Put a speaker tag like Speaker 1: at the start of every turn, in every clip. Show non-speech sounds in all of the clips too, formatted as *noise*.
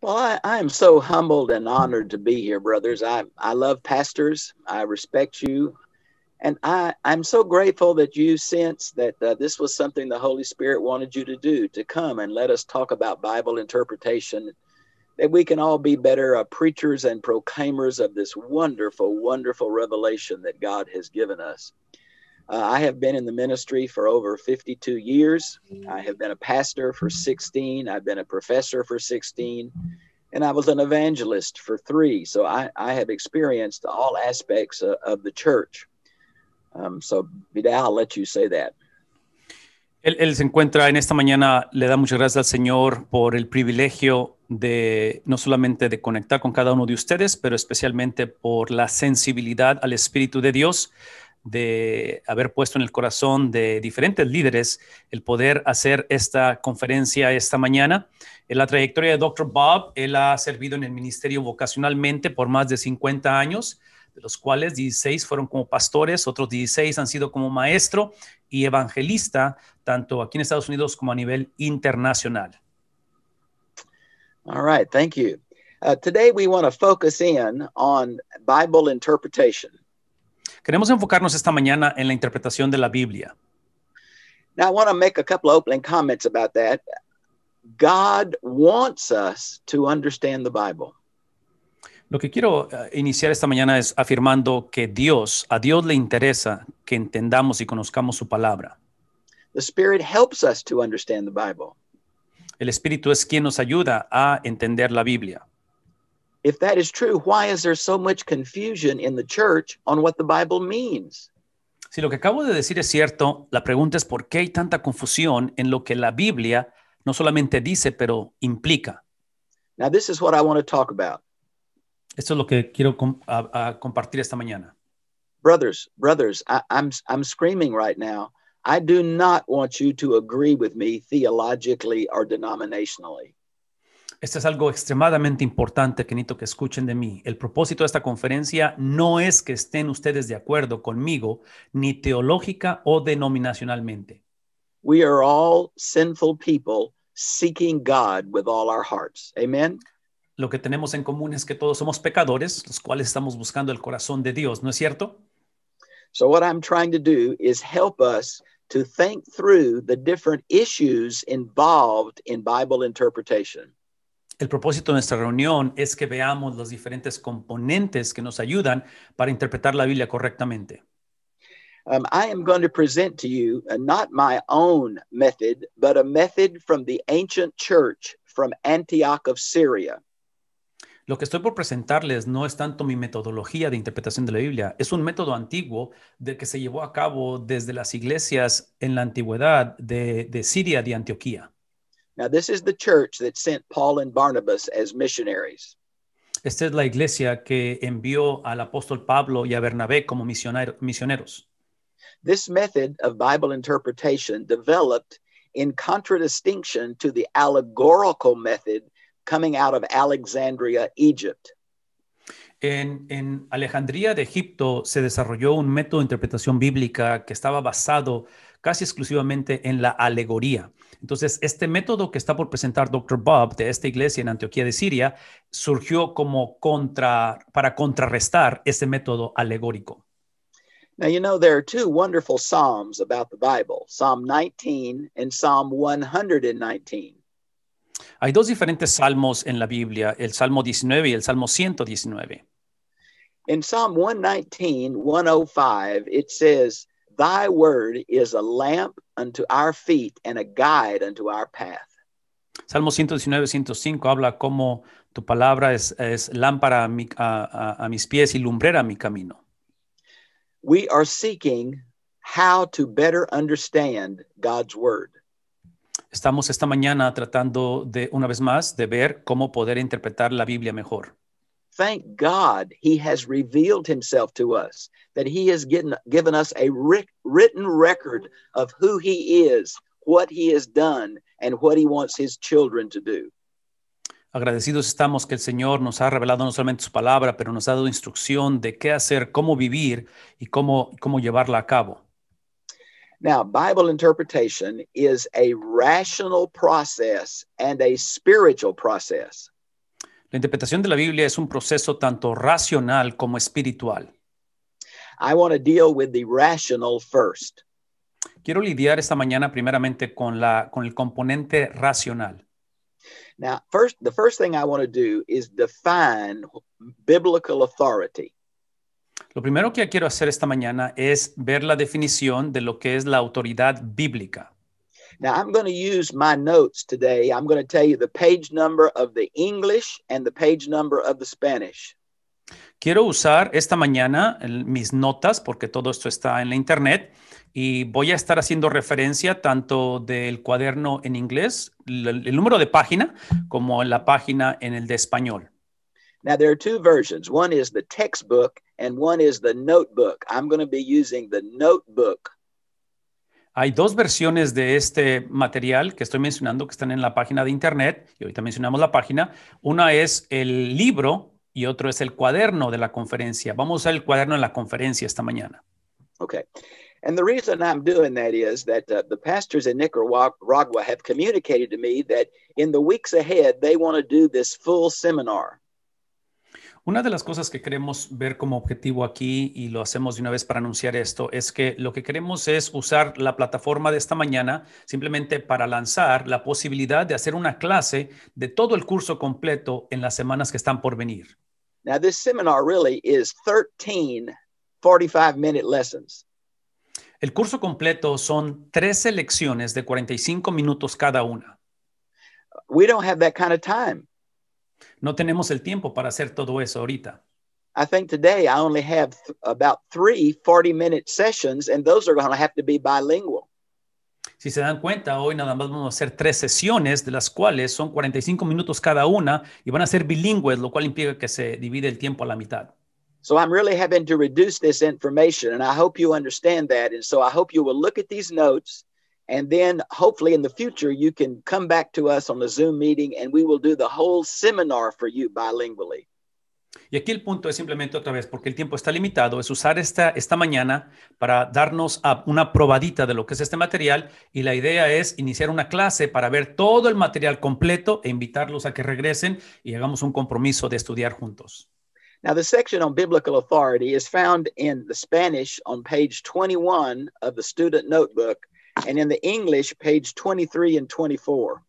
Speaker 1: Well, I, I, am so humbled and honored to be here, brothers. I, I love pastors. I respect you. And I, I'm so grateful that you sense that uh, this was something the Holy Spirit wanted you to do to come and let us talk about Bible interpretation, that we can all be better uh, preachers and proclaimers of this wonderful, wonderful revelation that God has given us. Uh, I have been in the ministry for over 52 years. I have been a pastor for 16. I've been a professor for 16. And I was an evangelist for three. So I, I have experienced all aspects of, of the church. Um, so, Vidal, I'll let you say that.
Speaker 2: Él, él, se encuentra en esta mañana, le da muchas gracias al Señor por el privilegio de no solamente de conectar con cada uno de ustedes, pero especialmente por la sensibilidad al Espíritu de Dios de haber puesto en el corazón de diferentes líderes el poder hacer esta conferencia esta mañana. En la trayectoria de Doctor Bob, él ha servido en el ministerio vocacionalmente por más de 50 años, de los cuales 16 fueron como pastores, otros 16 han sido como maestro y evangelista, tanto aquí en Estados Unidos como a nivel internacional.
Speaker 1: All right, thank you. Uh, today we want to focus in on Bible interpretation.
Speaker 2: Queremos enfocarnos esta mañana en la interpretación de la Biblia. Lo que quiero eh, iniciar esta mañana es afirmando que Dios, a Dios le interesa que entendamos y conozcamos su palabra. El Espíritu es quien nos ayuda a entender la Biblia. If that is true, why is there so much confusion
Speaker 1: in the church on what the Bible means?
Speaker 2: Si lo que acabo de decir es cierto, la pregunta es por qué hay tanta confusión en lo que la Biblia no solamente dice, pero implica.
Speaker 1: Now this is what I want to talk about.
Speaker 2: Esto es lo que quiero com a, a
Speaker 1: compartir esta mañana. Brothers, brothers, I, I'm I'm screaming right now. I do not want you to agree with me theologically or denominationally.
Speaker 2: Esto es algo extremadamente importante que necesito que escuchen de mí. El propósito de esta conferencia no es que estén ustedes de acuerdo conmigo, ni teológica o denominacionalmente.
Speaker 1: We are all sinful people seeking God with all our
Speaker 2: hearts. Amen. Lo que tenemos en común es que todos somos pecadores, los cuales estamos buscando el corazón de Dios, ¿no es cierto?
Speaker 1: So what I'm trying to do is help us to think through the different issues involved in Bible interpretation.
Speaker 2: El propósito de nuestra reunión es que veamos los diferentes componentes que nos ayudan para interpretar la Biblia correctamente.
Speaker 1: Um, I am going to present to you uh, not my own method, but a method from the ancient church from Antioch of Syria.
Speaker 2: Lo que estoy por presentarles no es tanto mi metodología de interpretación de la Biblia, es un método antiguo de que se llevó a cabo desde las iglesias en la antigüedad de, de Siria de Antioquía.
Speaker 1: Now, this is the church that sent Paul and Barnabas as missionaries.
Speaker 2: Esta es la iglesia que envió al apóstol Pablo y a Bernabé como misioneros.
Speaker 1: This method of Bible interpretation developed in contradistinction to the allegorical method coming out of Alexandria, Egypt.
Speaker 2: En, en, Alejandría de Egipto se desarrolló un método de interpretación bíblica que estaba basado casi exclusivamente en la alegoría, entonces, este método que está por presentar Dr. Bob de esta iglesia en Antioquía de Siria surgió como contra, para contrarrestar ese método alegórico.
Speaker 1: Now, you know, there are two wonderful Psalms about the Bible Psalm 19 and Psalm 119.
Speaker 2: Hay dos diferentes salmos en la Biblia, el Salmo 19 y el Salmo 119.
Speaker 1: In Psalm 119, 105, it says, Thy word is a lamp unto our feet and a guide unto our path.
Speaker 2: Salmo 119, habla como tu palabra es, es lámpara a, mi, a, a, a, mis pies y lumbrera a mi camino.
Speaker 1: We are seeking how to better understand
Speaker 2: God's word. Estamos esta mañana tratando de una vez más de ver cómo poder interpretar la Biblia mejor.
Speaker 1: Thank God he has revealed himself to us, that he has given, given us a written record of who he is, what he has done, and what he wants his children to do.
Speaker 2: Agradecidos estamos que el Señor nos ha revelado no solamente su palabra, pero nos ha dado instrucción de qué hacer, cómo vivir y cómo, cómo llevarla a cabo.
Speaker 1: Now, Bible interpretation is a rational process and a spiritual
Speaker 2: process. La interpretación de la Biblia es un proceso tanto racional como espiritual.
Speaker 1: I want to deal with the rational first.
Speaker 2: Quiero lidiar esta mañana primeramente con la con el componente racional.
Speaker 1: Now, first the first thing I want to do is define biblical authority.
Speaker 2: Lo primero que quiero hacer esta mañana es ver la definición de lo que es la autoridad bíblica.
Speaker 1: Now, I'm going to use my notes today. I'm going to tell you the page number of the English and the page number of the Spanish.
Speaker 2: Quiero usar esta mañana mis notas porque todo esto está en la internet y voy a estar haciendo referencia tanto del cuaderno en inglés, el, el número de página, como la página en el de español.
Speaker 1: Now there are two versions. One is the textbook and one is the notebook. I'm going to be using the notebook
Speaker 2: Hay dos versiones de este material que estoy mencionando que están en la página de internet, y ahorita mencionamos la página. Una es el libro y otro es el cuaderno de la conferencia. Vamos al cuaderno de la conferencia esta mañana.
Speaker 1: Okay. And the reason I'm doing that is that uh, the pastors in Nicaragua have communicated to me that in the weeks ahead, they want to do this full seminar.
Speaker 2: Una de las cosas que queremos ver como objetivo aquí, y lo hacemos de una vez para anunciar esto, es que lo que queremos es usar la plataforma de esta mañana simplemente para lanzar la posibilidad de hacer una clase de todo el curso completo en las semanas que están por venir. El curso completo son 13 lecciones de 45 minutos cada una. We don't have that time. No tenemos el tiempo para hacer todo eso ahorita.
Speaker 1: I think today I only have about 40 minute sessions, and those are going to have to be bilingual.
Speaker 2: Si se dan cuenta, hoy nada más vamos a hacer tres sesiones, de las cuales son 45 minutos cada una y van a ser bilingües, lo cual implica que se divide el tiempo a la mitad.
Speaker 1: So I'm really having to reduce this information, and I hope you understand that. And so I hope you will look at these notes And then hopefully in the future, you can come back to us on a Zoom meeting and we will do the whole seminar for you bilingually.
Speaker 2: Y aquí el punto es simplemente otra vez, porque el tiempo está limitado, es usar esta, esta mañana para darnos una probadita de lo que es este material y la idea es iniciar una clase para ver todo el material completo e invitarlos a que regresen y hagamos un compromiso de estudiar juntos.
Speaker 1: Now, the section on biblical authority is found in the Spanish on page 21 of the student notebook and in the English, page 23 and 24.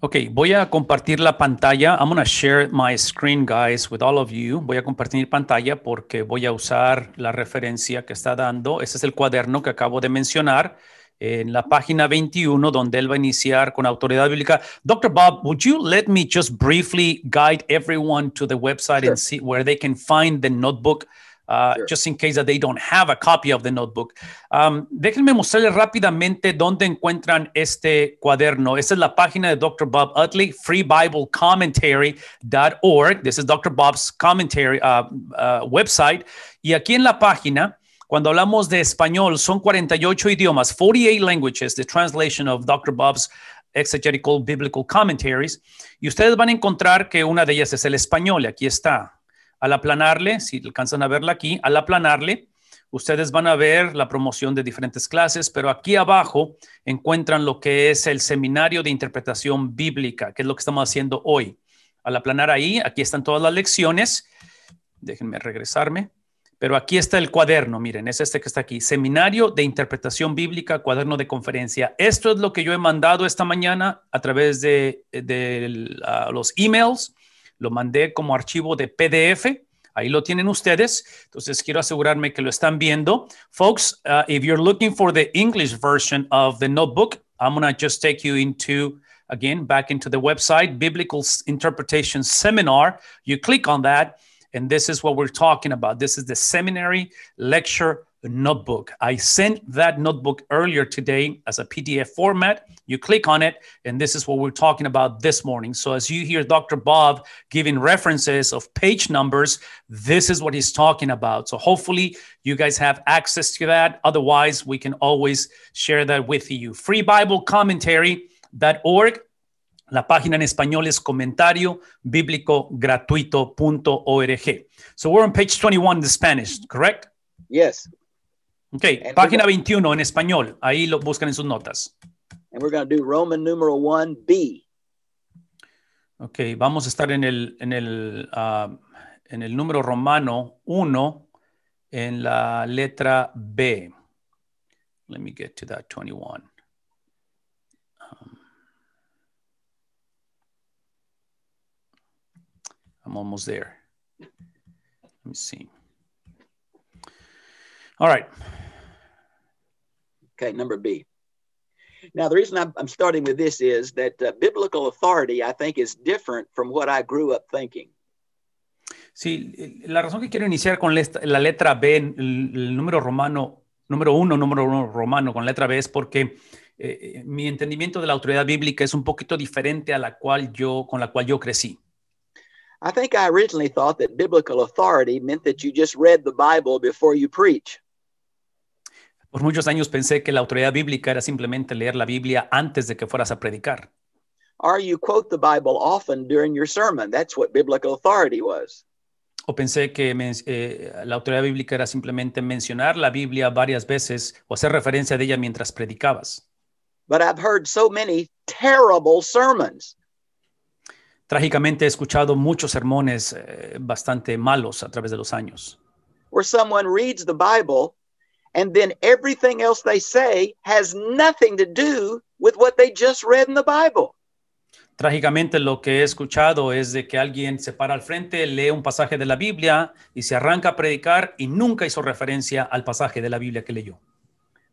Speaker 2: Okay, voy a compartir la pantalla. I'm going to share my screen, guys, with all of you. Voy a compartir pantalla porque voy a usar la referencia que está dando. Este es el cuaderno que acabo de mencionar en la página 21, donde él va a iniciar con autoridad bíblica. Dr. Bob, would you let me just briefly guide everyone to the website sure. and see where they can find the notebook? Uh, just in case that they don't have a copy of the notebook. Um, déjenme mostrarles rápidamente dónde encuentran este cuaderno. Esta es la página de Dr. Bob Utley, freebiblecommentary.org. This is Dr. Bob's commentary uh, uh, website. Y aquí en la página, cuando hablamos de español, son 48 idiomas, 48 languages, the translation of Dr. Bob's exegetical biblical commentaries. Y ustedes van a encontrar que una de ellas es el español. Aquí está. Al aplanarle, si alcanzan a verla aquí, al aplanarle, ustedes van a ver la promoción de diferentes clases, pero aquí abajo encuentran lo que es el seminario de interpretación bíblica, que es lo que estamos haciendo hoy. Al aplanar ahí, aquí están todas las lecciones. Déjenme regresarme. Pero aquí está el cuaderno, miren, es este que está aquí, Seminario de Interpretación Bíblica, cuaderno de conferencia. Esto es lo que yo he mandado esta mañana a través de, los emails lo mandé como archivo de PDF. Ahí lo tienen ustedes. Entonces quiero asegurarme que lo están viendo. Folks, uh, if you're looking for the English version of the notebook, I'm going to just take you into, again, back into the website, Biblical Interpretation Seminar. You click on that, and this is what we're talking about. This is the seminary lecture notebook. I sent that notebook earlier today as a PDF format. You click on it, and this is what we're talking about this morning. So, as you hear Dr. Bob giving references of page numbers, this is what he's talking about. So, hopefully, you guys have access to that. Otherwise, we can always share that with you. FreeBibleCommentary.org. La página en español es comentario bíblico gratuito.org. So we're on page 21 in the Spanish, correct? Yes. Ok, página 21 en español. Ahí lo buscan en sus notas.
Speaker 1: And we're going do Roman numeral 1b.
Speaker 2: Ok, vamos a estar en el, en el, ah, en el número romano 1 en la letra B. Let me get to that 21. Um, I'm almost there. Let me see. All right. Okay, number
Speaker 1: B. Now, the reason I'm, starting with this is that uh, biblical authority, I think, is different from what I grew up thinking.
Speaker 2: Sí, la razón que quiero iniciar con la letra B, el, el número romano, número uno, número uno romano con letra B es porque eh, eh, mi entendimiento de la autoridad bíblica es un poquito diferente a la cual yo, con la cual yo crecí.
Speaker 1: I think I originally thought that biblical authority meant that you just read the Bible before you preach.
Speaker 2: Por muchos años pensé que la autoridad bíblica era simplemente leer la Biblia antes de que fueras a predicar. O pensé que eh, la autoridad bíblica era simplemente mencionar la Biblia varias veces o hacer referencia de ella mientras predicabas. Trágicamente he escuchado muchos sermones eh, bastante malos a través de los años.
Speaker 1: Where someone reads the Bible and then everything else they say has nothing to do with what they just read in the Bible.
Speaker 2: Trágicamente lo que he escuchado es de que alguien se para al frente, lee un pasaje de la Biblia y se arranca a predicar y nunca hizo referencia al pasaje de la Biblia que leyó.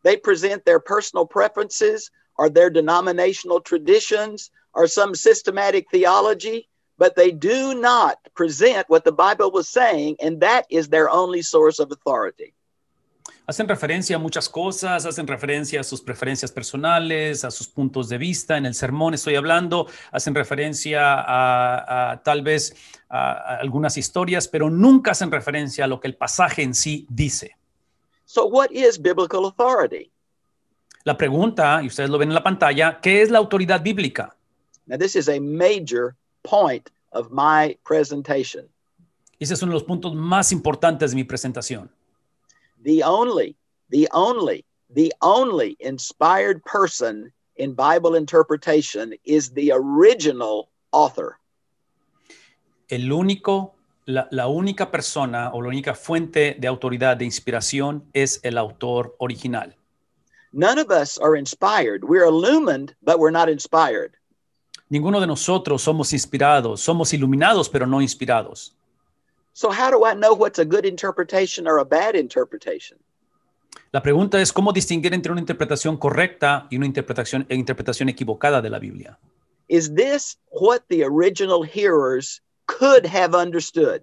Speaker 1: They present their personal preferences or their denominational traditions or some systematic theology, but they do not present what the Bible was saying and that is their only source of authority.
Speaker 2: hacen referencia a muchas cosas, hacen referencia a sus preferencias personales, a sus puntos de vista, en el sermón estoy hablando, hacen referencia a, tal vez a, algunas historias, pero nunca hacen referencia a lo que el pasaje en sí dice. So what is biblical
Speaker 1: authority?
Speaker 2: La pregunta, y ustedes lo ven en la pantalla, ¿qué es la autoridad bíblica?
Speaker 1: presentation.
Speaker 2: Ese es uno de los puntos más importantes de mi presentación.
Speaker 1: the only, the only, the only inspired person in Bible interpretation is the original author.
Speaker 2: El único, la, la única persona o la única fuente de autoridad de inspiración es el autor original. None of us
Speaker 1: are inspired. We're illumined, but we're not inspired.
Speaker 2: Ninguno de nosotros somos inspirados, somos iluminados, pero no inspirados.
Speaker 1: So how do I know what's a good interpretation or a bad interpretation?
Speaker 2: La pregunta es cómo distinguir entre una interpretación correcta y una interpretación, interpretación equivocada de la Biblia.
Speaker 1: Is this what the original hearers could have understood?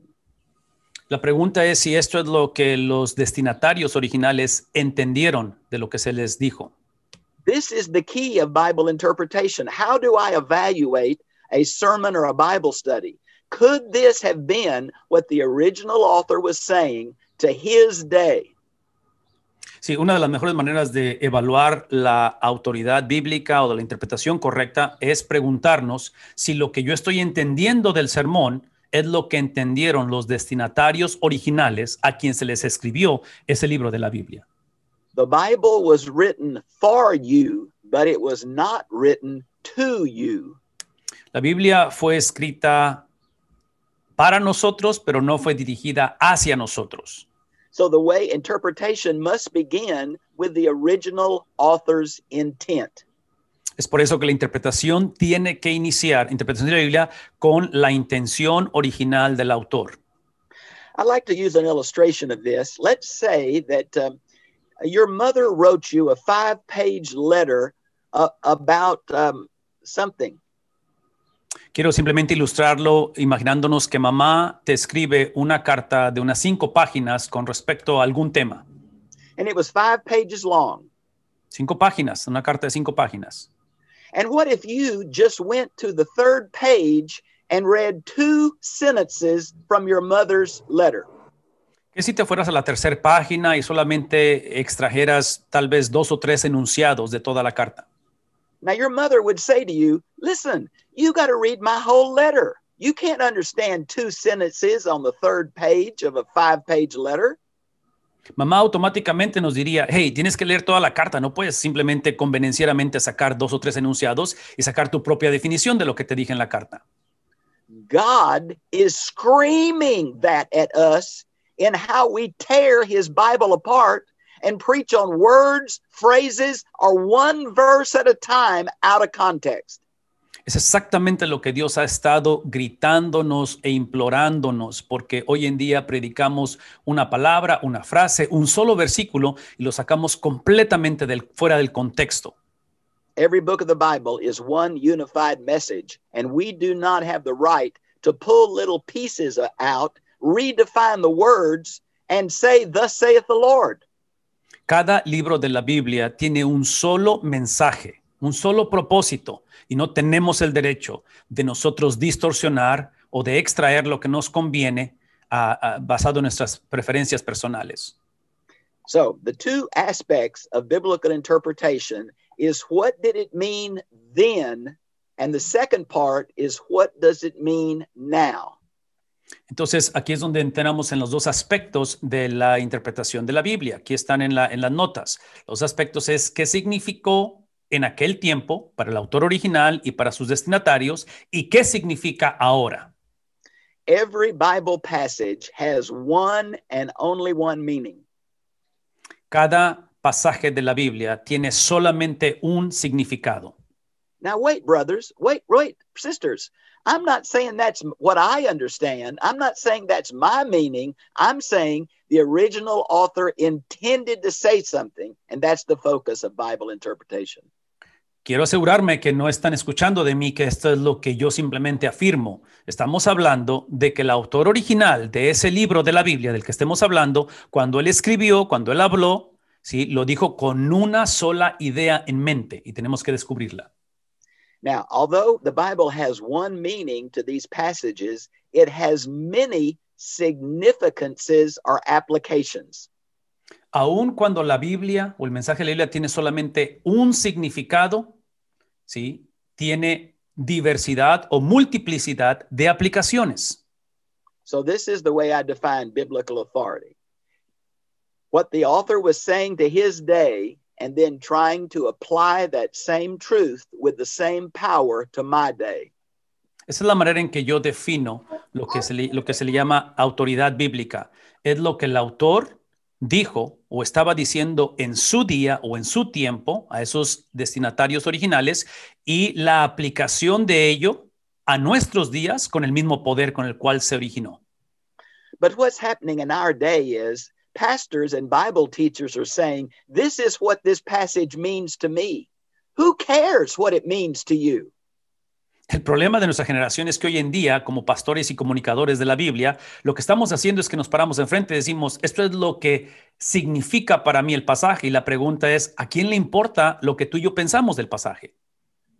Speaker 2: La pregunta es si esto es lo que los destinatarios originales entendieron de lo que se les dijo.
Speaker 1: This is the key of Bible interpretation. How do I evaluate a sermon or a Bible study? this what original was saying to
Speaker 2: Sí, una de las mejores maneras de evaluar la autoridad bíblica o de la interpretación correcta es preguntarnos si lo que yo estoy entendiendo del sermón es lo que entendieron los destinatarios originales a quien se les escribió ese libro de la Biblia.
Speaker 1: The Bible was written for you, but it was not written to you.
Speaker 2: La Biblia fue escrita para nosotros, pero no fue dirigida hacia nosotros.
Speaker 1: So the way interpretation must begin with the original author's intent.
Speaker 2: Es por eso que la interpretación tiene que iniciar, interpretación de la Biblia, con la intención original del autor.
Speaker 1: i like to use an illustration of this. Let's say that um, your mother wrote you a five page letter uh, about um, something.
Speaker 2: Quiero simplemente ilustrarlo imaginándonos que mamá te escribe una carta de unas cinco páginas con respecto a algún tema.
Speaker 1: And it was pages long.
Speaker 2: Cinco páginas, una carta de cinco páginas.
Speaker 1: And what if you just went to the page and read sentences from your mother's letter?
Speaker 2: ¿Qué si te fueras a la tercera página y solamente extrajeras tal vez dos o tres enunciados de toda la carta?
Speaker 1: Now, your mother would say to you, Listen, you got to read my whole letter. You can't understand two sentences on the third page of a five page
Speaker 2: letter. Mamá automáticamente nos diría, hey, tienes que leer toda la carta, no puedes simplemente convenencieramente sacar dos o tres enunciados y sacar tu propia definición de lo que te dije en la carta.
Speaker 1: God is screaming that at us in how we tear his Bible apart and preach on words, phrases, or one verse at a time out of context.
Speaker 2: Es exactamente lo que Dios ha estado gritándonos e implorándonos, porque hoy en día predicamos una palabra, una frase, un solo versículo y lo sacamos completamente del, fuera del contexto.
Speaker 1: Every book of the Bible is one unified message, and we do not have the right to pull little pieces out, redefine the words, and say, Thus saith the Lord.
Speaker 2: Cada libro de la Biblia tiene un solo mensaje, un solo propósito, y no tenemos el derecho de nosotros distorsionar o de extraer lo que nos conviene basado en nuestras preferencias personales.
Speaker 1: So, the two aspects of biblical interpretation is what did it mean then? And the second part is what does it mean now?
Speaker 2: Entonces, aquí es donde entramos en los dos aspectos de la interpretación de la Biblia. Aquí están en, las notas. Los aspectos es qué significó en aquel tiempo para el autor original y para sus destinatarios y qué significa ahora.
Speaker 1: Every Bible passage has only
Speaker 2: one meaning. Cada pasaje de la Biblia tiene solamente un significado.
Speaker 1: Now wait, brothers, wait, wait, sisters. I'm not saying that's what I understand. I'm not saying that's my meaning. I'm saying the original author intended to say something, and that's the focus of Bible interpretation.
Speaker 2: Quiero asegurarme que no están escuchando de mí que esto es lo que yo simplemente afirmo. Estamos hablando de que el autor original de ese libro de la Biblia del que estemos hablando, cuando él escribió, cuando él habló, sí, lo dijo con una sola idea en mente y tenemos que descubrirla.
Speaker 1: Now, although the Bible has one meaning to these passages, it has many significances or
Speaker 2: applications. Aun cuando la Biblia o el mensaje de la Biblia tiene solamente un significado, ¿sí? tiene diversidad o multiplicidad de aplicaciones.
Speaker 1: So this is the way I define biblical authority. What the author was saying to his day and then trying to apply that same truth with the same power to my
Speaker 2: Esa es la manera en que yo defino lo que, se lo que se le llama autoridad bíblica. Es lo que el autor dijo o estaba diciendo en su día o en su tiempo a esos destinatarios originales y la aplicación de ello a nuestros días con el mismo poder con el cual se originó.
Speaker 1: But what's happening in our day is pastors and Bible teachers are saying, This is what this passage means to me. Who cares what it means to you?
Speaker 2: El problema de nuestra generación es que hoy en día, como pastores y comunicadores de la Biblia, lo que estamos haciendo es que nos paramos enfrente y decimos, esto es lo que significa para mí el pasaje. Y la pregunta es, ¿a quién le importa lo que tú y yo pensamos del pasaje?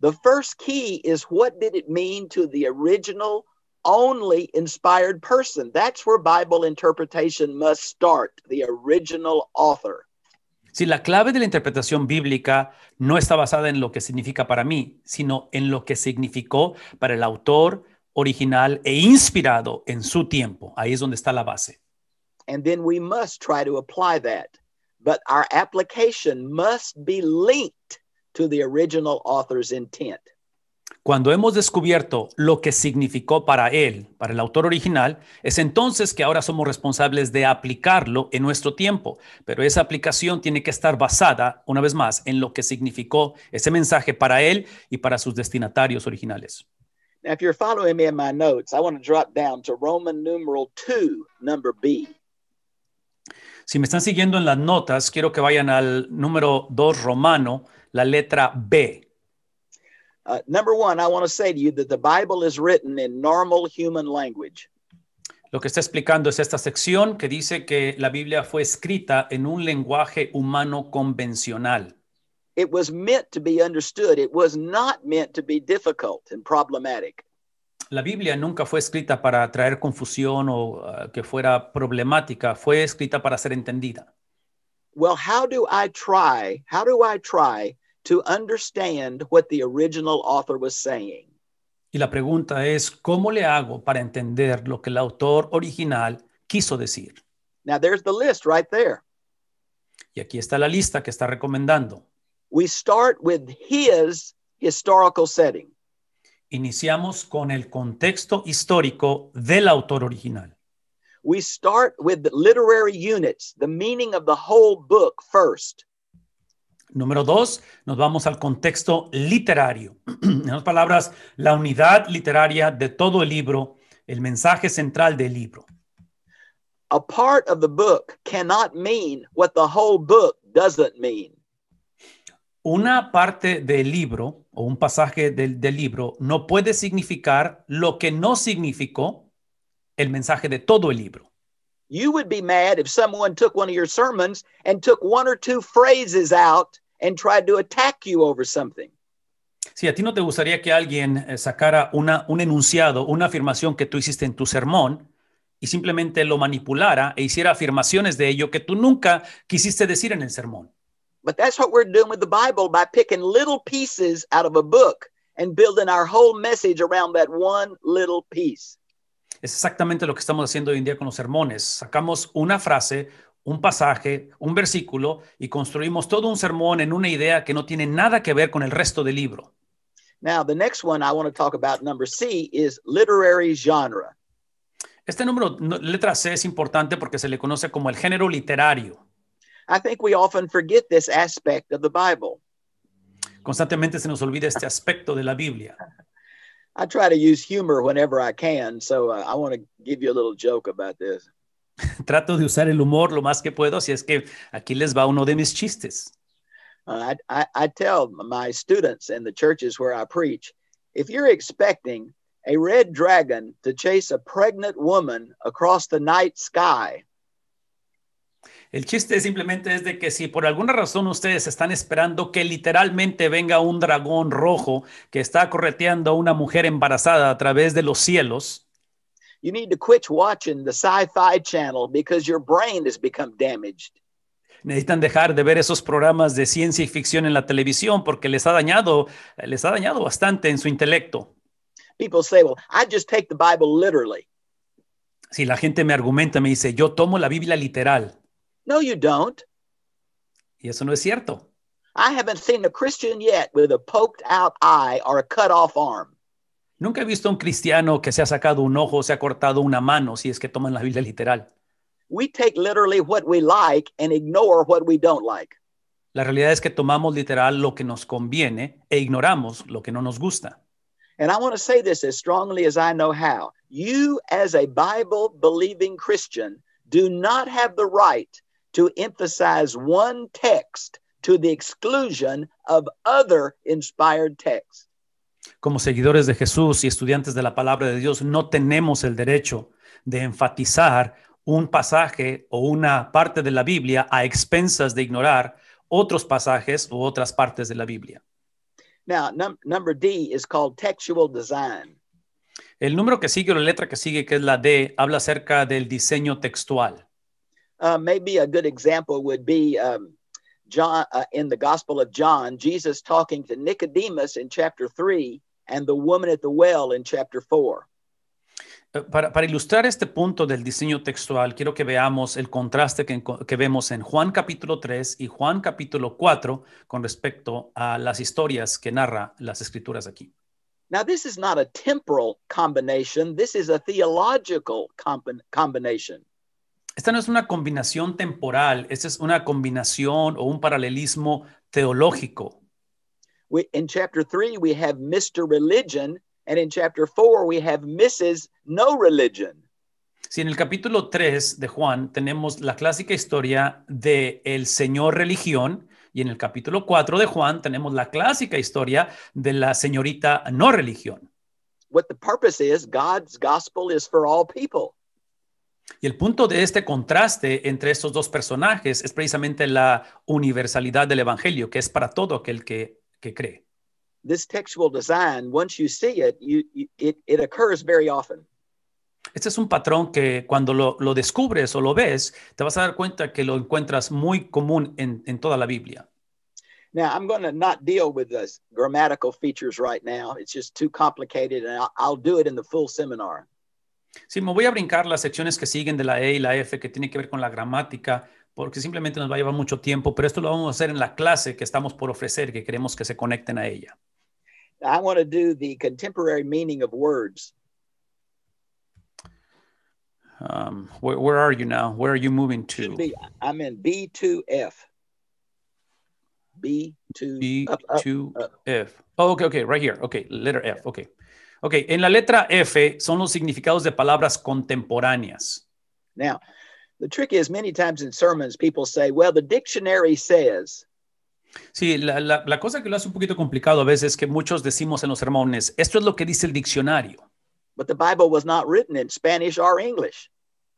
Speaker 1: The first key is what did it mean to the original only inspired person. That's where Bible interpretation must start, the original author.
Speaker 2: Si la clave de la interpretación bíblica no está basada en lo que significa para mí, sino en lo que significó para el autor original e inspirado en su tiempo. Ahí es donde está la base.
Speaker 1: And then we must try to apply that. But our application must be linked to the original author's intent.
Speaker 2: Cuando hemos descubierto lo que significó para él, para el autor original, es entonces que ahora somos responsables de aplicarlo en nuestro tiempo. Pero esa aplicación tiene que estar basada, una vez más, en lo que significó ese mensaje para él y para sus destinatarios originales. Si me están siguiendo en las notas, quiero que vayan al número 2 romano, la letra B.
Speaker 1: Uh, number one, I want to say to you that the Bible is written in normal human language.
Speaker 2: Lo que está explicando es esta sección que dice que la Biblia fue escrita en un lenguaje humano convencional.
Speaker 1: It was meant to be understood. It was not meant to be difficult and problematic.
Speaker 2: La Biblia nunca fue escrita para traer confusión o uh, que fuera problemática, fue escrita para ser entendida.
Speaker 1: Well, how do I try? How do I try to understand what the original author was saying.
Speaker 2: Y la pregunta es, ¿cómo le hago para entender lo que el autor original quiso decir? Now there's the
Speaker 1: list right there.
Speaker 2: Y aquí está la lista que está recomendando. We start
Speaker 1: with his historical setting.
Speaker 2: Iniciamos con el contexto histórico del autor original.
Speaker 1: We start with the literary units, the meaning of the whole book first.
Speaker 2: Número dos, nos vamos al contexto literario. *clears throat* en otras palabras, la unidad literaria de todo el libro, el mensaje central del libro.
Speaker 1: A part of the book cannot mean what the whole book doesn't mean.
Speaker 2: Una parte del libro o un pasaje del, del libro no puede significar lo que no significó el mensaje de todo el libro.
Speaker 1: You would be mad if someone took one of your sermons and took one or two phrases out and to attack you over something.
Speaker 2: Si a ti no te gustaría que alguien eh, sacara una, un enunciado, una afirmación que tú hiciste en tu sermón y simplemente lo manipulara e hiciera afirmaciones de ello que tú nunca quisiste decir en el sermón.
Speaker 1: But that's what we're doing with the Bible by picking little pieces out of a book and building our whole message around that one little
Speaker 2: piece. Es exactamente lo que estamos haciendo hoy en día con los sermones. Sacamos una frase, un pasaje, un versículo y construimos todo un sermón en una idea que no tiene nada que ver con el resto del libro.
Speaker 1: Now, the next one I want to talk about, number C, is
Speaker 2: literary genre. Este número, letra C, es importante porque se le conoce como el género literario.
Speaker 1: I think we often forget this aspect of the Bible.
Speaker 2: Constantemente se nos olvida este aspecto de la Biblia. I try to use humor whenever
Speaker 1: I can, so uh, I want to give you a little joke about this.
Speaker 2: *laughs* Trato de usar el humor lo más que puedo, así es que aquí les va uno de mis chistes.
Speaker 1: tell my students in the churches where I preach, if you're expecting a red dragon to chase a pregnant woman across the night sky,
Speaker 2: El chiste simplemente es de que si por alguna razón ustedes están esperando que literalmente venga un dragón rojo que está correteando a una mujer embarazada a través de los cielos,
Speaker 1: You need to quit watching the Sci-Fi Channel because your brain has become damaged.
Speaker 2: Necesitan dejar de ver esos programas de ciencia y ficción en la televisión porque les ha dañado, les ha dañado bastante en su intelecto.
Speaker 1: People say, well, I just
Speaker 2: take the Bible literally. Si la gente me argumenta, me dice, yo tomo la Biblia literal. No, you don't. Y eso no es cierto.
Speaker 1: I haven't seen a Christian yet with a poked out eye or a cut off arm.
Speaker 2: Nunca he visto a un cristiano que se ha sacado un ojo, se ha cortado una mano, si es que toman la Biblia literal.
Speaker 1: We take literally what we like and ignore what we don't like.
Speaker 2: La realidad es que tomamos literal lo que nos conviene e ignoramos lo que no nos gusta.
Speaker 1: And I want to say this as strongly as I know how. You as a Bible believing Christian do not have the right to emphasize one text to the exclusion of other inspired texts.
Speaker 2: Como seguidores de Jesús y estudiantes de la palabra de Dios, no tenemos el derecho de enfatizar un pasaje o una parte de la Biblia a expensas de ignorar otros pasajes u otras partes de la Biblia.
Speaker 1: Now, number D is called textual design.
Speaker 2: El número que sigue, o la letra que sigue, que es la D, habla acerca del diseño textual.
Speaker 1: Uh, maybe a good example would be um, John uh, in the Gospel of John, Jesus talking to Nicodemus in chapter 3 and the woman at the well in chapter 4.
Speaker 2: Uh, para, para, ilustrar este punto del diseño textual, quiero que veamos el contraste que, que, vemos en Juan capítulo 3 y Juan capítulo 4 con respecto a las historias que narra las escrituras aquí.
Speaker 1: Now, this is not a temporal combination, this is a theological combination.
Speaker 2: esta no es una combinación temporal, esta es una combinación o un paralelismo teológico.
Speaker 1: We, in chapter 3 we have Mr. Religion and in chapter 4 we have Mrs. No Religion.
Speaker 2: Si en el capítulo 3 de Juan tenemos la clásica historia de el señor religión y en el capítulo 4 de Juan tenemos la clásica historia de la señorita no religión.
Speaker 1: What the purpose is, God's gospel is for all people.
Speaker 2: Y el punto de este contraste entre estos dos personajes es precisamente la universalidad del Evangelio, que es para todo aquel que, que cree.
Speaker 1: This textual design, once you see it, you, it, it occurs very
Speaker 2: often. Este es un patrón que cuando lo, lo, descubres o lo ves, te vas a dar cuenta que lo encuentras muy común en, en toda la Biblia.
Speaker 1: Now, I'm going to not deal with the grammatical features right now. It's just too complicated, and I'll, I'll do it in the full
Speaker 2: seminar. Sí, me voy a brincar las secciones que siguen de la E y la F, que tienen que ver con la gramática, porque simplemente nos va a llevar mucho tiempo, pero esto lo vamos a hacer en la clase que estamos por ofrecer, que queremos que se conecten a ella.
Speaker 1: I want to do the contemporary meaning of words.
Speaker 2: Um, where, where, are you now? Where are you moving to?
Speaker 1: I'm in B2F.
Speaker 2: B2, B2F. Oh, okay, okay, right here. Okay, letter F. Okay. Ok, en la letra F son los significados de palabras contemporáneas.
Speaker 1: Now, the trick is many times in sermons people say, well, the dictionary says.
Speaker 2: Sí, la, la, la cosa que lo hace un poquito complicado a veces es que muchos decimos en los sermones, esto es lo que dice el diccionario. But the
Speaker 1: Bible was not written in Spanish or English.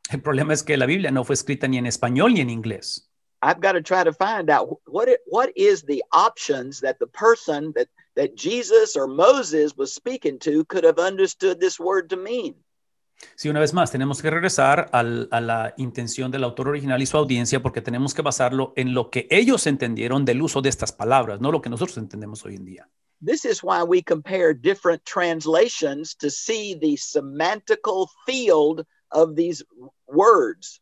Speaker 2: El problema es que la Biblia no fue escrita ni en español ni en inglés.
Speaker 1: I've got to try to find out what what is the options that the person that that Jesus or Moses was speaking to could have understood this word to mean.
Speaker 2: Sí, una vez más, tenemos que regresar a la intención del autor original y su audiencia porque tenemos que basarlo en lo que ellos entendieron del uso de estas palabras, no lo que nosotros entendemos hoy en día.
Speaker 1: This is why we compare different translations to see the semantical field of these words.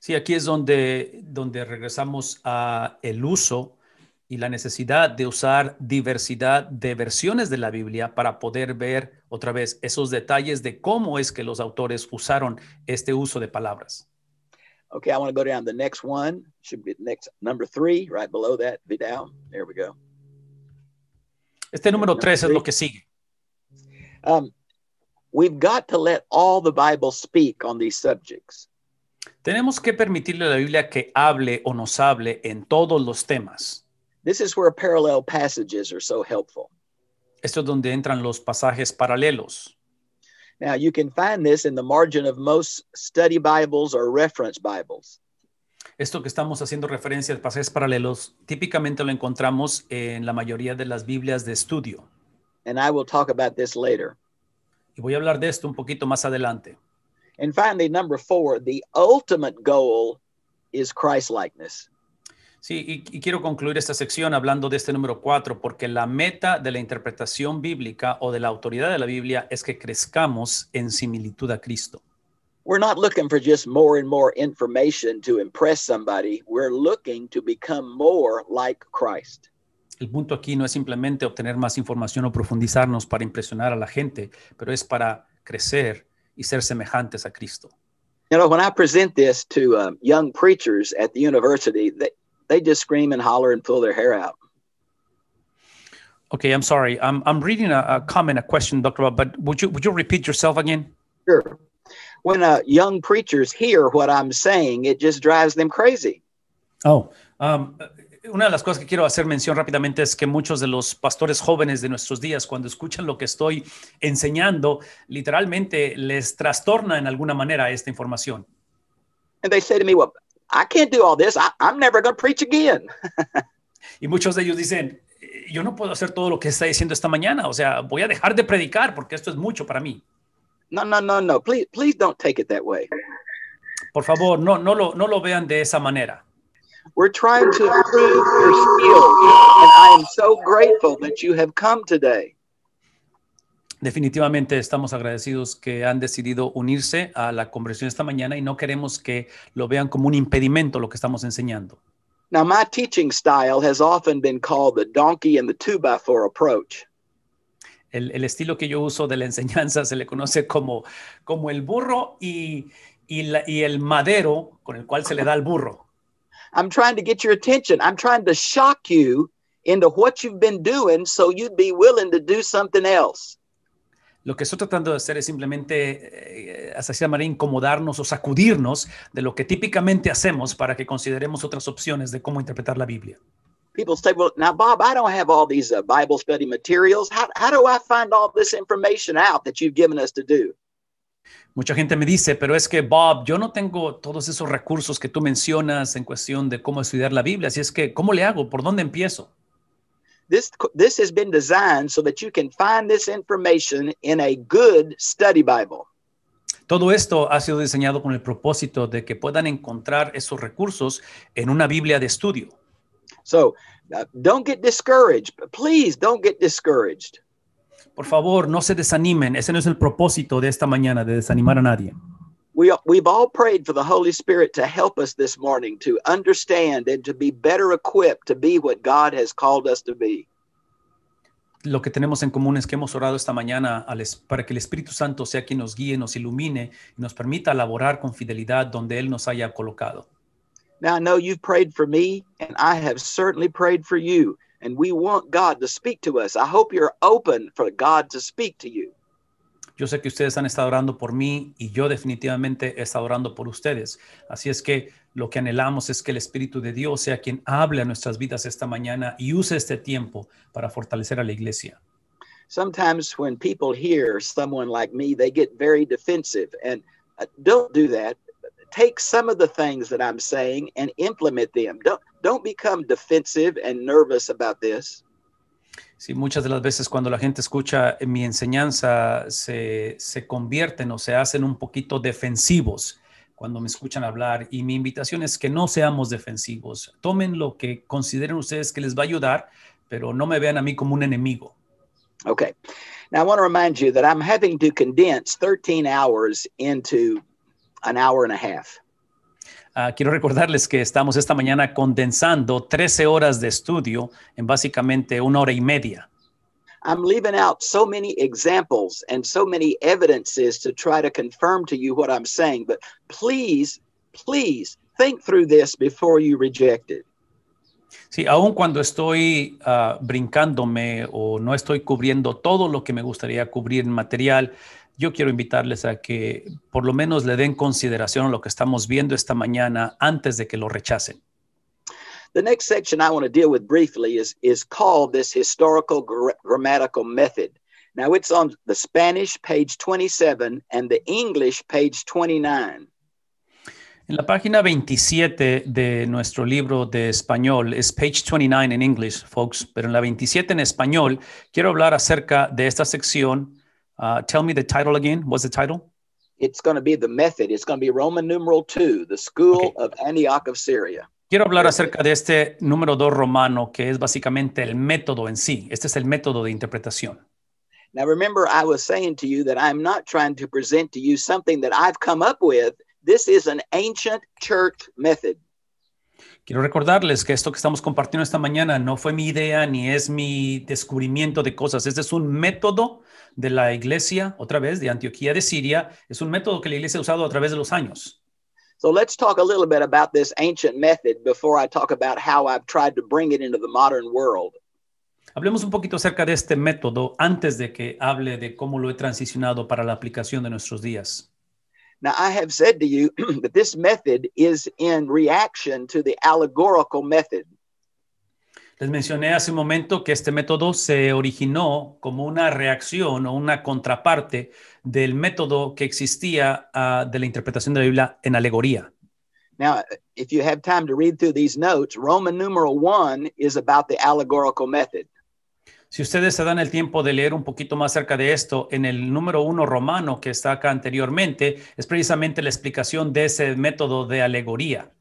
Speaker 2: Sí, aquí es donde, donde regresamos a el uso y la necesidad de usar diversidad de versiones de la Biblia para poder ver otra vez esos detalles de cómo es que los autores usaron este uso de palabras.
Speaker 1: Okay, I want to go down the next one. Should be next number three, right below that. down. There we go.
Speaker 2: Este número tres es lo que sigue. Um,
Speaker 1: we've got to let all the Bible speak on these subjects.
Speaker 2: Tenemos que permitirle a la Biblia que hable o nos hable en todos los temas.
Speaker 1: This is where parallel passages are so helpful.
Speaker 2: Esto es donde entran los pasajes paralelos.
Speaker 1: Now you can find this in the margin of most study Bibles or reference Bibles.
Speaker 2: Esto que estamos haciendo referencia a pasajes paralelos, típicamente lo encontramos en la mayoría de las Biblias de estudio. And I will talk about this later. Y voy a hablar de esto un poquito más adelante. And finally, number four, the ultimate goal is
Speaker 1: Christ likeness.
Speaker 2: Sí, y, quiero concluir esta sección hablando de este número cuatro, porque la meta de la interpretación bíblica o de la autoridad de la Biblia es que crezcamos en similitud a Cristo.
Speaker 1: We're not looking for just more and more information to impress somebody. We're looking to become more like Christ.
Speaker 2: El punto aquí no es simplemente obtener más información o profundizarnos para impresionar a la gente, pero es para crecer y ser semejantes a Cristo.
Speaker 1: You when I present this to um, young preachers at the university, they just scream and holler and pull their hair out.
Speaker 2: Okay, I'm sorry. I'm, I'm reading a, a comment, a question, Dr. Bob, but would you would you repeat yourself again?
Speaker 1: Sure. When uh, young preachers hear what I'm saying, it just drives them
Speaker 2: crazy. Oh, um, una de las cosas que quiero hacer mención rápidamente es que muchos de los pastores jóvenes de nuestros días, cuando escuchan lo que estoy enseñando, literalmente les trastorna en alguna manera esta información.
Speaker 1: And they say to me, well, I can't do all this. I, I'm never going to preach again. *laughs* y muchos de ellos dicen,
Speaker 2: yo no puedo hacer todo lo que está diciendo esta mañana. O sea, voy a dejar de predicar porque esto es mucho para mí. No,
Speaker 1: no, no, no. Please, please don't take it that way.
Speaker 2: Por favor, no, no lo, no lo vean de esa manera. We're
Speaker 1: trying to improve your skills,
Speaker 2: and I am so grateful
Speaker 1: that you have come today.
Speaker 2: Definitivamente estamos agradecidos que han decidido unirse a la conversión esta mañana y no queremos que lo vean como un impedimento lo que estamos enseñando.
Speaker 1: Now, my teaching style has often been called the donkey and the two by four approach.
Speaker 2: El, estilo que yo uso de la enseñanza se le conoce como, el burro y, y el madero con el cual se le da al burro.
Speaker 1: I'm trying to get your attention. I'm trying to shock you into what you've been doing so you'd be willing to do something else.
Speaker 2: Lo que estoy tratando de hacer es simplemente, eh, hasta manera, incomodarnos o sacudirnos de lo que típicamente hacemos para que consideremos otras opciones de cómo interpretar la Biblia. Mucha gente me dice, pero es que Bob, yo no tengo todos esos recursos que tú mencionas en cuestión de cómo estudiar la Biblia, así es que, ¿cómo le hago? ¿Por dónde empiezo? Todo esto ha sido diseñado con el propósito de que puedan encontrar esos recursos en una Biblia de estudio.
Speaker 1: So, uh, don't get discouraged. Please don't get discouraged.
Speaker 2: Por favor, no se desanimen. Ese no es el propósito de esta mañana de desanimar a nadie.
Speaker 1: we, we've all prayed for the Holy Spirit to help us this morning to understand and to be better equipped to be what God has called us to be.
Speaker 2: Lo que tenemos en común es que hemos orado esta mañana para que el Espíritu Santo sea quien nos guíe, nos ilumine y nos permita laborar con fidelidad donde Él nos haya colocado.
Speaker 1: Now I know you've prayed for me, and I have certainly prayed for you, and we want God to speak to us. I hope you're open for God to speak to you.
Speaker 2: Yo sé que ustedes han estado orando por mí y yo definitivamente he estado orando por ustedes. Así es que lo que anhelamos es que el Espíritu de Dios sea quien hable a nuestras vidas esta mañana y use este tiempo para fortalecer a la iglesia.
Speaker 1: Sometimes when people hear someone like me, they get very defensive and uh, don't do that. Take some of the things that I'm saying and implement them. Don't don't become defensive and nervous about this.
Speaker 2: Sí, muchas de las veces cuando la gente escucha eh, mi enseñanza se, convierten o se hacen un poquito defensivos cuando me escuchan hablar y mi invitación es que no seamos defensivos. Tomen lo que consideren ustedes que les va a ayudar, pero no me vean a mí como un enemigo. Okay.
Speaker 1: Now I want to remind you that I'm having to condense 13 hours into an hour and a half.
Speaker 2: Ah, quiero recordarles que estamos esta mañana condensando 13 horas de estudio en básicamente una hora y media.
Speaker 1: I'm leaving out so many examples and so many evidences to try to confirm to you what I'm saying, but please, please think through this before you reject it.
Speaker 2: Sí, aun cuando estoy ah, brincándome o no estoy cubriendo todo lo que me gustaría cubrir en material, yo quiero invitarles a que por lo menos le den consideración a lo que estamos viendo esta mañana antes de que lo rechacen.
Speaker 1: The next section I want to deal with briefly is, is called this historical grammatical method. Now it's on the Spanish page 27 and the English page 29.
Speaker 2: En la página 27 de nuestro libro de español, es page 29 en English, folks, pero en la 27 en español, quiero hablar acerca de esta sección Uh, tell me the title again. What's the title?
Speaker 1: It's going to be the method. It's going to be Roman numeral two, the school of Antioch of Syria.
Speaker 2: Quiero hablar acerca de este número 2 romano, que es básicamente el método en sí. Este es el método de interpretación.
Speaker 1: Now remember I was saying to you that I'm not trying to present to you something that I've come up with. This is an ancient church method.
Speaker 2: Quiero recordarles que esto que estamos compartiendo esta mañana no fue mi idea ni es mi descubrimiento de cosas. Este es un método de la iglesia, otra vez, de Antioquía de Siria. Es un método que la iglesia ha usado a través de los años.
Speaker 1: So let's talk a little bit about this ancient method before I talk about how I've tried to bring it into the modern world.
Speaker 2: Hablemos un poquito acerca de este método antes de que hable de cómo lo he transicionado para la aplicación de nuestros días.
Speaker 1: Now I have said to you *clears throat* that this method is in reaction to the allegorical method.
Speaker 2: Les mencioné hace un momento que este método se originó como una reacción o una contraparte del método que existía ah, de la interpretación de la Biblia en alegoría.
Speaker 1: Now, if you have time to read through these notes, Roman numeral is about the allegorical method.
Speaker 2: Si ustedes se dan el tiempo de leer un poquito más acerca de esto, en el número uno romano que está acá anteriormente, es precisamente la explicación de ese método de alegoría.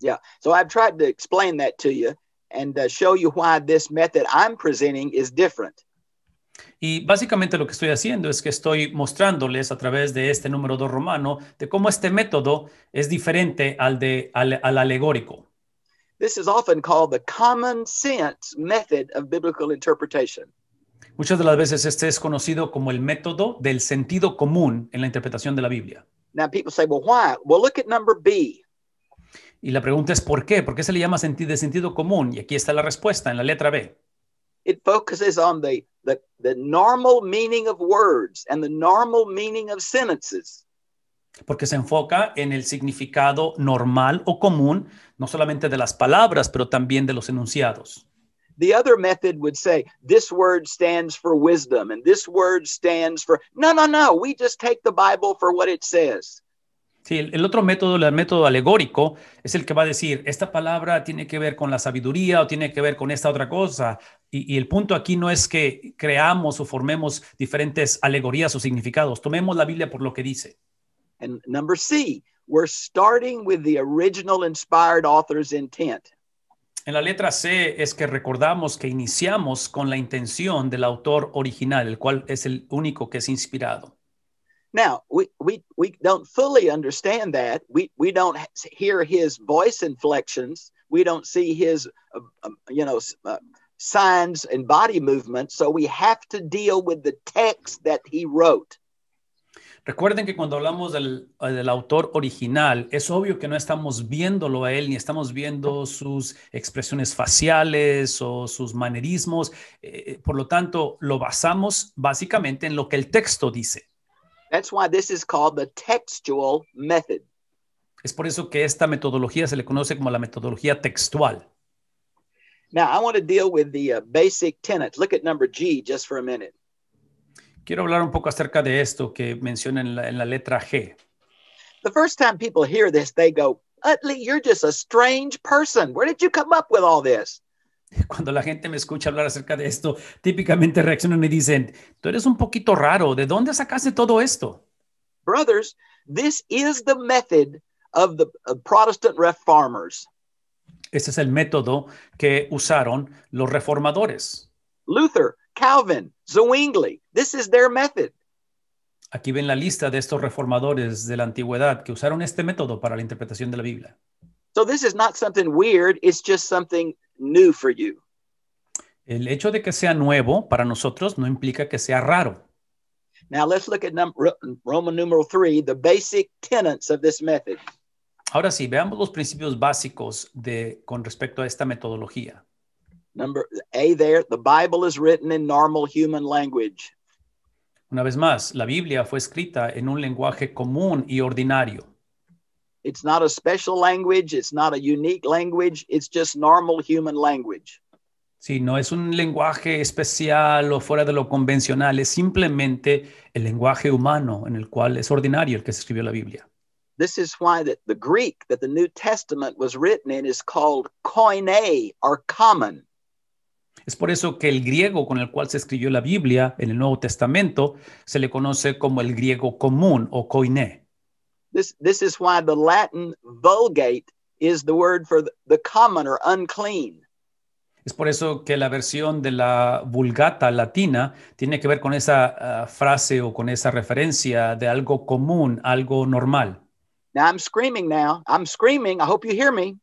Speaker 1: Yeah, so I've tried to explain that to you and uh, show you why this method I'm presenting is different.
Speaker 2: Y básicamente lo que estoy haciendo es que estoy mostrándoles a través de este número 2 romano de cómo este método es diferente al de al, al alegórico.
Speaker 1: This is often called the common sense method of biblical interpretation.
Speaker 2: Muchas de las veces este es conocido como el método del sentido común en la interpretación de la Biblia.
Speaker 1: Now people say, well, why? Well, look at number B.
Speaker 2: Y la pregunta es ¿por qué? ¿Por qué se le llama sentido de sentido común? Y aquí está la respuesta en la letra B.
Speaker 1: It focuses on the, the, the normal meaning of words and the normal meaning of sentences.
Speaker 2: Porque se enfoca en el significado normal o común, no solamente de las palabras, pero también de los enunciados.
Speaker 1: The other method would say, this word stands for wisdom and this word stands for. No, no, no. We just take the Bible for what it says.
Speaker 2: Sí, el, otro método, el método alegórico, es el que va a decir, esta palabra tiene que ver con la sabiduría o tiene que ver con esta otra cosa. Y, el punto aquí no es que creamos o formemos diferentes alegorías o significados. Tomemos la Biblia por lo que dice.
Speaker 1: number C, we're starting with the original inspired author's intent.
Speaker 2: En la letra C es que recordamos que iniciamos con la intención del autor original, el cual es el único que es inspirado.
Speaker 1: Now, we, we, we don't fully understand that. We, we don't hear his voice inflections. We don't see his, uh, you know, uh, signs and body movements. So we have to deal with the text that he wrote.
Speaker 2: Recuerden que cuando hablamos del, eh, del, autor original, es obvio que no estamos viéndolo a él, ni estamos viendo sus expresiones faciales o sus manerismos. Eh, por lo tanto, lo basamos básicamente en lo que el texto dice. That's why this
Speaker 1: is called the textual method.
Speaker 2: Es por eso que esta metodología se le conoce como la metodología textual.
Speaker 1: Now I want to deal with the uh, basic tenets. Look at number G just for a minute.
Speaker 2: Quiero hablar un poco acerca de esto que menciona en la, en la letra G.
Speaker 1: The first time people hear this, they go, Utley, you're just a strange person. Where did you come up with all this?
Speaker 2: *laughs* cuando la gente me escucha hablar acerca de esto, típicamente reaccionan y dicen, tú eres un poquito raro, ¿de dónde sacaste todo esto?
Speaker 1: Brothers, this
Speaker 2: is the method of the Protestant reformers. Este es el método que usaron los reformadores. Luther, Calvin, Zwingli, this is their method. Aquí ven la lista de estos reformadores de la antigüedad que usaron este método para la interpretación de la Biblia.
Speaker 1: So this is not something weird, it's just something for
Speaker 2: El hecho de que sea nuevo para nosotros no implica que sea raro. Ahora sí, veamos los principios básicos de con respecto a esta metodología. Una vez más, la Biblia fue escrita en un lenguaje común y ordinario.
Speaker 1: It's not a special language, it's not a unique language, it's just normal human language.
Speaker 2: Sí, no es un lenguaje especial o fuera de lo convencional, es simplemente el lenguaje humano en el cual es ordinario el que se escribió la Biblia.
Speaker 1: This is why the Greek that the New Testament was written in is called koine or common.
Speaker 2: Es por eso que el griego con el cual se escribió la Biblia en el Nuevo Testamento se le conoce como el griego común o Koine.
Speaker 1: This, is why the Latin Vulgate is the word for the common or unclean.
Speaker 2: Es por eso que la versión de la vulgata latina tiene que ver con esa ah, frase o con esa referencia de algo común, algo normal.
Speaker 1: Now I'm screaming now. I'm screaming. I hope you hear me.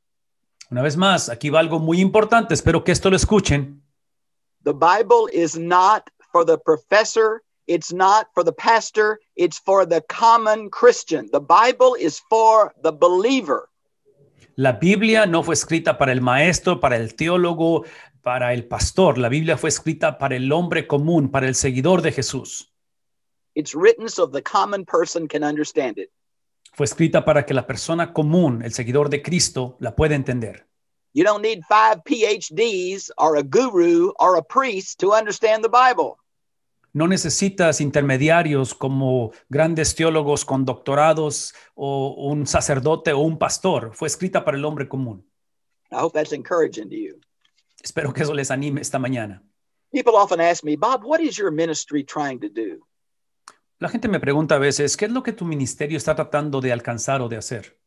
Speaker 2: Una vez más, aquí va algo muy importante. Espero que esto lo escuchen. The Bible
Speaker 1: is not for the professor It's not for the pastor, it's for the common Christian. The Bible is for the believer.
Speaker 2: La Biblia no fue escrita para el maestro, para el teólogo, para el pastor. La Biblia fue escrita para el hombre común, para el seguidor de Jesús.
Speaker 1: It's written so the common person can understand it.
Speaker 2: Fue escrita para que la persona común, el seguidor de Cristo, la pueda entender.
Speaker 1: You don't need five PhDs or a guru or a priest to understand the Bible.
Speaker 2: No necesitas intermediarios como grandes teólogos con doctorados o un sacerdote o un pastor. Fue escrita para el hombre común.
Speaker 1: I hope encouraging to you.
Speaker 2: Espero que eso les anime esta mañana.
Speaker 1: People often ask me, Bob, what is your ministry trying to do?
Speaker 2: La gente me pregunta a veces, ¿qué es lo que tu ministerio está tratando de alcanzar o de hacer?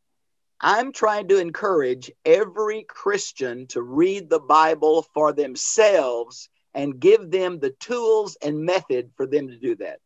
Speaker 1: I'm trying to encourage every Christian to read the Bible for themselves and give them the tools and method for them to do that.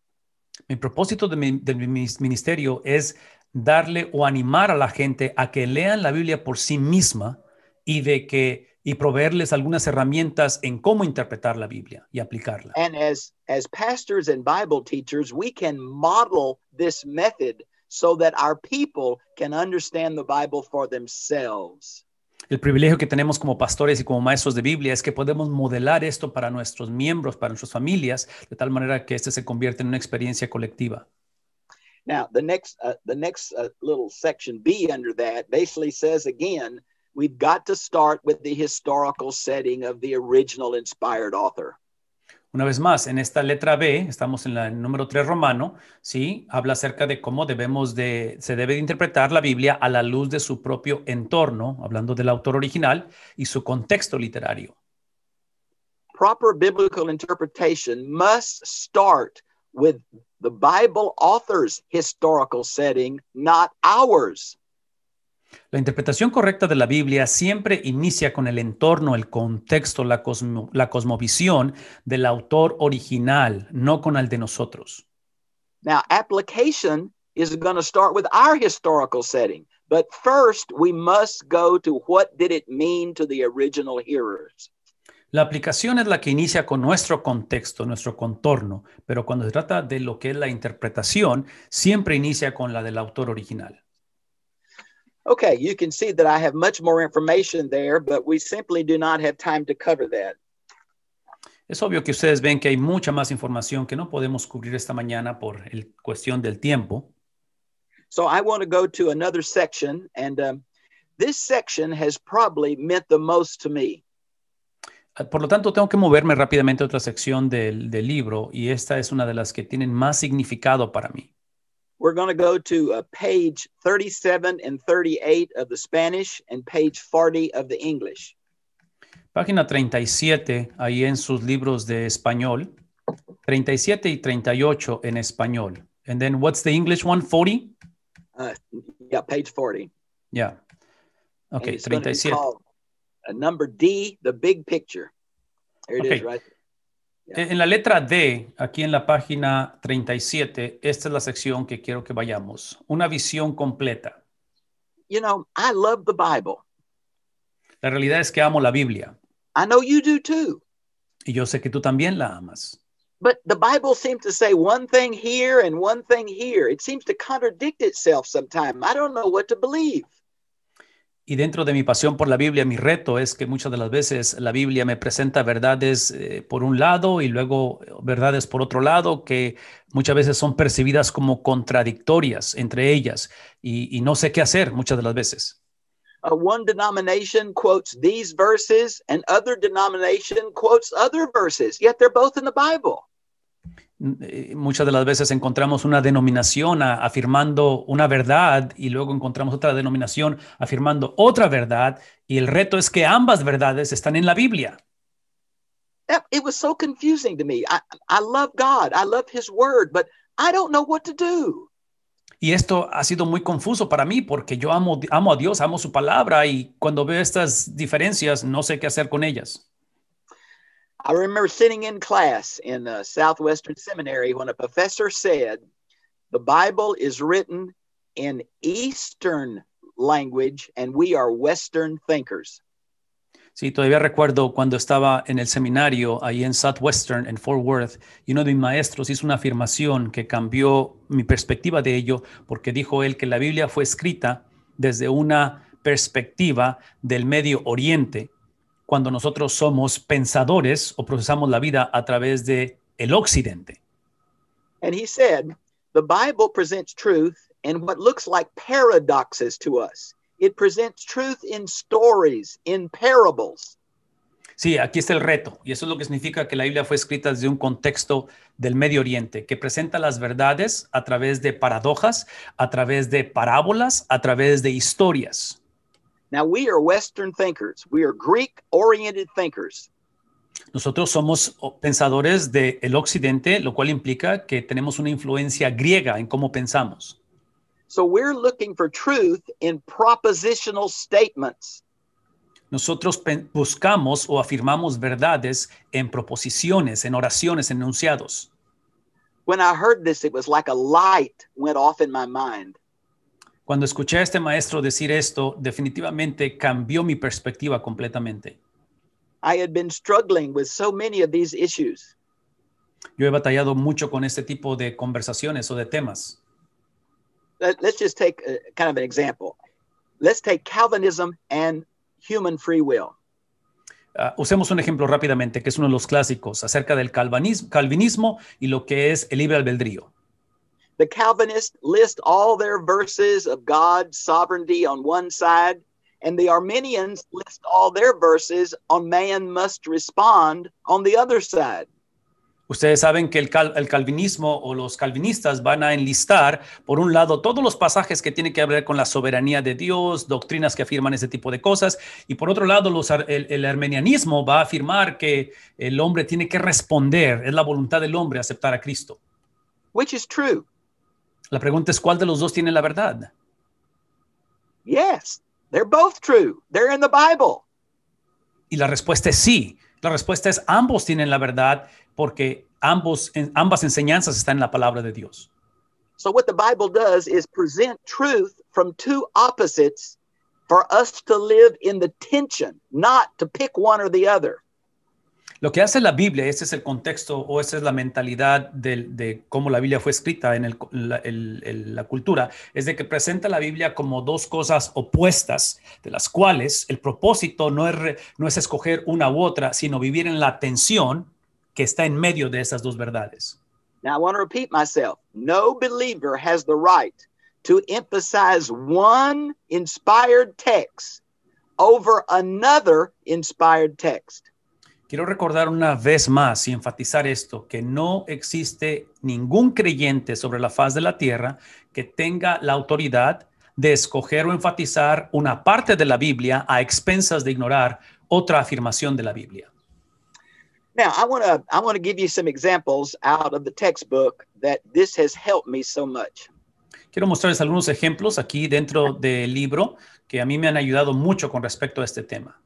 Speaker 2: Mi propósito de mi, ministerio es darle o animar a la gente a que lean la Biblia por sí misma y de que y proveerles algunas herramientas en cómo interpretar la Biblia y aplicarla.
Speaker 1: And as as pastors and Bible teachers, we can model this method so that our people can understand the Bible for themselves.
Speaker 2: El privilegio que tenemos como pastores y como maestros de Biblia es que podemos modelar esto para nuestros miembros, para nuestras familias, de tal manera que este se convierte en una experiencia colectiva.
Speaker 1: Now, the next, uh, the next uh, little section B under that basically says again, we've got to start with the historical setting of the original inspired author.
Speaker 2: Una vez más, en esta letra B, estamos en el número 3 romano, ¿sí? Habla acerca de cómo debemos de, se debe de interpretar la Biblia a la luz de su propio entorno, hablando del autor original y su contexto literario.
Speaker 1: Proper biblical interpretation must start with the Bible author's historical setting, not ours.
Speaker 2: La interpretación correcta de la Biblia siempre inicia con el entorno, el contexto, la, cosmovisión del autor original, no con el de nosotros.
Speaker 1: application is start with our historical setting, but first we must go to what did it mean to the original hearers.
Speaker 2: La aplicación es la que inicia con nuestro contexto, nuestro contorno, pero cuando se trata de lo que es la interpretación, siempre inicia con la del autor original.
Speaker 1: Okay, you can see that I have much more information there, but we simply do not have time to cover that.
Speaker 2: Es obvio que ustedes ven que hay mucha más información que no podemos cubrir esta mañana por el, cuestión del tiempo.
Speaker 1: So I want to go to another section, and um, this section has probably meant the most to me.
Speaker 2: Ah, por lo tanto, tengo que moverme rápidamente a otra sección del, del libro, y esta es una de las que tienen más significado para mí.
Speaker 1: We're going to go to uh, page 37 and 38 of the Spanish and page 40 of the English.
Speaker 2: Página 37, ahí en sus libros de español. 37 y 38 en español. And then what's the English one? 40?
Speaker 1: Uh, yeah, page 40.
Speaker 2: Yeah. Okay, 37. Called,
Speaker 1: uh, number D, the big picture. There it okay. is, right?
Speaker 2: En la letra D, aquí en la página 37, esta es la sección que quiero que vayamos. Una visión completa. You know, I love the Bible. La realidad es que amo la Biblia. I know you do too. Y yo sé que tú también la amas.
Speaker 1: But the Bible seems to say one thing here and one thing here. It seems to contradict itself sometimes. I don't know what to believe.
Speaker 2: Y dentro de mi pasión por la Biblia, mi reto es que muchas de las veces la Biblia me presenta verdades eh, por un lado y luego verdades por otro lado que muchas veces son percibidas como contradictorias entre ellas y, no sé qué hacer muchas de las veces.
Speaker 1: one denomination quotes these verses and other denomination quotes other verses, yet they're both in the Bible.
Speaker 2: Eh, muchas de las veces encontramos una denominación afirmando una verdad y luego encontramos otra denominación afirmando otra verdad y el reto es que ambas verdades están en la Biblia. Y esto ha sido muy confuso para mí porque yo amo, amo a Dios, amo su palabra y cuando veo estas diferencias no sé qué hacer con ellas.
Speaker 1: I remember sitting in class in uh, Southwestern Seminary when a professor said, The Bible is written in Eastern language and we are Western thinkers.
Speaker 2: Sí, todavía recuerdo cuando estaba en el seminario ahí en Southwestern, en Fort Worth, y uno de mis maestros hizo una afirmación que cambió mi perspectiva de ello, porque dijo él que la Biblia fue escrita desde una perspectiva del Medio Oriente cuando nosotros somos pensadores o procesamos la vida a través de el occidente.
Speaker 1: And he said, the Bible presents truth what looks like paradoxes to us. It presents truth in stories, in parables.
Speaker 2: Sí, aquí está el reto, y eso es lo que significa que la Biblia fue escrita desde un contexto del Medio Oriente, que presenta las verdades a través de paradojas, a través de parábolas, a través de historias.
Speaker 1: Now we are Western thinkers. We are Greek oriented thinkers.
Speaker 2: Nosotros somos pensadores del de occidente, lo cual implica que tenemos una influencia griega en cómo pensamos.
Speaker 1: So we're looking for truth in propositional statements.
Speaker 2: Nosotros buscamos o afirmamos verdades en proposiciones, en oraciones, en enunciados.
Speaker 1: When I heard this, it was like a light went off in my mind.
Speaker 2: Cuando escuché a este maestro decir esto, definitivamente cambió mi perspectiva completamente. Yo he batallado mucho con este tipo de conversaciones o de temas. usemos un ejemplo rápidamente, que es uno de los clásicos, acerca del calvinismo y lo que es el libre albedrío.
Speaker 1: The Calvinists list all their verses of God's sovereignty on one side, and the Arminians list all their verses on man must respond on the other side.
Speaker 2: Ustedes saben que el, calvinismo o los calvinistas van a enlistar, por un lado, todos los pasajes que tienen que ver con la soberanía de Dios, doctrinas que afirman ese tipo de cosas, y por otro lado, el, el, armenianismo va a afirmar que el hombre tiene que responder, es la voluntad del hombre aceptar a Cristo. Which is true. La pregunta es cuál de los dos tiene la verdad. Yes, they're both true. They're in the Bible. Y la respuesta es sí. La respuesta es ambos tienen la verdad porque ambos en, ambas enseñanzas están en la palabra de Dios.
Speaker 1: So what the Bible does is present truth from two opposites for us to live in the tension, not to pick one or the other.
Speaker 2: Lo que hace la Biblia, ese es el contexto o esa es la mentalidad de, cómo la Biblia fue escrita en la, cultura, es de que presenta la Biblia como dos cosas opuestas, de las cuales el propósito no es, no es escoger una u otra, sino vivir en la tensión que está en medio de esas dos verdades.
Speaker 1: Now I want to repeat myself. No believer has the right to emphasize one inspired text over another inspired text.
Speaker 2: Quiero recordar una vez más y enfatizar esto, que no existe ningún creyente sobre la faz de la tierra que tenga la autoridad de escoger o enfatizar una parte de la Biblia a expensas de ignorar otra afirmación de la Biblia.
Speaker 1: Now, I want give you some examples out of the textbook that this has helped me so much.
Speaker 2: Quiero mostrarles algunos ejemplos aquí dentro del libro que a mí me han ayudado mucho con respecto a este tema.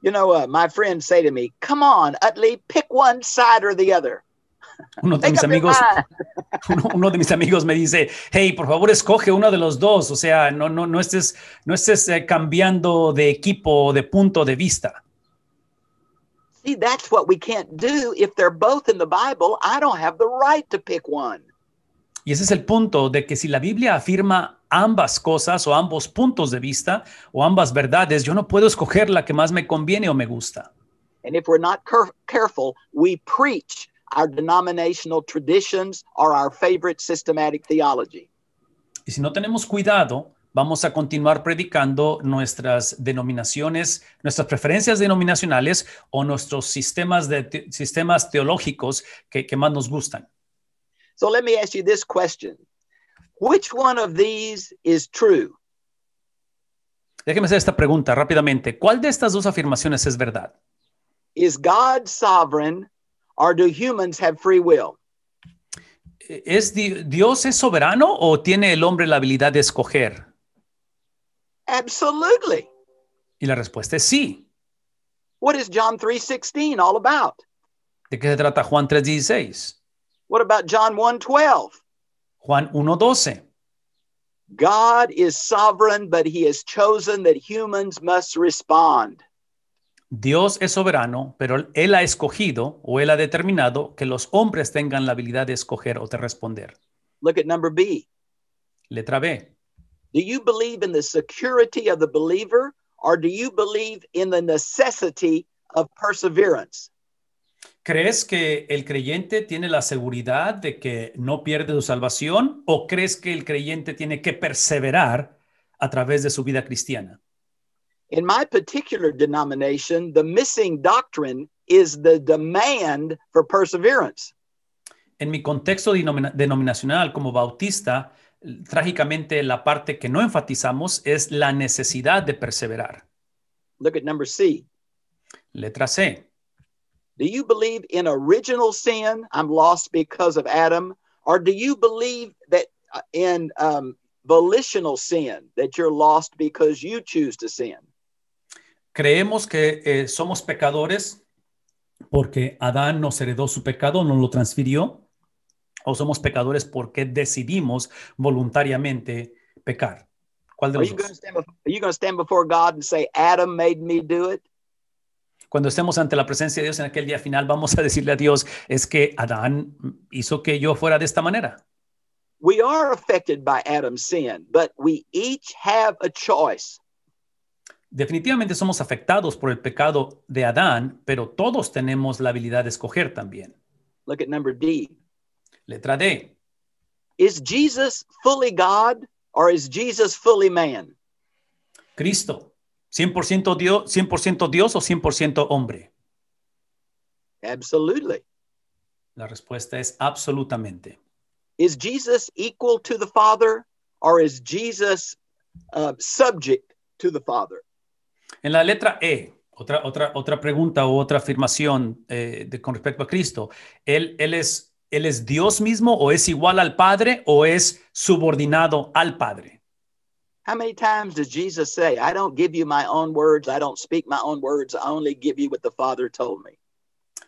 Speaker 1: You know, uh, my friends say to me, come on, Utley, pick one side or the other.
Speaker 2: Uno de, mis amigos, *laughs* uno, uno de mis amigos me dice, hey, por favor, escoge uno de los dos. O sea, no, no, no estés, no estés eh, cambiando de equipo, o de punto de vista.
Speaker 1: See, that's what we can't do. If they're both in the Bible, I don't have the right to pick one.
Speaker 2: Y ese es el punto de que si la Biblia afirma ambas cosas o ambos puntos de vista o ambas verdades. Yo no puedo escoger la que más me conviene o me gusta. Y si no tenemos cuidado, vamos a continuar predicando nuestras denominaciones, nuestras preferencias denominacionales o nuestros sistemas, de sistemas teológicos que, que más nos gustan.
Speaker 1: So let me ask this question. Which one of these
Speaker 2: is true? Déjeme hacer esta pregunta rápidamente. ¿Cuál de estas dos afirmaciones es verdad?
Speaker 1: Is God sovereign or do humans have
Speaker 2: free will? ¿Es di Dios es soberano o tiene el hombre la habilidad de escoger?
Speaker 1: Absolutely.
Speaker 2: Y la respuesta es sí.
Speaker 1: What is John 3:16 all about?
Speaker 2: ¿De qué se trata Juan 3:16?
Speaker 1: What about John 1:12?
Speaker 2: Juan 1:12.
Speaker 1: God is sovereign, but he has chosen that humans must respond.
Speaker 2: Dios es soberano, pero él ha escogido o él ha determinado que los hombres tengan la habilidad de escoger o de responder.
Speaker 1: Look at number B. Letra B. Do you believe in the security of the believer or do you believe in the necessity of perseverance?
Speaker 2: ¿Crees que el creyente tiene la seguridad de que no pierde su salvación o crees que el creyente tiene que perseverar a través de su vida cristiana?
Speaker 1: In my particular denomination, the missing doctrine is the demand for perseverance.
Speaker 2: En mi contexto denominacional como bautista, trágicamente la parte que no enfatizamos es la necesidad de perseverar.
Speaker 1: Look at number C.
Speaker 2: Letra C.
Speaker 1: Do you believe in original sin? I'm lost because of Adam. Or do you believe that uh, in um, volitional sin, that you're lost because you choose to sin?
Speaker 2: Creemos que eh, somos pecadores porque Adán nos heredó su pecado, nos lo transfirió. O somos pecadores porque decidimos voluntariamente pecar. ¿Cuál de los are
Speaker 1: you going to stand before God and say, Adam made me do
Speaker 2: it? Cuando estemos ante la presencia de Dios en aquel día final, vamos a decirle a Dios, es que Adán hizo que yo fuera de esta manera.
Speaker 1: We are affected by Adam's sin, but we each have a choice.
Speaker 2: Definitivamente somos afectados por el pecado de Adán, pero todos tenemos la habilidad de escoger también.
Speaker 1: Look at number D. Letra D. Is Jesus fully God
Speaker 2: or is Jesus fully man? Cristo, 100% Dios, 100% Dios o 100% hombre?
Speaker 1: Absolutely. La respuesta es absolutamente. Is Jesus equal to the Father or is Jesus uh, subject to the Father?
Speaker 2: En la letra E, otra, otra, otra pregunta o otra afirmación eh, de, con respecto a Cristo. ¿Él, él, es, ¿Él es Dios mismo o es igual al Padre o es subordinado al Padre?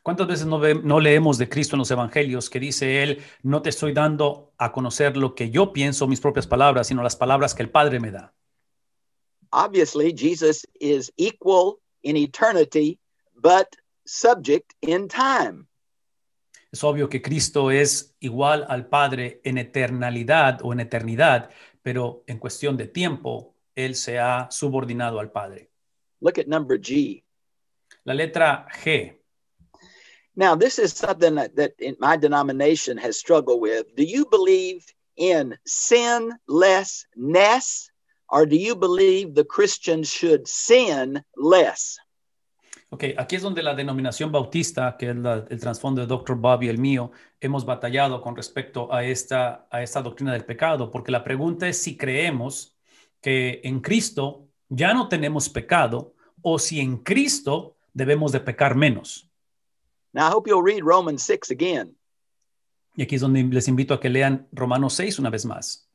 Speaker 2: ¿Cuántas veces no, leemos de Cristo en los Evangelios que dice Él, no te estoy dando a conocer lo que yo pienso, mis propias palabras, sino las palabras que el Padre me da?
Speaker 1: Obviously, Jesus is equal in eternity, but subject in time.
Speaker 2: Es obvio que Cristo es igual al Padre en eternalidad o en eternidad, pero en cuestión de tiempo, él se ha subordinado al Padre. Look at number G. La letra G.
Speaker 1: Now, this is something that, in my denomination has struggled with. Do you believe in ness, or do you believe the Christian should sin less?
Speaker 2: Okay, aquí es donde la denominación bautista, que es el trasfondo de Dr. Bobby, el mío, hemos batallado con respecto a esta, a esta doctrina del pecado, porque la pregunta es si creemos que en Cristo ya no tenemos pecado o si en Cristo debemos de pecar menos. Y aquí es donde les invito a que lean Romanos 6 una vez más.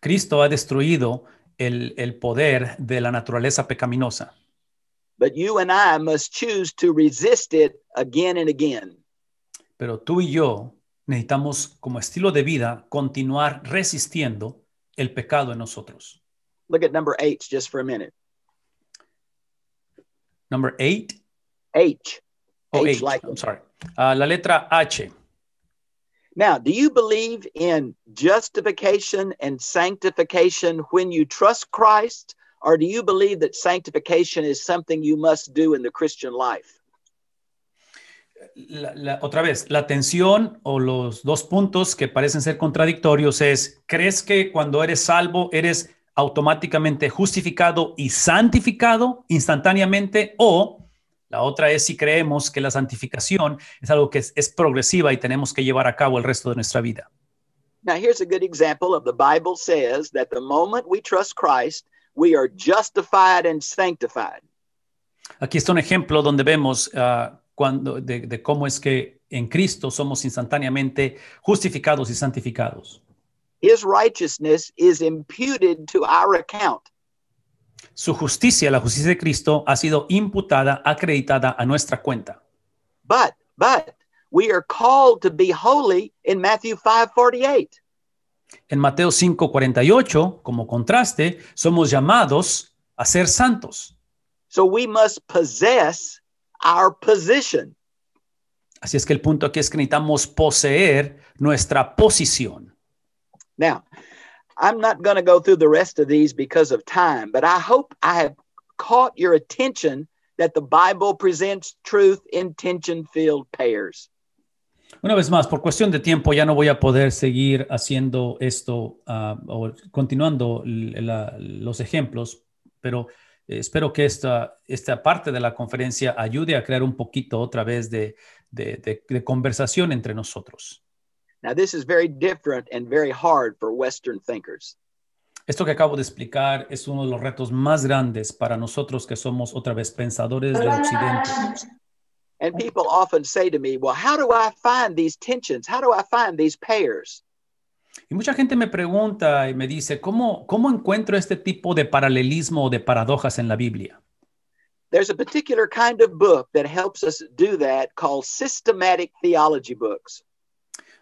Speaker 2: Cristo ha destruido el poder de la naturaleza pecaminosa.
Speaker 1: But you and I must choose to resist it again and again.
Speaker 2: Pero tú y yo necesitamos como estilo de vida continuar resistiendo el pecado en nosotros.
Speaker 1: Look at number H just for a minute.
Speaker 2: Number 8. H. Oh, H, H like I'm sorry. Uh, la letra H.
Speaker 1: Now, do you believe in justification and sanctification when you trust Christ, Or do you believe that sanctification is something you must do in the Christian
Speaker 2: otra vez, la tensión o los dos puntos que parecen ser contradictorios es, ¿crees que cuando eres salvo eres automáticamente justificado y santificado instantáneamente? O la otra es si creemos que la santificación es algo que es, progresiva y tenemos que llevar a cabo el resto de nuestra vida.
Speaker 1: Now here's a good example of the Bible says that the moment we trust Christ, we are justified and sanctified.
Speaker 2: Aquí está un ejemplo donde vemos uh, cuando, de, de cómo es que en Cristo somos instantáneamente justificados y santificados.
Speaker 1: His righteousness is imputed
Speaker 2: to our account. Su justicia, la justicia de Cristo, ha sido imputada, acreditada a nuestra cuenta.
Speaker 1: But, but, we are called to be holy in Matthew 5:48.
Speaker 2: En Mateo 5:48, como contraste, somos llamados a ser santos.
Speaker 1: So we must possess our position.
Speaker 2: Así es que el punto aquí es que necesitamos poseer nuestra posición.
Speaker 1: Now, I'm not going to go through the rest of these because of time, but I hope I have caught your attention that the Bible presents truth in tension-filled pairs.
Speaker 2: Una vez más, por cuestión de tiempo ya no voy a poder seguir haciendo esto ah, o continuando los ejemplos, pero eh, espero que esta, esta parte de la conferencia ayude a crear un poquito otra vez de, conversación entre nosotros.
Speaker 1: Now, this is very different and very hard for Western thinkers.
Speaker 2: Esto que acabo de explicar es uno de los retos más grandes para nosotros que somos otra vez pensadores de Occidente.
Speaker 1: And people often say to me, well, how do I find these tensions? How do I find these pairs?
Speaker 2: Y mucha gente me pregunta y me dice, ¿cómo, cómo encuentro este tipo de paralelismo o de paradojas en la Biblia?
Speaker 1: There's a particular kind of book that helps us do that called systematic theology books.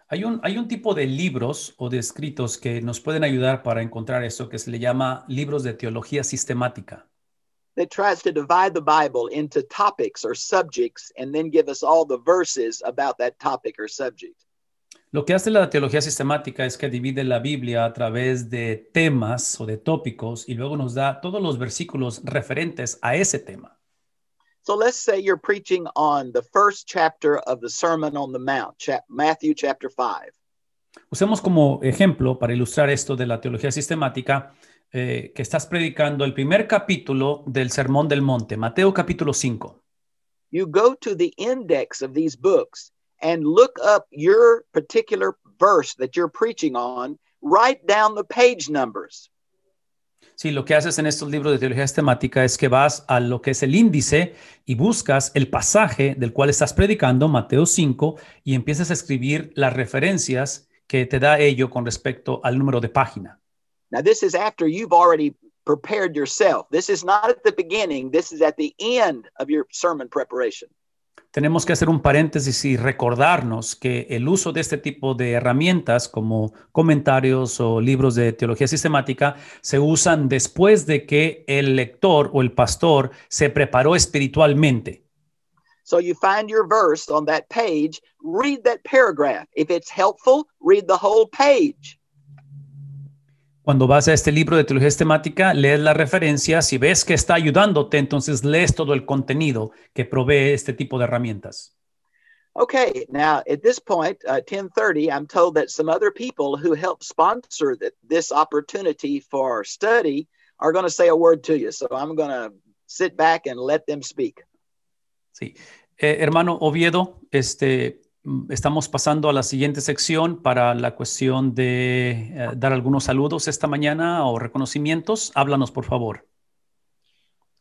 Speaker 2: Hay un, hay un tipo de libros o de escritos que nos pueden ayudar para encontrar eso que se le llama libros de teología sistemática.
Speaker 1: that tries to divide the Bible into topics or subjects and then give us all the verses about that topic or subject.
Speaker 2: Lo que hace la teología sistemática es que divide la Biblia a través de temas o de tópicos y luego nos da todos los versículos referentes a ese tema.
Speaker 1: So let's say you're preaching on the first chapter of the Sermon on the Mount, chap Matthew chapter
Speaker 2: 5. Usemos como ejemplo para ilustrar esto de la teología sistemática Eh, que estás predicando el primer capítulo del Sermón del Monte, Mateo capítulo 5.
Speaker 1: You go to the index of these books and look up your particular verse that you're preaching on, write down the page numbers.
Speaker 2: Sí, lo que haces en estos libros de teología sistemática es que vas a lo que es el índice y buscas el pasaje del cual estás predicando, Mateo 5, y empiezas a escribir las referencias que te da ello con respecto al número de página.
Speaker 1: Now, this is after you've already prepared yourself. This is not at the beginning, this is at the end of your sermon preparation.
Speaker 2: Tenemos que hacer un paréntesis y recordarnos que el uso de este tipo de herramientas como comentarios o libros de teología sistemática se usan después de que el lector o el pastor se preparó espiritualmente.
Speaker 1: So you find your verse on that page, read that paragraph. If it's helpful, read the whole page.
Speaker 2: Cuando vas a este libro de teología sistemática, lees la referencia, si ves que está ayudándote, entonces lees todo el contenido que provee este tipo de herramientas.
Speaker 1: Okay, now at this point, uh, 1030, I'm told that some other people who help sponsor this opportunity for study are going to say a word to you. So I'm going to sit back and let them speak.
Speaker 2: Sí. Eh, hermano Oviedo, este, Mm, estamos pasando a la siguiente sección para la cuestión de eh, dar algunos saludos esta mañana o reconocimientos. Háblanos, por favor.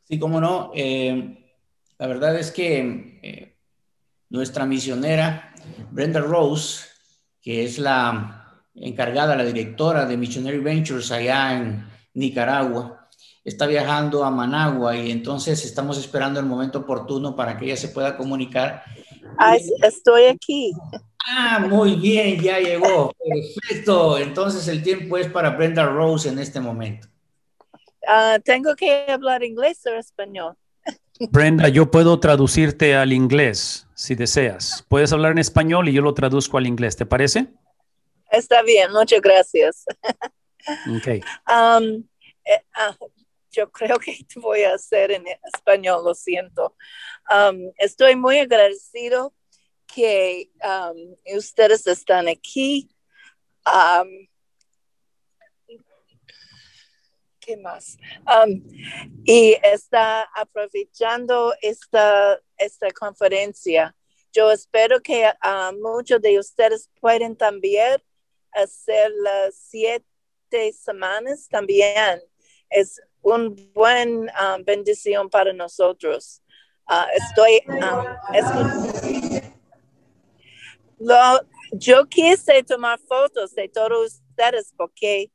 Speaker 3: Sí, cómo no. Eh, la verdad es que eh, nuestra misionera, Brenda Rose, que es la encargada, la directora de Missionary Ventures allá en Nicaragua, está viajando a Managua y entonces estamos esperando el momento oportuno para que ella se pueda comunicar
Speaker 4: estoy aquí. Ah, muy bien,
Speaker 3: ya llegó. Perfecto. Entonces el tiempo es para Brenda Rose en este momento.
Speaker 4: Ah, tengo que hablar inglés o español.
Speaker 2: Brenda, yo puedo traducirte al inglés si deseas. Puedes hablar en español y yo lo traduzco al inglés, ¿te parece?
Speaker 4: Está bien, muchas gracias. Okay. Um, eh, ah, yo creo que te voy a hacer en español, lo siento. Um, estoy muy agradecido que um, ustedes están aquí. Um, ¿Qué más? y está aprovechando esta, conferencia. Yo espero que uh, muchos de ustedes pueden también hacer las siete semanas también. Es una buena uh, bendición para nosotros. Uh, estoy, um, es, lo, yo quise tomar fotos de todos ustedes porque,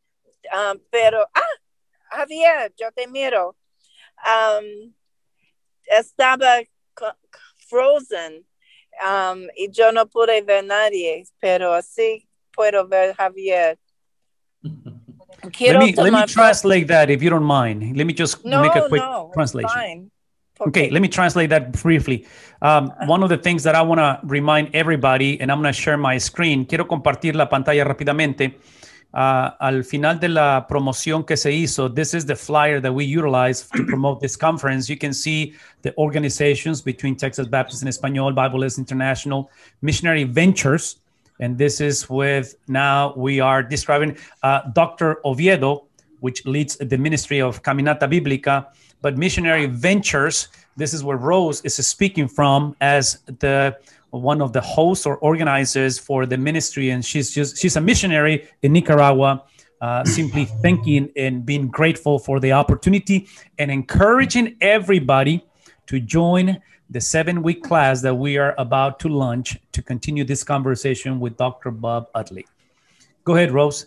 Speaker 4: um, pero, ah, Javier, yo te miro. Um, estaba frozen um, y yo no pude ver nadie, pero así puedo ver Javier. let, me, let me translate
Speaker 2: that if you don't mind. Let me just make a quick translation. Fine. Okay. okay, let me translate that briefly. Um, one of the things that I want to remind everybody, and I'm going to share my screen, quiero compartir la pantalla rápidamente. Uh, al final de la promoción que se hizo, this is the flyer that we utilize to promote this conference. You can see the organizations between Texas Baptist and Español, Bible is International, Missionary Ventures, and this is with now we are describing uh, Dr. Oviedo, which leads the ministry of Caminata Bíblica but missionary ventures. This is where Rose is speaking from as the one of the hosts or organizers for the ministry, and she's just she's a missionary in Nicaragua. Uh, simply *clears throat* thanking and being grateful for the opportunity and encouraging everybody to join the seven week class that we are about to launch to continue this conversation with Dr. Bob Utley. Go ahead, Rose.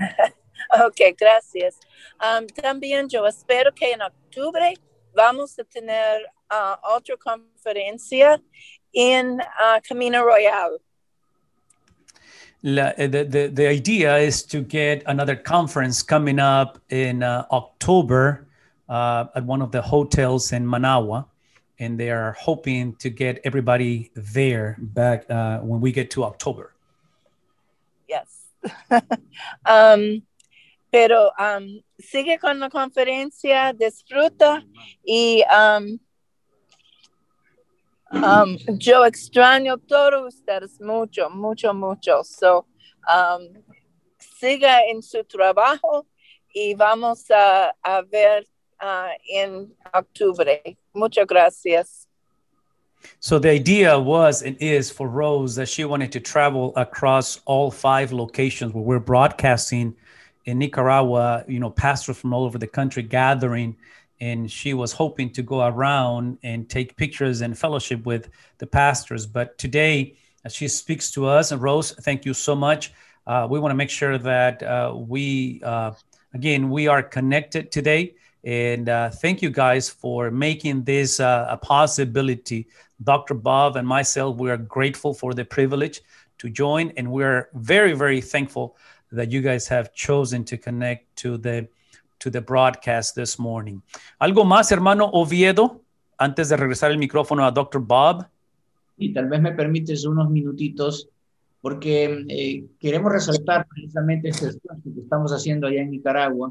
Speaker 4: *laughs* okay, gracias. Um, también yo espero que en octubre vamos a tener uh, otra conferencia en uh, Camino Royal.
Speaker 2: La, eh, the, the, the, idea is to get another conference coming up in uh, October uh, at one of the hotels in Manawa. And they are hoping to get everybody there back uh, when we get to October.
Speaker 4: Yes. *laughs* um, pero um, sigue con la conferencia, disfruta y um, um, yo extraño a todos ustedes mucho, mucho, mucho. So, um, siga en su trabajo y vamos a, a ver uh, en octubre. Muchas gracias.
Speaker 2: So the idea was and is for Rose that she wanted to travel across all five locations where we're broadcasting in Nicaragua, you know, pastors from all over the country gathering, and she was hoping to go around and take pictures and fellowship with the pastors. But today, as she speaks to us, and Rose, thank you so much. Uh, we want to make sure that uh, we, uh, again, we are connected today. And uh, thank you guys for making this uh, a possibility. Dr. Bob and myself, we are grateful for the privilege to join, and we are very, very thankful that you guys have chosen to connect to the to broadcast this morning. ¿Algo más, hermano Oviedo, antes de regresar el micrófono a Dr. Bob? Y tal vez me permites unos minutitos porque
Speaker 3: eh, queremos resaltar precisamente este esfuerzo que estamos haciendo allá en Nicaragua.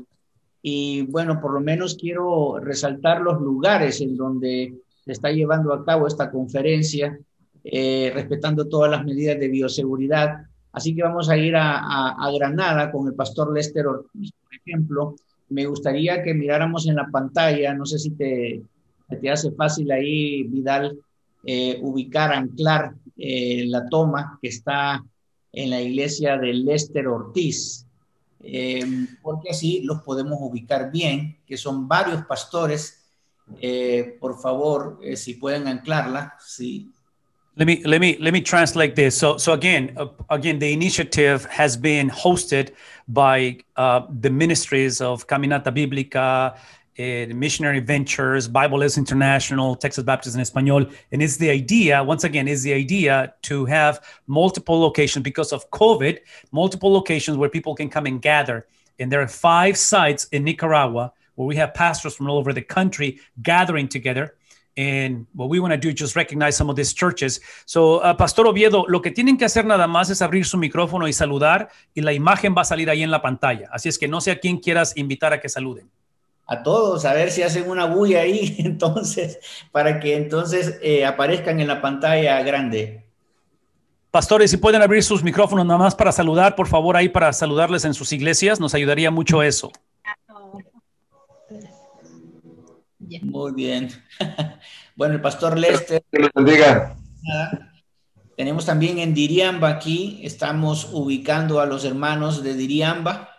Speaker 3: Y bueno, por lo menos quiero resaltar los lugares en donde se está llevando a cabo esta conferencia, eh, respetando todas las medidas de bioseguridad. Así que vamos a ir a, Granada con el pastor Lester Ortiz, por ejemplo. Me gustaría que miráramos en la pantalla, no sé si te, te hace fácil ahí, Vidal, eh, ubicar, anclar eh, la toma que está en la iglesia de Lester Ortiz, eh, porque así los podemos ubicar bien, que son varios pastores. por favor, si pueden anclarla, sí,
Speaker 2: let me let me let me translate this so so again uh, again the initiative has been hosted by uh, the ministries of caminata biblica eh, missionary ventures bible is international texas baptist in espanol and it's the idea once again is the idea to have multiple locations because of covid multiple locations where people can come and gather and there are five sites in nicaragua where we have pastors from all over the country gathering together And what we want to do just recognize some of these churches. So, uh, Pastor Oviedo, lo que tienen que hacer nada más es abrir su micrófono y saludar, y la imagen va a salir ahí en la pantalla. Así es que no sé a quién quieras invitar a que saluden. A todos,
Speaker 3: a ver si hacen una bulla ahí, *laughs* entonces, para que entonces
Speaker 2: eh, aparezcan en la pantalla grande. Pastores, si pueden abrir sus micrófonos nada más para saludar, por favor, ahí para saludarles en sus iglesias, nos ayudaría mucho eso. Muy bien. *laughs* bueno, el pastor
Speaker 3: Lester. Que
Speaker 5: bendiga.
Speaker 3: Tenemos también en Diriamba aquí, estamos ubicando a los hermanos de Diriamba.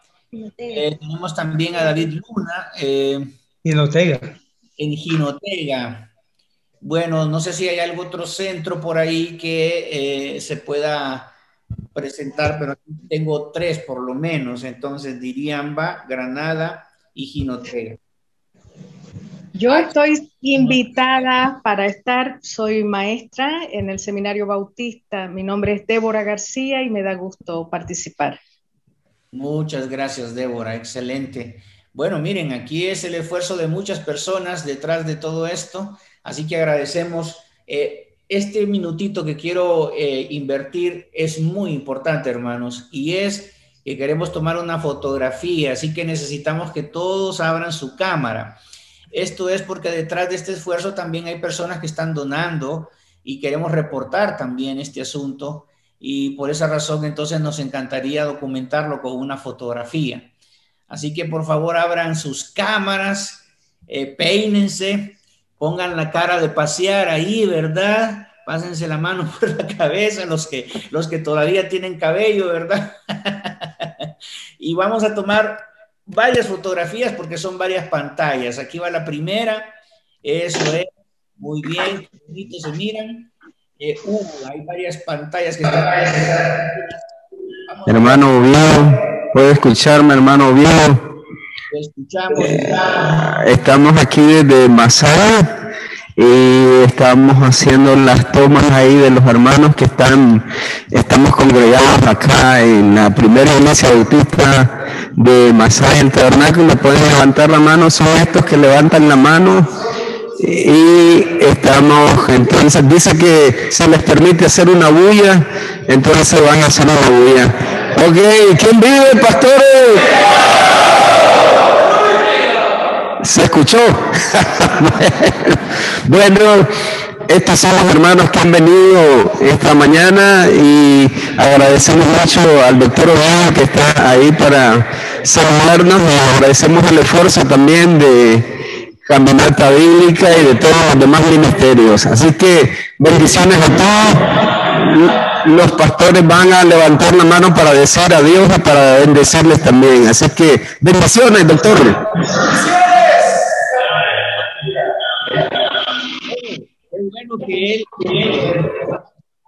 Speaker 3: Eh, tenemos también a David Luna. Eh,
Speaker 2: En
Speaker 3: Ginotega. Bueno, no sé si hay algún otro centro por ahí que eh, se pueda presentar, pero tengo tres por lo menos. Entonces, Diriamba, Granada y Ginotega. Yo estoy invitada para estar, soy maestra en el Seminario Bautista. Mi nombre es Débora García y me da gusto participar. Muchas gracias, Débora, excelente. Bueno, miren, aquí es el esfuerzo de muchas personas detrás de todo esto, así que agradecemos. Eh, este minutito que quiero eh, invertir es muy importante, hermanos, y es que queremos tomar una fotografía, así que necesitamos que todos abran su cámara. Esto es porque detrás de este esfuerzo también hay personas que están donando y queremos reportar también este asunto y por esa razón entonces nos encantaría documentarlo con una fotografía. Así que por favor abran sus cámaras, eh, peínense, pongan la cara de pasear ahí, ¿verdad? Pásense la mano *laughs* por la cabeza, los que, los que todavía tienen cabello, ¿verdad? *laughs* y vamos a tomar varias fotografías porque son varias pantallas. Aquí va la primera. Eso es. Muy bien. se miran. Eh, uh, hay varias pantallas que
Speaker 5: Hermano bien, ¿puede escucharme, hermano bien Escuchamos. Eh, estamos aquí desde Masada y estamos haciendo las tomas ahí de los hermanos que están, estamos congregados acá en la primera iglesia bautista de Masaya en Tabernáculo. Pueden levantar la mano, son estos que levantan la mano y estamos, entonces dice que se les permite hacer una bulla, entonces van a hacer una bulla. Ok, ¿quién vive, pastores? ¿Se escuchó? *laughs* bueno, estas son los hermanos que han venido esta mañana y agradecemos mucho al doctor Obama que está ahí para saludarnos. Y agradecemos el esfuerzo también de Caminata Bíblica y de todos los demás ministerios. Así que bendiciones a todos los pastores van a levantar la mano para decir a Dios y para bendecirles también. Así que bendiciones, doctor.
Speaker 3: que él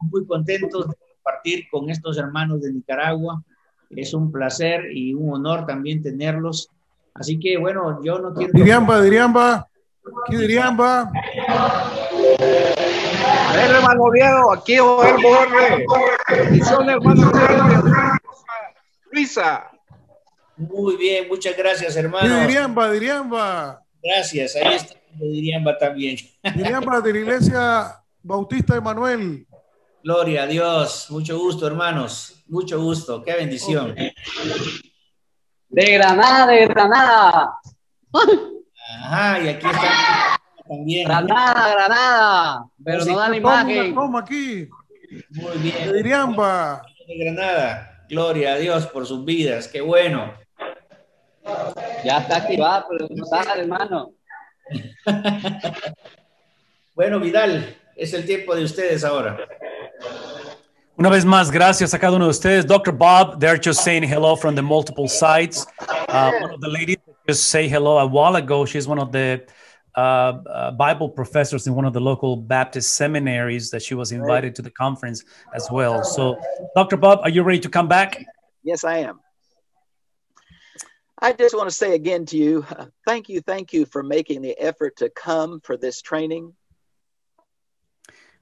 Speaker 3: muy contentos de compartir con estos hermanos de Nicaragua. Es un placer y un honor también tenerlos. Así que bueno, yo no quiero.
Speaker 2: Diriamba, Diriamba, aquí Diriamba.
Speaker 3: ver, hermano aquí Joel Borre. Luisa. Muy bien, muchas gracias, hermano. Diriamba, Diriamba. Gracias, ahí está. De Diriamba también. Diriamba de la Iglesia Bautista de Gloria a Dios, mucho gusto, hermanos, mucho gusto, qué bendición.
Speaker 5: De Granada, de Granada.
Speaker 3: Ajá, y aquí está
Speaker 5: también. Granada, Granada,
Speaker 3: pero no da la
Speaker 2: imagen. Toma aquí. Muy
Speaker 3: bien. De Diriamba. De Granada, gloria a Dios por sus vidas, qué bueno. Ya está
Speaker 5: activado, pero no sale, hermano. *laughs*
Speaker 3: bueno, Vidal, es el tiempo de ustedes ahora.
Speaker 2: Una vez más, gracias a cada uno de ustedes. Dr. Bob, they're just saying hello from the multiple sites. Uh, one of the ladies just say hello a while ago. She's one of the uh, uh, Bible professors in one of the local Baptist seminaries that she was invited to the conference as well. So, Dr. Bob, are you ready to come back? Yes, I am.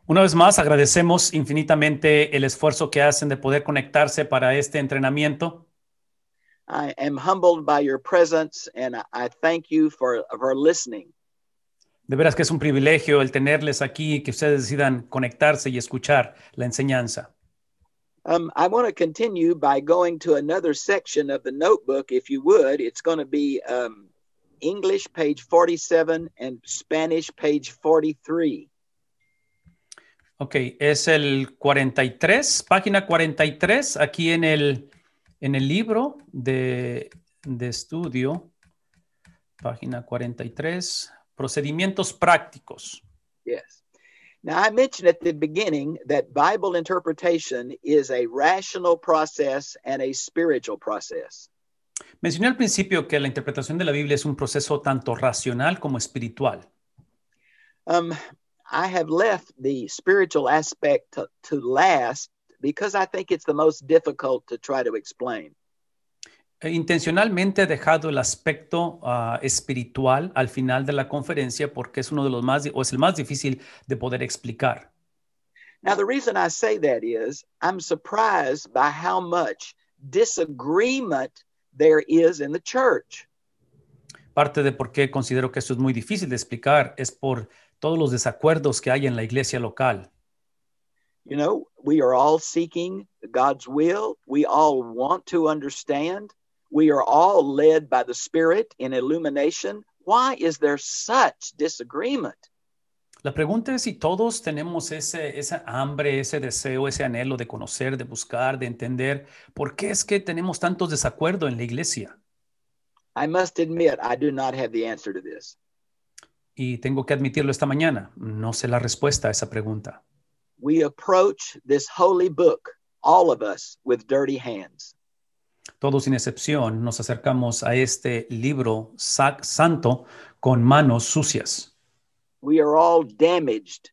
Speaker 2: Una vez más, agradecemos infinitamente el esfuerzo que hacen de poder conectarse para este entrenamiento.
Speaker 1: I am humbled by your presence and I thank you
Speaker 2: De veras que es un privilegio el tenerles aquí, y que ustedes decidan conectarse y escuchar la enseñanza.
Speaker 1: Um, I want to continue by going to another section of the notebook, if you would. It's going to be um, English, page 47, and Spanish, page 43.
Speaker 2: Ok, es el 43, página 43, aquí en el, en el libro de, de estudio, página 43, procedimientos prácticos.
Speaker 1: Yes. Now, I mentioned at the beginning that Bible interpretation is a rational process and a spiritual process.
Speaker 2: Mencioné al principio que la interpretación de la Biblia es un proceso tanto racional como espiritual.
Speaker 1: Um, I have left the spiritual aspect to, to last because I think it's the most difficult to try to explain.
Speaker 2: Eh, intencionalmente he dejado el aspecto ah, espiritual al final de la conferencia porque es uno de los más o es el más difícil de poder explicar.
Speaker 1: Now the reason I say that is I'm surprised by how much disagreement there is in the church.
Speaker 2: Parte de por qué considero que esto es muy difícil de explicar es por todos los desacuerdos que hay en la iglesia local.
Speaker 1: You know, we are all seeking God's will. We all want to understand. We are all led by the Spirit in illumination. Why is there such disagreement?
Speaker 2: La pregunta es si todos tenemos ese, ese hambre, ese deseo, ese anhelo de conocer, de buscar, de entender. ¿Por qué es que tenemos tantos desacuerdos en la iglesia?
Speaker 1: I must admit, I do not have the answer to this.
Speaker 2: Y tengo que admitirlo esta mañana, no sé la respuesta a esa pregunta.
Speaker 1: We approach this holy book, all of us, with dirty
Speaker 2: hands. Todos sin excepción nos acercamos a este libro sac santo con manos sucias.
Speaker 1: We are all damaged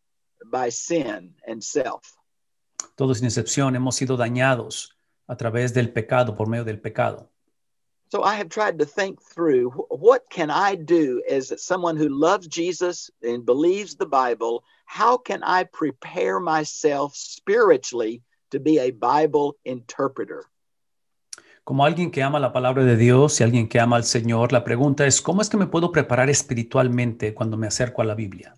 Speaker 1: by sin and self.
Speaker 2: Todos sin excepción hemos sido dañados a través del pecado, por medio del pecado.
Speaker 1: So I have tried to think through what can I do as someone who loves Jesus and believes the Bible, how can I prepare myself spiritually to be a Bible interpreter?
Speaker 2: Como alguien que ama la palabra de Dios y alguien que ama al Señor, la pregunta es, ¿cómo es que me puedo preparar espiritualmente cuando me acerco a la Biblia?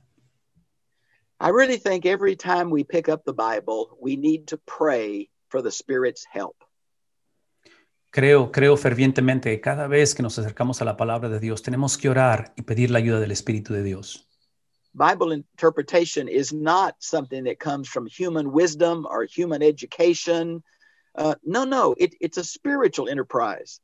Speaker 2: Creo, creo fervientemente que cada vez que nos acercamos a la palabra de Dios, tenemos que orar y pedir la ayuda del Espíritu de Dios.
Speaker 1: Bible interpretation is not something that comes from human wisdom or human education Uh, no, no, it, it's a spiritual enterprise.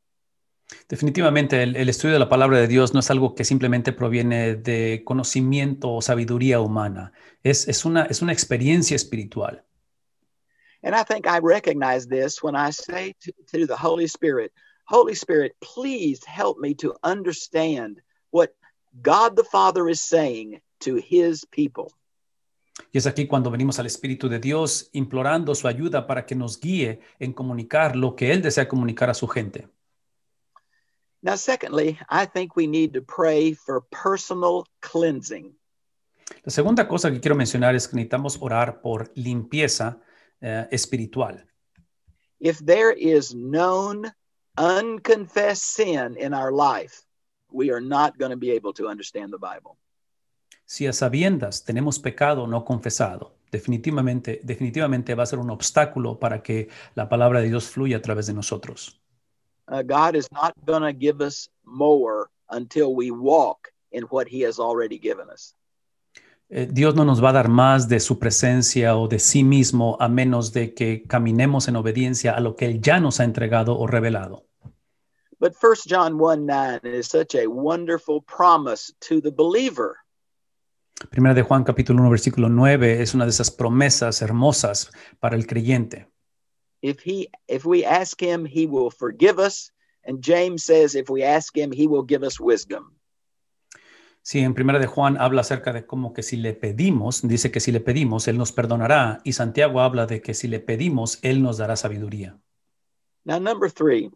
Speaker 2: Definitivamente, el, el, estudio de la palabra de Dios no es algo que simplemente proviene de conocimiento o sabiduría humana. Es, es, una, es una experiencia espiritual.
Speaker 1: And I think I recognize this when I say to, to the Holy Spirit, Holy Spirit, please help me to understand what God the Father is saying to his people.
Speaker 2: Y es aquí cuando venimos al Espíritu de Dios implorando su ayuda para que nos guíe en comunicar lo que Él desea comunicar a su gente.
Speaker 1: secondly, I think we need to pray for personal cleansing.
Speaker 2: La segunda cosa que quiero mencionar es que necesitamos orar por limpieza eh, espiritual.
Speaker 1: If there is known unconfessed sin in our life, we are not going to be able to understand the Bible
Speaker 2: si a sabiendas tenemos pecado no confesado, definitivamente, definitivamente va a ser un obstáculo para que la palabra de Dios fluya a través de nosotros.
Speaker 1: Uh, God is not going to give us more until we walk in what he has already given us.
Speaker 2: Eh, Dios no nos va a dar más de su presencia o de sí mismo a menos de que caminemos en obediencia a lo que él ya nos ha entregado o revelado.
Speaker 1: But 1 John 1.9 9 is such a wonderful promise to the believer.
Speaker 2: Primera de Juan capítulo 1 versículo 9 es una de esas promesas hermosas para el creyente.
Speaker 1: Si he if we ask him he will forgive us and James says if we ask him he will give us wisdom.
Speaker 2: Sí, en Primera de Juan habla acerca de cómo que si le pedimos, dice que si le pedimos él nos perdonará y Santiago habla de que si le pedimos él nos dará sabiduría.
Speaker 1: Now number 3.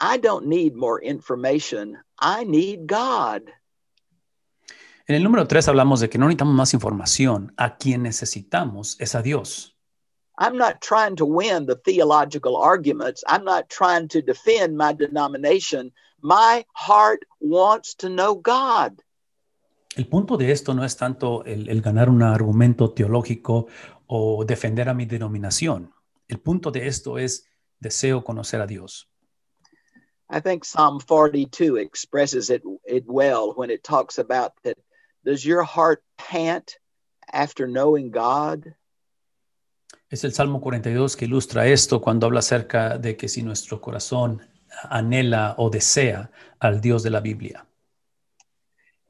Speaker 1: I don't need more information.
Speaker 2: I need God. En el número tres hablamos de que no necesitamos más información. A quien necesitamos es a Dios.
Speaker 1: I'm not trying to win the theological arguments. I'm not trying to defend my denomination. My heart
Speaker 2: wants to know God. El punto de esto no es tanto el, ganar un argumento teológico o defender a mi denominación. El punto de esto es deseo conocer a Dios.
Speaker 1: I think Psalm 42 expresses it, it well when it talks about that Does your heart pant after knowing God?
Speaker 2: Es el Salmo 42 que ilustra esto cuando habla acerca de que si nuestro corazón anhela o desea al Dios de la Biblia.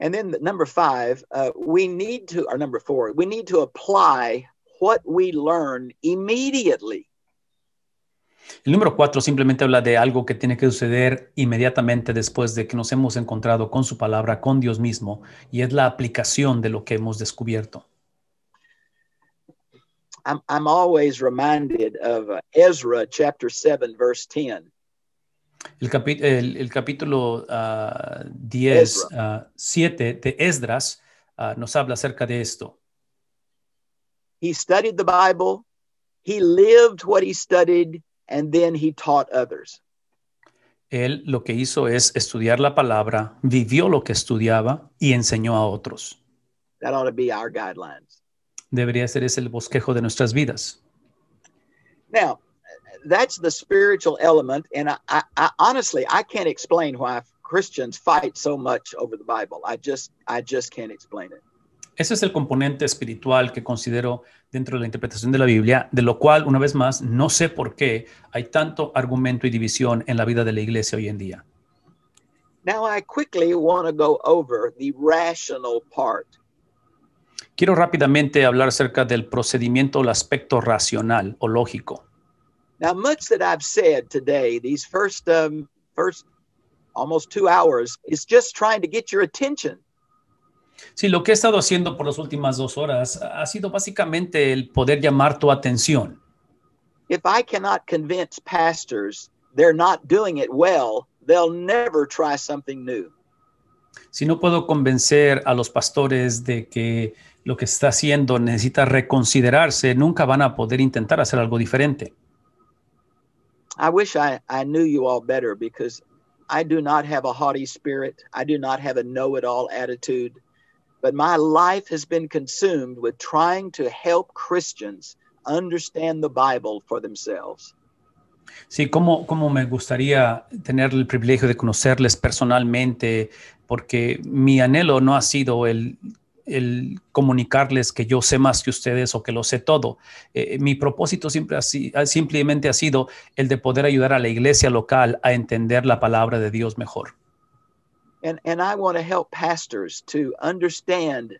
Speaker 1: And then number five, uh, we need to, or number four, we need to apply what we learn immediately.
Speaker 2: El número cuatro simplemente habla de algo que tiene que suceder inmediatamente después de que nos hemos encontrado con su palabra, con Dios mismo, y es la aplicación de lo que hemos descubierto.
Speaker 1: I'm, always reminded of uh, Ezra chapter 7 verse 10.
Speaker 2: El, capítulo 10, uh, 7 uh, de Esdras nos habla acerca de esto.
Speaker 1: He studied the Bible. He lived what he studied. and then he taught others.
Speaker 2: Él lo que hizo es estudiar la palabra, vivió lo que estudiaba y enseñó a otros.
Speaker 1: That ought to be our guidelines.
Speaker 2: Debería ser ese el bosquejo de nuestras vidas.
Speaker 1: Now, that's the spiritual element, and I, I, I honestly I can't explain why Christians fight so much over the Bible. I just I just can't explain it.
Speaker 2: Ese es el componente espiritual que considero dentro de la interpretación de la Biblia, de lo cual, una vez más, no sé por qué hay tanto argumento y división en la vida de la iglesia hoy en día.
Speaker 1: Now I quickly want to go over the rational part.
Speaker 2: Quiero rápidamente hablar acerca del procedimiento, el aspecto racional o lógico.
Speaker 1: Now much that I've said today, these first um, first almost two hours is just trying to get your attention.
Speaker 2: Sí, lo que he estado haciendo por las últimas dos horas ha sido básicamente el poder llamar tu atención.
Speaker 1: If I cannot convince pastors they're not doing it well, they'll never try something
Speaker 2: new. Si no puedo convencer a los pastores de que lo que está haciendo necesita reconsiderarse, nunca van a poder intentar hacer algo diferente.
Speaker 1: I wish I, I knew you all better because I do not have a haughty spirit. I do not have a know it all attitude. But my life has been consumed with trying to help Christians understand the Bible for themselves.
Speaker 2: Sí, cómo, me gustaría tener el privilegio de conocerles personalmente, porque mi anhelo no ha sido el el comunicarles que yo sé más que ustedes o que lo sé todo. Eh, mi propósito siempre ha, simplemente ha sido el de poder ayudar a la iglesia local a entender la palabra de Dios mejor.
Speaker 1: and and I want to help pastors to understand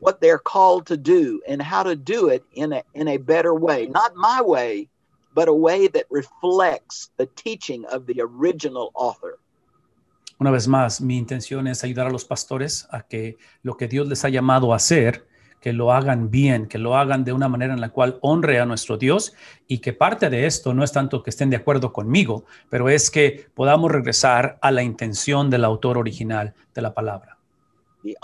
Speaker 1: what they're called to do and how to do it in a in a better way, not my way, but a way that reflects the teaching of the original author.
Speaker 2: Una vez más, mi intención es ayudar a los pastores a que lo que Dios les ha llamado a hacer que lo hagan bien, que lo hagan de una manera en la cual honre a nuestro Dios y que parte de esto no es tanto que estén de acuerdo conmigo, pero es que podamos regresar a la intención del autor original de la palabra. Y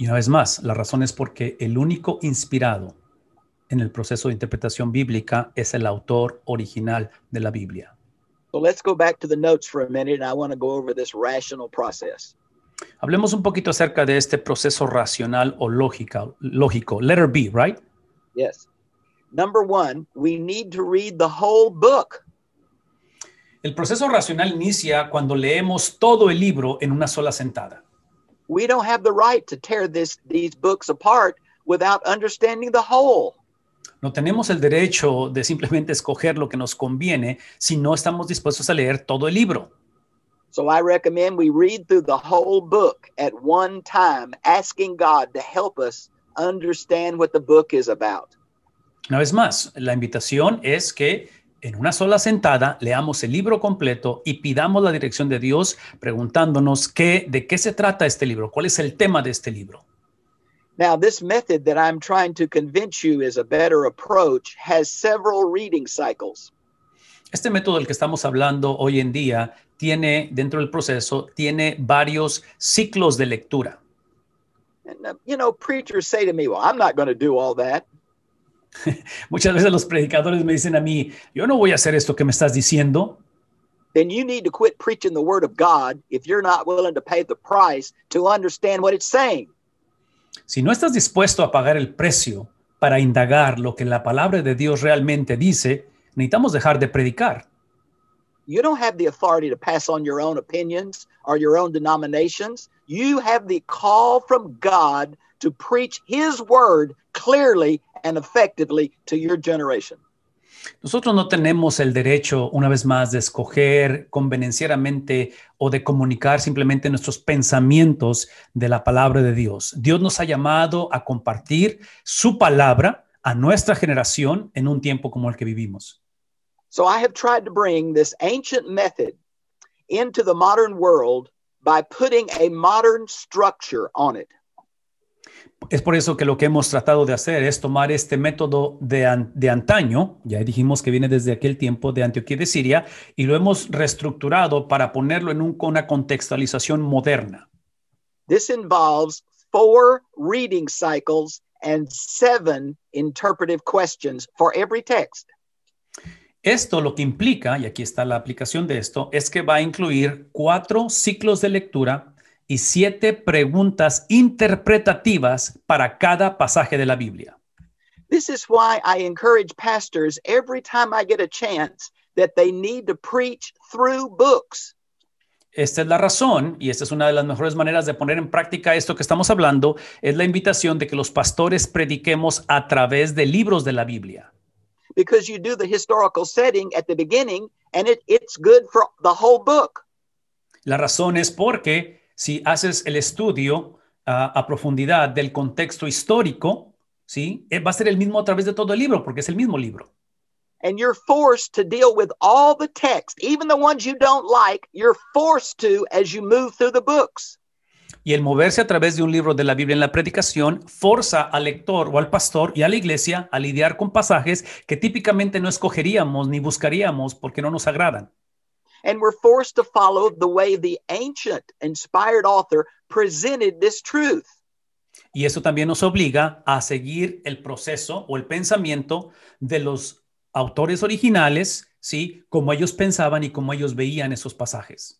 Speaker 2: una vez más, la razón es porque el único inspirado en el proceso de interpretación bíblica es el autor original de la Biblia.
Speaker 1: So let's go back to the notes for a minute and I want to go over this rational process.
Speaker 2: Hablemos un poquito acerca de este proceso racional o lógica, lógico. Letter B, right? Yes. Number one, we need to read the whole book. El proceso racional inicia cuando leemos todo el libro en una sola sentada. We don't have the right to tear
Speaker 1: this, these books
Speaker 2: apart without understanding the whole. No tenemos el derecho de simplemente escoger lo que nos conviene si no estamos dispuestos a leer todo el libro. So
Speaker 1: I recommend we read through the whole book at one time, asking God to help us understand what the book is about.
Speaker 2: Una vez más, la invitación es que en una sola sentada leamos el libro completo y pidamos la dirección de Dios preguntándonos qué, de qué se trata este libro, cuál es el tema de este libro.
Speaker 1: Now, this method that I'm trying to convince you is a better approach has several reading cycles.
Speaker 2: Este método del que estamos hablando hoy en día tiene dentro del proceso tiene varios ciclos de lectura.
Speaker 1: And, uh, you know, preachers say to me, "Well, I'm not going to do all that."
Speaker 2: *laughs* Muchas veces los predicadores me dicen a mí, "Yo no voy a hacer esto que me estás diciendo."
Speaker 1: Then you need to quit preaching the word of God if you're not willing to pay the price to understand what it's saying.
Speaker 2: Si no estás dispuesto a pagar el precio para indagar lo que la palabra de Dios realmente dice, necesitamos dejar de predicar.
Speaker 1: You don't have the authority to pass on your own opinions or your own denominations. You have the call from God to preach his word clearly and effectively to your generation.
Speaker 2: Nosotros no tenemos el derecho, una vez más, de escoger convenencieramente o de comunicar simplemente nuestros pensamientos de la palabra de Dios. Dios nos ha llamado a compartir su palabra a nuestra generación en un tiempo como el que vivimos.
Speaker 1: So I have tried to bring this ancient method into the modern world by putting a modern structure on it.
Speaker 2: Es por eso que lo que hemos tratado de hacer es tomar este método de, antaño, ya dijimos que viene desde aquel tiempo de Antioquía de Siria, y lo hemos reestructurado para ponerlo en una contextualización moderna.
Speaker 1: This involves four reading cycles and seven interpretive questions for every text.
Speaker 2: Esto lo que implica, y aquí está la aplicación de esto, es que va a incluir cuatro ciclos de lectura y siete preguntas interpretativas para cada pasaje de la Biblia. Esta es la razón, y esta es una de las mejores maneras de poner en práctica esto que estamos hablando, es la invitación de que los pastores prediquemos a través de libros de la Biblia. La razón es porque si haces el estudio a profundidad del contexto histórico, ¿sí? Eh, va a ser el mismo a través de todo el libro, porque es el mismo libro.
Speaker 1: and you're forced to deal with all the text, even the ones you don't like, you're forced to
Speaker 2: as you move through the books. Y el moverse a través de un libro de la Biblia en la predicación forza al lector o al pastor y a la iglesia a lidiar con pasajes que típicamente no escogeríamos ni buscaríamos porque no nos agradan.
Speaker 1: and were forced to follow the way the ancient inspired author presented this truth.
Speaker 2: Y eso también nos obliga a seguir el proceso o el pensamiento de los autores originales, ¿sí? Como ellos pensaban y como ellos veían esos pasajes.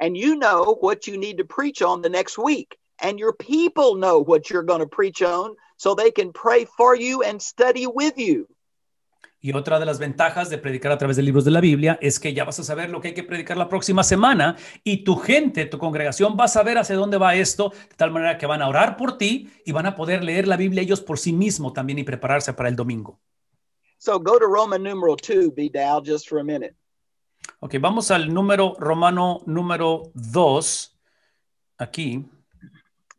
Speaker 1: And you know what you need to preach on the next week. And your people know what you're going to preach on so they can pray for you and study with you.
Speaker 2: Y otra de las ventajas de predicar a través de libros de la Biblia es que ya vas a saber lo que hay que predicar la próxima semana y tu gente, tu congregación va a saber hacia dónde va esto, de tal manera que van a orar por ti y van a poder leer la Biblia ellos por sí mismos también y prepararse para el domingo.
Speaker 1: So go to Roman numeral 2, be just for a minute.
Speaker 2: Ok, vamos al número romano número 2 aquí.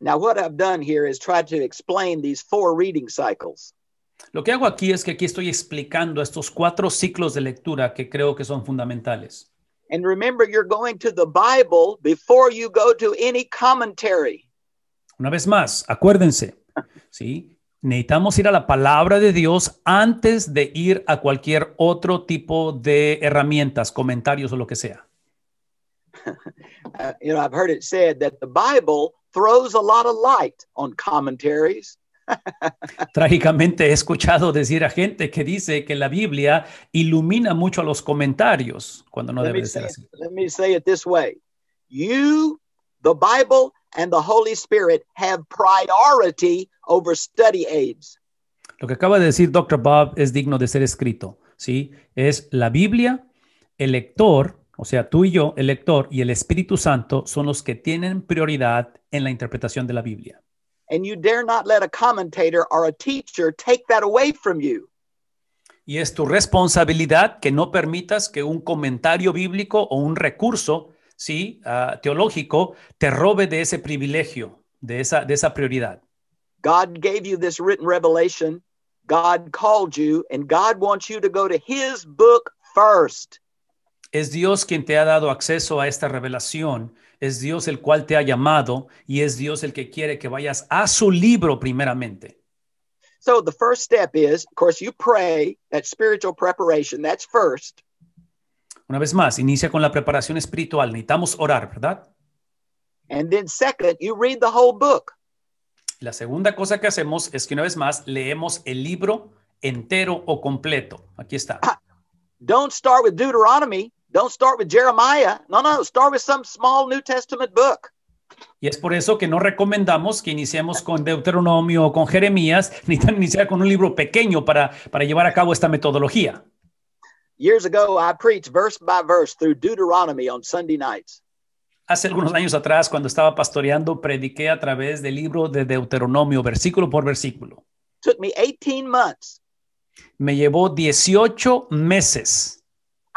Speaker 1: Now what I've done here is try to explain these four reading cycles.
Speaker 2: Lo que hago aquí es que aquí estoy explicando estos cuatro ciclos de lectura que creo que son fundamentales.
Speaker 1: And remember, you're going to the
Speaker 2: Bible
Speaker 1: before you go to any commentary.
Speaker 2: Una vez más, acuérdense, ¿sí? Necesitamos ir a la palabra de Dios antes de ir a cualquier otro tipo de herramientas, comentarios o lo que sea.
Speaker 1: *laughs* Uh, you know, I've heard it said that the Bible throws a lot of light on commentaries.
Speaker 2: Trágicamente he escuchado decir a gente que dice que la Biblia ilumina mucho a los comentarios cuando no debe ser así.
Speaker 1: You, the Bible and the Holy Spirit have priority over study
Speaker 2: aids. Lo que acaba de decir Dr. Bob es digno de ser escrito, ¿sí? Es la Biblia, el lector, o sea, tú y yo, el lector y el Espíritu Santo son los que tienen prioridad en la interpretación de la Biblia.
Speaker 1: and you dare not let a commentator or a teacher take that away from you.
Speaker 2: Y es tu responsabilidad que no permitas que un comentario bíblico o un recurso sí, uh, teológico te robe de ese privilegio, de esa, de esa prioridad. God
Speaker 1: gave you this written revelation. God called you, and God wants you to go to His book first.
Speaker 2: Es Dios quien te ha dado acceso a esta revelación es Dios el cual te ha llamado y es Dios el que quiere que vayas a su libro primeramente.
Speaker 1: So the first step is, of course, you pray That spiritual preparation. That's first.
Speaker 2: Una vez más, inicia con la preparación espiritual. Necesitamos orar, ¿verdad?
Speaker 1: And then second, you read the whole book.
Speaker 2: La segunda cosa que hacemos es que una vez más leemos el libro entero o completo. Aquí está. Ah,
Speaker 1: don't start with Deuteronomy. Don't start with Jeremiah. No, no, start with some small New Testament book.
Speaker 2: Y es por eso que no recomendamos que iniciemos con Deuteronomio o con Jeremías, *laughs* ni tan iniciar con un libro pequeño para, para llevar a cabo esta metodología.
Speaker 1: Years ago, I preached verse by verse through Deuteronomy on Sunday nights.
Speaker 2: Hace algunos años atrás, cuando estaba pastoreando, prediqué a través del libro de Deuteronomio, versículo por versículo. Took me 18 months. Me llevó 18 meses.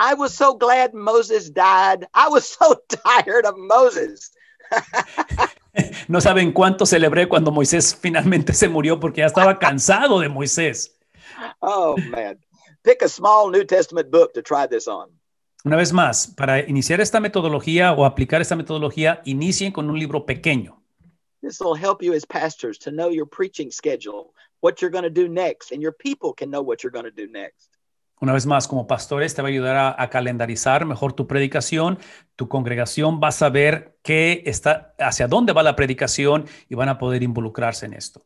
Speaker 1: I was so glad Moses died. I was so *laughs* tired of Moses.
Speaker 2: *laughs* no saben cuánto celebré cuando Moisés finalmente se murió porque ya estaba cansado de Moisés.
Speaker 1: Oh man. Pick a small New Testament book to try this on.
Speaker 2: Una vez más, para iniciar esta metodología o aplicar esta metodología, inicien con un libro pequeño.
Speaker 1: This will help you as pastors to know your preaching schedule, what you're going to do next, and your people can know what you're going to do next.
Speaker 2: Una vez más, como pastores, te va a ayudar a, a, calendarizar mejor tu predicación. Tu congregación va a saber qué está, hacia dónde va la predicación y van a poder involucrarse en esto.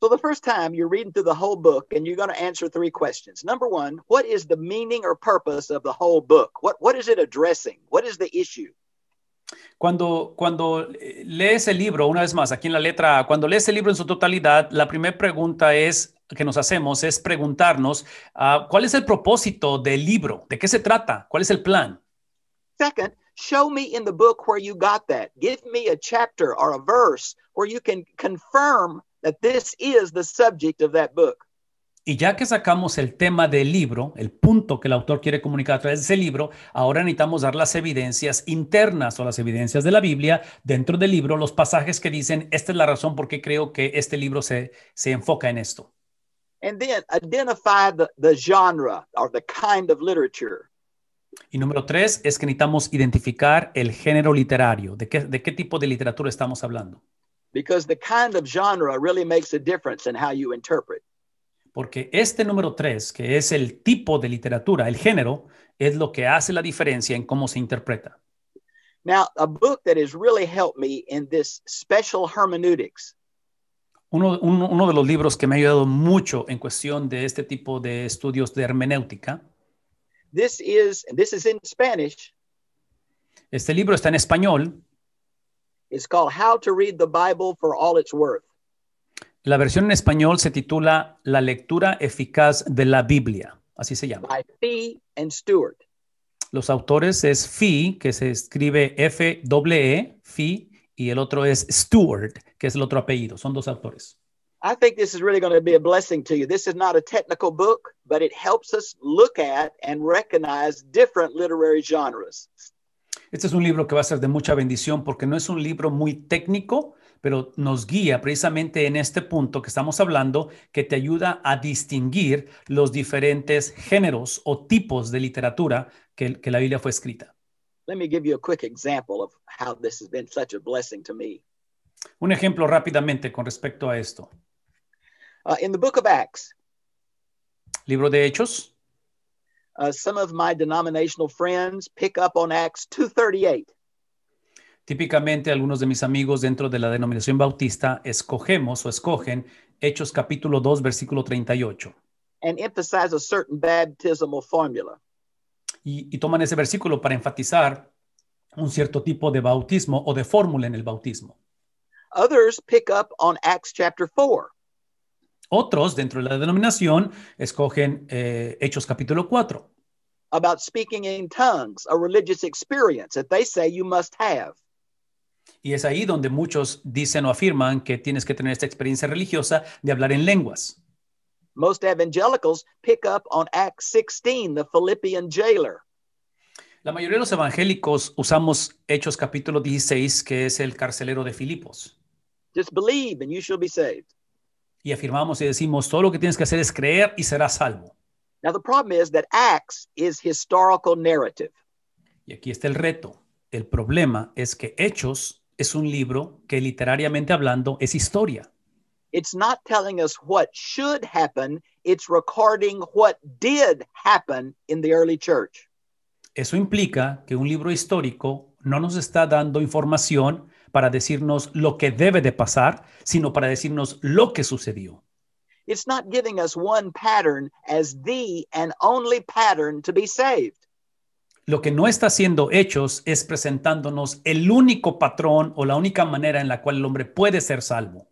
Speaker 5: So
Speaker 1: the first time you're reading through the whole book and you're going to answer three questions. Number one, what is the meaning or purpose of the whole book? What what is it addressing? What is the issue?
Speaker 2: Cuando, cuando lees el libro, una vez más, aquí en la letra A, cuando lees el libro en su totalidad, la primera pregunta es que nos hacemos es preguntarnos, ah, ¿cuál es el propósito del libro? ¿De qué se trata? ¿Cuál es el plan?
Speaker 1: Second, show me in the book where you got that. Give me a chapter or a verse where you can confirm that this is the subject of that book.
Speaker 2: Y ya que sacamos el tema del libro, el punto que el autor quiere comunicar a través de ese libro, ahora necesitamos dar las evidencias internas o las evidencias de la Biblia dentro del libro, los pasajes que dicen, esta es la razón por qué creo que este libro se, se enfoca en esto.
Speaker 1: And then identify the, the genre or the kind of
Speaker 2: literature. Y número tres es que necesitamos identificar el género literario. ¿De qué, de qué tipo de literatura estamos hablando?
Speaker 1: Because the kind of genre really makes a difference in how you interpret.
Speaker 2: Porque este número tres, que es el tipo de literatura, el género, es lo que hace la diferencia en cómo se interpreta.
Speaker 1: Now, a book that has really helped me in this special hermeneutics
Speaker 2: Uno, de los libros que me ha ayudado mucho en cuestión de este tipo de estudios de hermenéutica. Este libro está en español.
Speaker 1: How to Read the Bible for All It's Worth.
Speaker 2: La versión en español se titula La lectura eficaz de la Biblia. Así se llama. Los autores es Fee, que se escribe F-E, -E, Fee, y el otro es Stewart, que es el otro apellido. Son dos autores.
Speaker 1: I think this is really going to be a blessing to you. This is not a technical book, but it helps us look at and recognize
Speaker 2: Este es un libro que va a ser de mucha bendición porque no es un libro muy técnico, pero nos guía precisamente en este punto que estamos hablando, que te ayuda a distinguir los diferentes géneros o tipos de literatura que la Biblia fue escrita.
Speaker 1: Let me give you a quick example of how this has been such a blessing to me.
Speaker 2: Un ejemplo rápidamente con respecto a esto.
Speaker 1: Uh, in the book of Acts,
Speaker 2: Libro de Hechos.
Speaker 1: Uh, some of my denominational friends pick up on Acts 238.
Speaker 2: Típicamente algunos de mis amigos dentro de la denominación bautista escogemos o escogen Hechos capítulo 2 versículo 38.
Speaker 1: And emphasize a certain baptismal formula.
Speaker 2: y, toman ese versículo para enfatizar un cierto tipo de bautismo o de fórmula en el bautismo. Otros dentro de la denominación escogen eh, Hechos capítulo 4. Y es ahí donde muchos dicen o afirman que tienes que tener esta experiencia religiosa de hablar en lenguas. La mayoría de los evangélicos usamos Hechos capítulo 16, que es el carcelero de Filipos.
Speaker 1: and you shall be saved.
Speaker 2: Y afirmamos y decimos, todo lo que tienes que hacer es creer y serás salvo.
Speaker 1: Now the problem is that Acts is historical narrative.
Speaker 2: Y aquí está el reto. El problema es que Hechos es un libro que literariamente hablando es historia.
Speaker 1: It's not telling us what should happen, it's recording what did happen in the early
Speaker 2: church. Eso implica que un libro histórico no nos está dando información para decirnos lo que debe de pasar, sino para decirnos lo que sucedió.
Speaker 1: It's not giving us one pattern as the and only pattern to be
Speaker 2: saved. Lo que no está haciendo hechos es presentándonos el único patrón o la única manera en la cual el hombre puede ser salvo.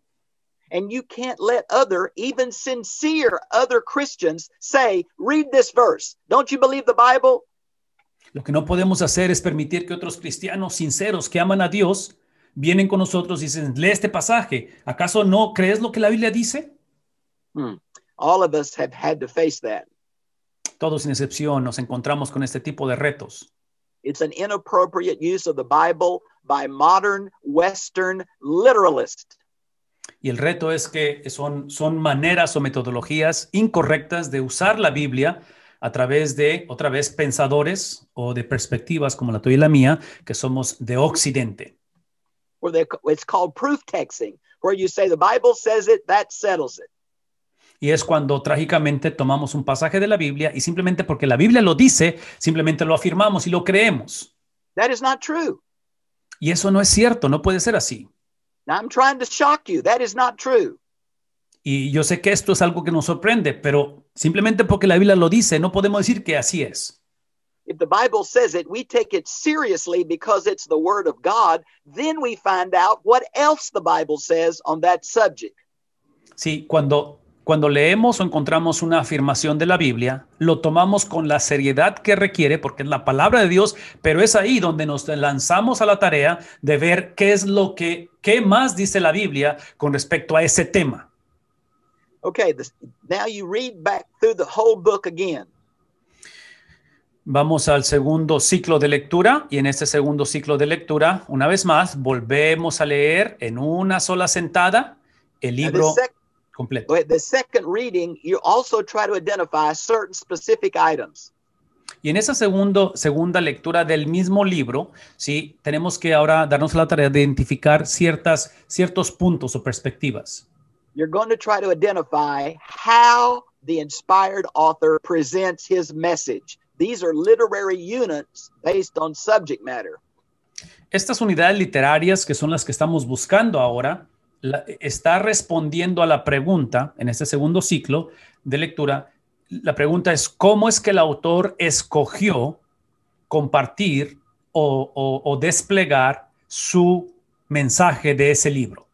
Speaker 1: And you can't let other, even sincere other Christians say, read this verse. Don't you believe the
Speaker 2: Bible? Lo que no podemos hacer es permitir que otros cristianos sinceros que aman a Dios vienen con nosotros y dicen, lee este pasaje. ¿Acaso no crees lo que la Biblia dice?
Speaker 1: Hmm. All of us have had to face that.
Speaker 2: Todos sin excepción nos encontramos con este tipo de retos.
Speaker 1: It's an inappropriate use of the Bible by modern Western literalists.
Speaker 2: Y el reto es que son, maneras o metodologías incorrectas de usar la Biblia a través de, otra vez, pensadores o de perspectivas como la tuya y la mía, que somos de Occidente. Y es cuando trágicamente tomamos un pasaje de la Biblia y simplemente porque la Biblia lo dice, simplemente lo afirmamos y lo creemos.
Speaker 1: That is not true.
Speaker 2: Y eso no es cierto, no puede ser así.
Speaker 1: Now, I'm trying to shock you. That is not true.
Speaker 2: Y yo sé que esto es algo que nos sorprende, pero simplemente porque la Biblia lo dice, no podemos decir que así es.
Speaker 1: If the Bible says it, we take it seriously because it's the word of God, then we find out what else the Bible says on that subject.
Speaker 2: Sí, cuando Cuando leemos o encontramos una afirmación de la Biblia, lo tomamos con la seriedad que requiere, porque es la palabra de Dios, pero es ahí donde nos lanzamos a la tarea de ver qué es lo que, qué más dice la Biblia con respecto a ese tema.
Speaker 1: Ok, now you read back through the whole
Speaker 2: Vamos al segundo ciclo de lectura y en este segundo ciclo de lectura, una vez más, volvemos a leer en una sola sentada el libro completo.
Speaker 1: The second reading, you also try to identify certain specific items.
Speaker 2: Y en esa segundo, segunda lectura del mismo libro, sí, tenemos que ahora darnos la tarea de identificar ciertas, ciertos puntos o perspectivas.
Speaker 1: You're going to try to identify how the inspired author presents his message. These are literary units based on subject matter.
Speaker 2: Estas unidades literarias, que son las que estamos buscando ahora, está respondiendo a la pregunta en este segundo ciclo de lectura. La pregunta es, ¿cómo es que el autor escogió compartir o, o, desplegar su mensaje de ese libro?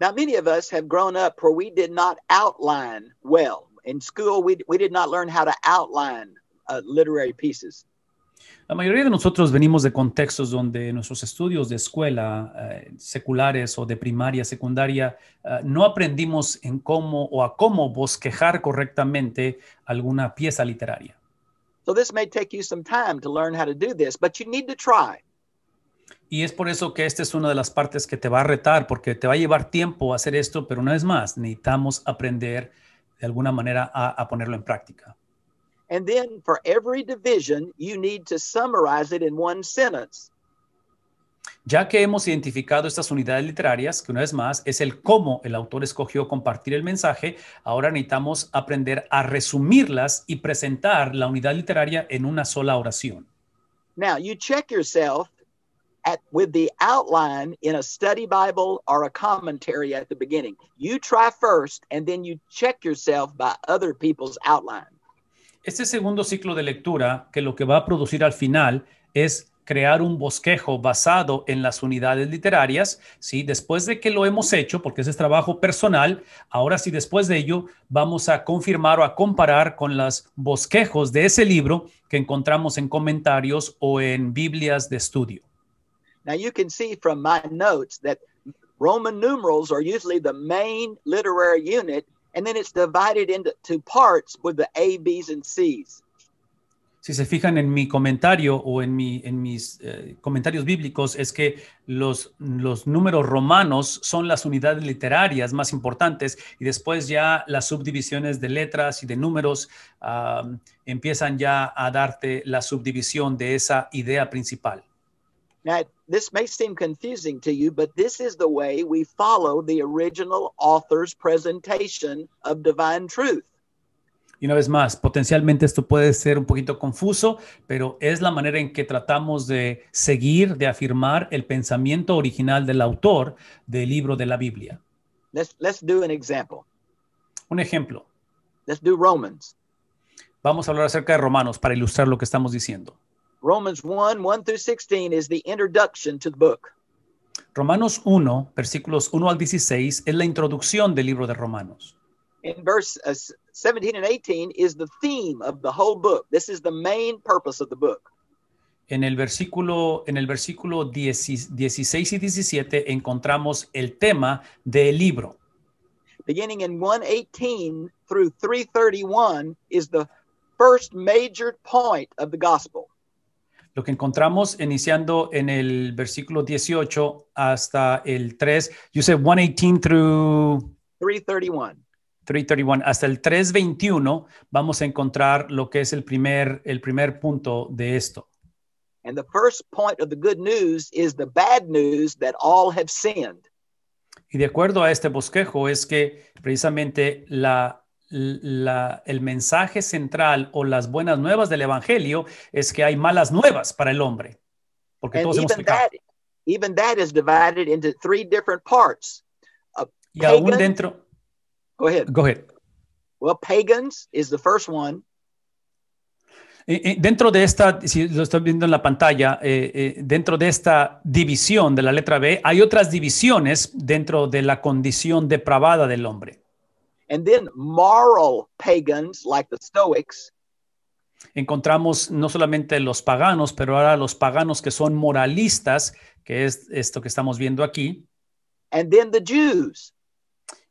Speaker 1: Now, many of us have grown up where we did not outline well. In school, we, we did not learn how to outline uh, literary pieces.
Speaker 2: La mayoría de nosotros venimos de contextos donde nuestros estudios de escuela, eh, seculares o de primaria, secundaria, eh, no aprendimos en cómo o a cómo bosquejar correctamente alguna pieza literaria. Y es por eso que esta es una de las partes que te va a retar, porque te va a llevar tiempo hacer esto, pero una vez más, necesitamos aprender de alguna manera a ponerlo en práctica.
Speaker 1: And then for every division, you need to summarize it in one sentence.
Speaker 2: Ya que hemos identificado estas unidades literarias, que una vez más es el cómo el autor escogió compartir el mensaje, ahora necesitamos aprender a resumirlas y presentar la unidad literaria en una sola oración.
Speaker 1: Now, you check yourself at, with the outline in a study Bible or a commentary at the beginning. You try first and then you check yourself by other people's outlines.
Speaker 2: Este segundo ciclo de lectura, que lo que va a producir al final es crear un bosquejo basado en las unidades literarias, ¿sí? Después de que lo hemos hecho, porque ese es trabajo personal, ahora sí, después de ello, vamos a confirmar o a comparar con los bosquejos de ese libro que encontramos en comentarios o en Biblias de estudio.
Speaker 1: Now you can see from my notes that Roman numerals are usually the main literary unit and then it's divided into two parts with the A, B's and C's.
Speaker 2: Si se fijan en mi comentario o en, mis eh, comentarios bíblicos, es que los, números romanos son las unidades literarias más importantes y después ya las subdivisiones de letras y de números ah, empiezan ya a darte la subdivisión de esa idea principal.
Speaker 1: Now, this may seem confusing to you, but this is the way we follow the original author's presentation
Speaker 2: of divine truth. Y una vez más, potencialmente esto puede ser un poquito confuso, pero es la manera en que tratamos de seguir, de afirmar el pensamiento original del autor del libro de la Biblia.
Speaker 1: let's do an example.
Speaker 2: Un ejemplo. Vamos a hablar acerca de Romanos para ilustrar lo que estamos diciendo.
Speaker 1: Romans 1, 1 through 16 is the introduction to the book.
Speaker 2: Romanos 1, versículos 1 al 16 es la introducción del libro de Romanos.
Speaker 1: In verse uh, 17 and 18 is the theme of the whole book. This is the main
Speaker 2: purpose of the book. En el versículo, en el versículo 16 y 17 encontramos el tema del libro.
Speaker 1: Beginning in 118 through 331 is the first major point of
Speaker 2: the gospel. Lo que encontramos iniciando en el versículo 18 hasta el 3, you said 118 through
Speaker 1: 331.
Speaker 2: 331 hasta el 321 vamos a encontrar lo que es el primer el primer punto de esto.
Speaker 1: And the first point of the good news is the bad news that all have sinned.
Speaker 2: Y de acuerdo a este bosquejo es que precisamente la la, el mensaje central o las buenas nuevas del Evangelio es que hay malas nuevas para el hombre. Porque todos hemos pecado.
Speaker 1: y aún dentro. Go ahead. Well, pagans is the first one.
Speaker 2: Eh, eh, dentro de esta, si lo estoy viendo en la pantalla, eh, dentro de esta división de la letra B, hay otras divisiones dentro de la condición depravada del hombre.
Speaker 1: And then moral pagans like the Stoics.
Speaker 2: Encontramos no solamente los paganos, pero ahora los paganos que son moralistas, que es esto que estamos viendo aquí. And then the Jews.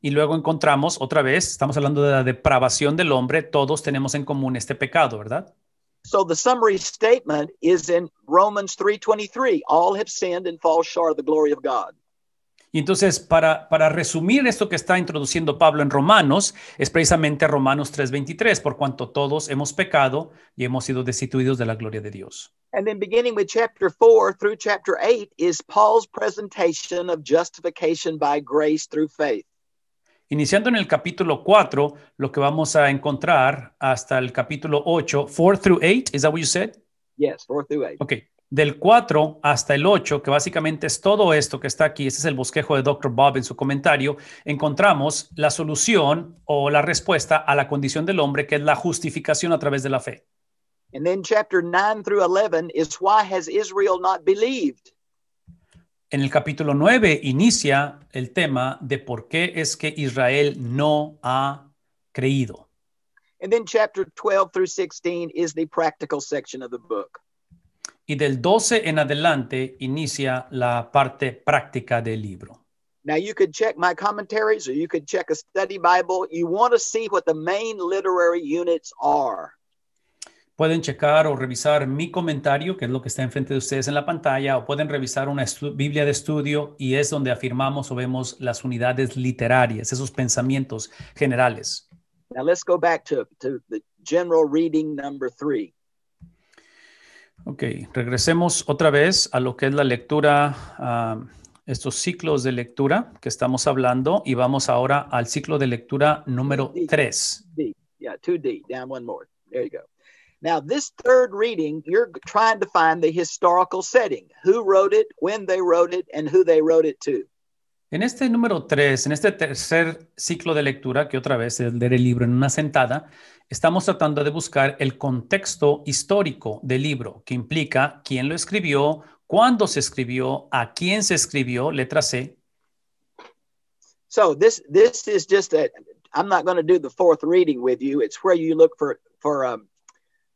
Speaker 2: Y luego encontramos otra vez, estamos hablando de la depravación del hombre, todos tenemos en común este pecado, ¿verdad? So the
Speaker 1: summary statement is in Romans 3:23, all have sinned and fall short of the glory of
Speaker 2: God. Y entonces, para, para, resumir esto que está introduciendo Pablo en Romanos, es precisamente Romanos 3:23, por cuanto todos hemos pecado y hemos sido destituidos de la gloria de Dios.
Speaker 1: And then beginning with chapter 4 through chapter 8 is Paul's presentation of justification by grace through faith.
Speaker 2: Iniciando en el capítulo 4, lo que vamos a encontrar hasta el capítulo 8, 4 through 8, is that what you said?
Speaker 1: Yes, 4 through 8.
Speaker 2: Okay del 4 hasta el 8, que básicamente es todo esto que está aquí, este es el bosquejo de Dr. Bob en su comentario, encontramos la solución o la respuesta a la condición del hombre, que es la justificación a través de la fe.
Speaker 1: And then chapter 9 through 11 is why has Israel not believed?
Speaker 2: En el capítulo 9 inicia el tema de por qué es que Israel no ha creído.
Speaker 1: And then chapter 12 through 16 is the practical section
Speaker 2: of the book y del 12 en adelante inicia la parte práctica del libro.
Speaker 1: Now you could check my commentaries or you could check a study Bible. You want to see what the main literary units are.
Speaker 2: Pueden checar o revisar mi comentario, que es lo que está enfrente de ustedes en la pantalla, o pueden revisar una Biblia de estudio y es donde afirmamos o vemos las unidades literarias, esos pensamientos generales.
Speaker 1: Now let's go back to the general reading number three.
Speaker 2: Ok, regresemos otra vez a lo que es la lectura, estos ciclos de lectura que estamos hablando y vamos ahora al ciclo de lectura número 3.
Speaker 1: Now, this third reading, you're trying to find the historical setting, who wrote it, when they wrote it, and who they wrote it to.
Speaker 2: En este número 3, en este tercer ciclo de lectura, que otra vez es leer el libro en una sentada, Estamos tratando de buscar el contexto histórico del libro, que implica quién lo escribió, cuándo se escribió, a quién se escribió, letra C.
Speaker 1: So this this is just a I'm not going to do the fourth reading with you. It's where you look for for um,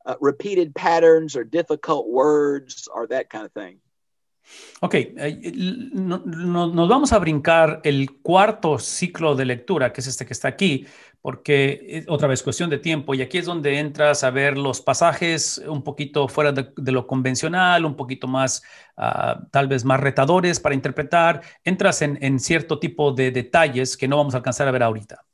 Speaker 1: uh, repeated patterns or difficult words or that kind of thing.
Speaker 2: Ok, eh, nos vamos a brincar el cuarto ciclo de lectura, que es este que está aquí, porque otra vez cuestión de tiempo, y aquí es donde entras a ver los pasajes un poquito fuera de, lo convencional, un poquito más, ah, tal vez más retadores para interpretar, entras en, en cierto tipo de detalles que no vamos a alcanzar a ver ahorita.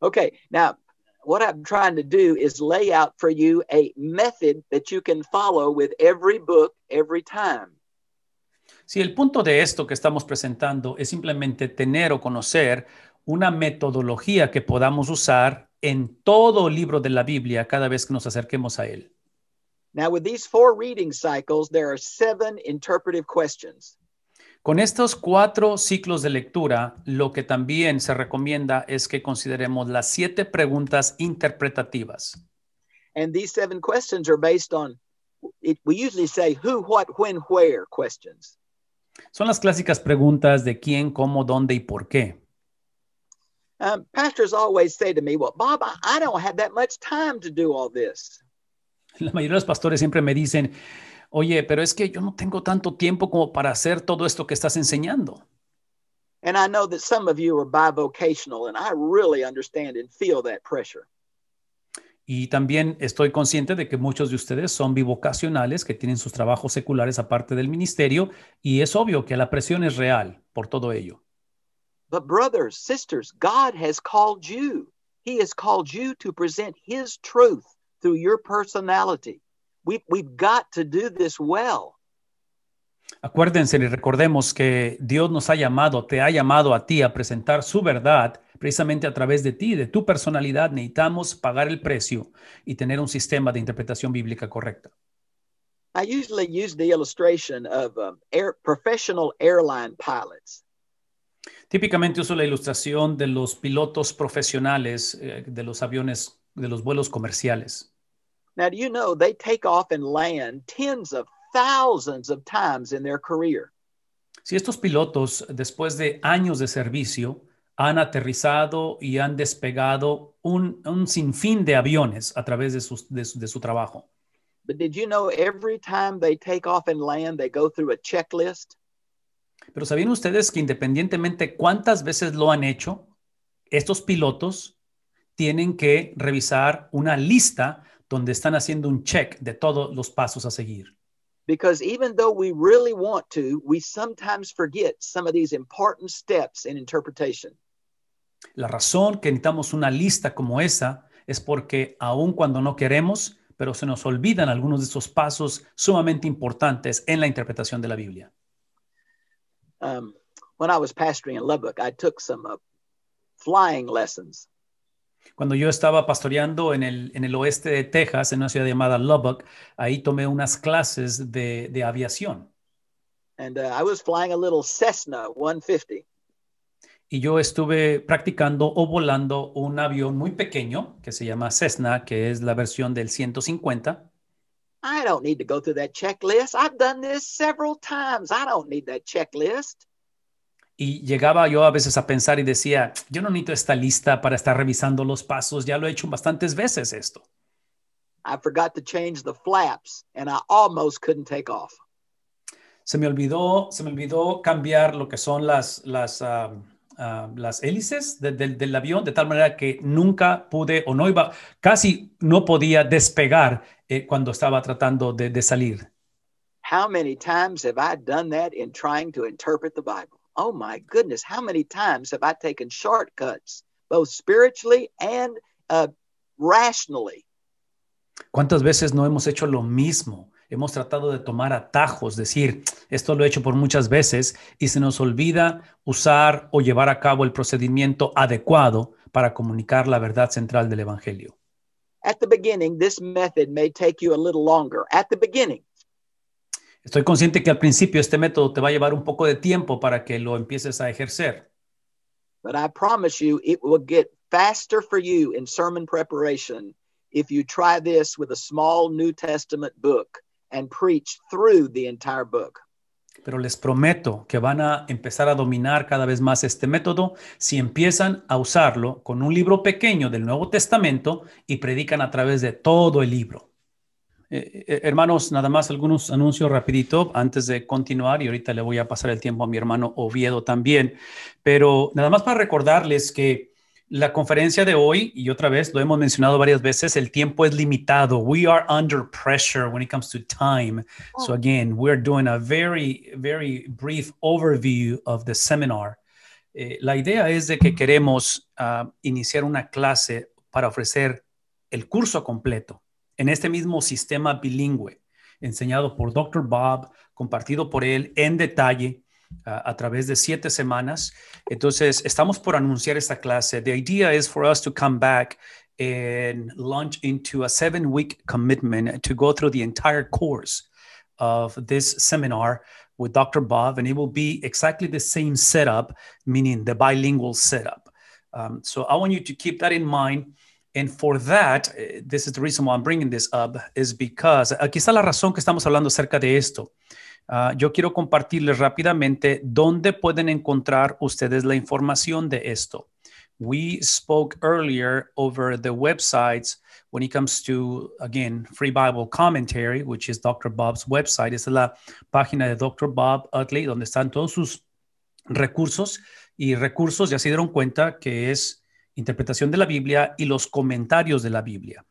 Speaker 1: Ok, now what I'm trying to do is lay out for you a method that you can follow with every book, every time.
Speaker 2: Si el punto de esto que estamos presentando es simplemente tener o conocer una metodología que podamos usar en todo libro de la Biblia cada vez que nos acerquemos a él.
Speaker 1: Now with these four reading cycles there are seven questions.
Speaker 2: Con estos cuatro ciclos de lectura, lo que también se recomienda es que consideremos las siete preguntas interpretativas.
Speaker 1: And these seven questions are based on we usually say who, what, when, where questions.
Speaker 2: Son las clásicas preguntas de quién, cómo, dónde y por qué.
Speaker 1: Um, pastors always say to me, "Well, Bob, I don't have that much time to do all this."
Speaker 2: *laughs* La mayoría de los pastores siempre me dicen, "Oye, pero es que yo no tengo tanto tiempo como para hacer todo esto que estás enseñando."
Speaker 1: And I know that some of you are bivocational and I really understand and feel that pressure.
Speaker 2: Y también estoy consciente de que muchos de ustedes son bivocacionales, que tienen sus trabajos seculares aparte del ministerio, y es obvio que la presión es real por todo ello. But
Speaker 1: brothers, sisters, God has called you. He has called you to present his truth through your personality. we've got to do this well.
Speaker 2: Acuérdense y recordemos que Dios nos ha llamado, te ha llamado a ti a presentar su verdad precisamente a través de ti, de tu personalidad, necesitamos pagar el precio y tener un sistema de interpretación bíblica correcta. Típicamente uso la ilustración de los pilotos profesionales eh, de los aviones, de los vuelos comerciales.
Speaker 1: Now, you know they take off and land tens of thousands of times in their career?
Speaker 2: Si estos pilotos, después de años de servicio, han aterrizado y han despegado un, un sinfín de aviones a través de, su, trabajo. Pero ¿sabían ustedes que independientemente cuántas veces lo han hecho, estos pilotos tienen que revisar una lista donde están haciendo un check de todos los pasos a seguir?
Speaker 1: Because even though we really want to, we sometimes forget some of these important steps in interpretation.
Speaker 2: La razón que necesitamos una lista como esa es porque aun cuando no queremos, pero se nos olvidan algunos de esos pasos sumamente importantes en la interpretación de la Biblia.
Speaker 1: Um, Lubbock, I took some uh, flying
Speaker 2: Cuando yo estaba pastoreando en el, en el oeste de Texas, en una ciudad llamada Lubbock, ahí tomé unas clases de, aviación.
Speaker 1: And uh, I was flying a little Cessna 150
Speaker 2: y yo estuve practicando o volando un avión muy pequeño que se llama Cessna, que es la versión del 150. Y llegaba yo a veces a pensar y decía, yo no necesito esta lista para estar revisando los pasos, ya lo he hecho bastantes veces esto. Se me olvidó, se me olvidó cambiar lo que son las las um, Ah, las hélices de, del avión de tal manera que nunca pude o no iba, casi no podía despegar eh, cuando estaba tratando de, de salir.
Speaker 1: How many times have I done that in trying to interpret the Bible? Oh my goodness, how many times have I taken shortcuts, both spiritually and uh, rationally?
Speaker 2: ¿Cuántas veces no hemos hecho lo mismo? hemos tratado de tomar atajos, decir, esto lo he hecho por muchas veces y se nos olvida usar o llevar a cabo el procedimiento adecuado para comunicar la verdad central del Evangelio.
Speaker 1: At the beginning, this method may take you a little longer.
Speaker 2: Estoy consciente que al principio este método te va a llevar un poco de tiempo para que lo empieces a ejercer.
Speaker 1: But I promise you, it will get faster for you in sermon preparation if you try this with a small New Testament book and preach through the entire book.
Speaker 2: Pero les prometo que van a empezar a dominar cada vez más este método si empiezan a usarlo con un libro pequeño del Nuevo Testamento y predican a través de todo el libro. Eh, eh, hermanos, nada más algunos anuncios rapidito antes de continuar y ahorita le voy a pasar el tiempo a mi hermano Oviedo también, pero nada más para recordarles que la conferencia de hoy, y otra vez lo hemos mencionado varias veces, el tiempo es limitado. We are under pressure when it comes to time. So, oh. again, we're doing a very, very brief overview of the seminar. Eh, la idea es de que queremos ah, iniciar una clase para ofrecer el curso completo en este mismo sistema bilingüe, enseñado por Dr. Bob, compartido por él en detalle a través de siete semanas. Entonces, estamos por anunciar esta clase. The idea is for us to come back and launch into a seven week commitment to go through the entire course of this seminar with Dr. Bob, and it will be exactly the same setup, meaning the bilingual setup. Um, so I want you to keep that in mind. And for that, eh, this is the reason why I'm bringing this up, is because aquí eh, está la razón que estamos hablando acerca de esto. Ah, yo quiero compartirles rápidamente dónde pueden encontrar ustedes la información de esto. We spoke earlier over the websites when it comes to, again, Free Bible Commentary, which is Dr. Bob's website. Esta es la página de Dr. Bob Utley, donde están todos sus recursos y recursos, ya se dieron cuenta que es interpretación de la Biblia y los comentarios de la Biblia.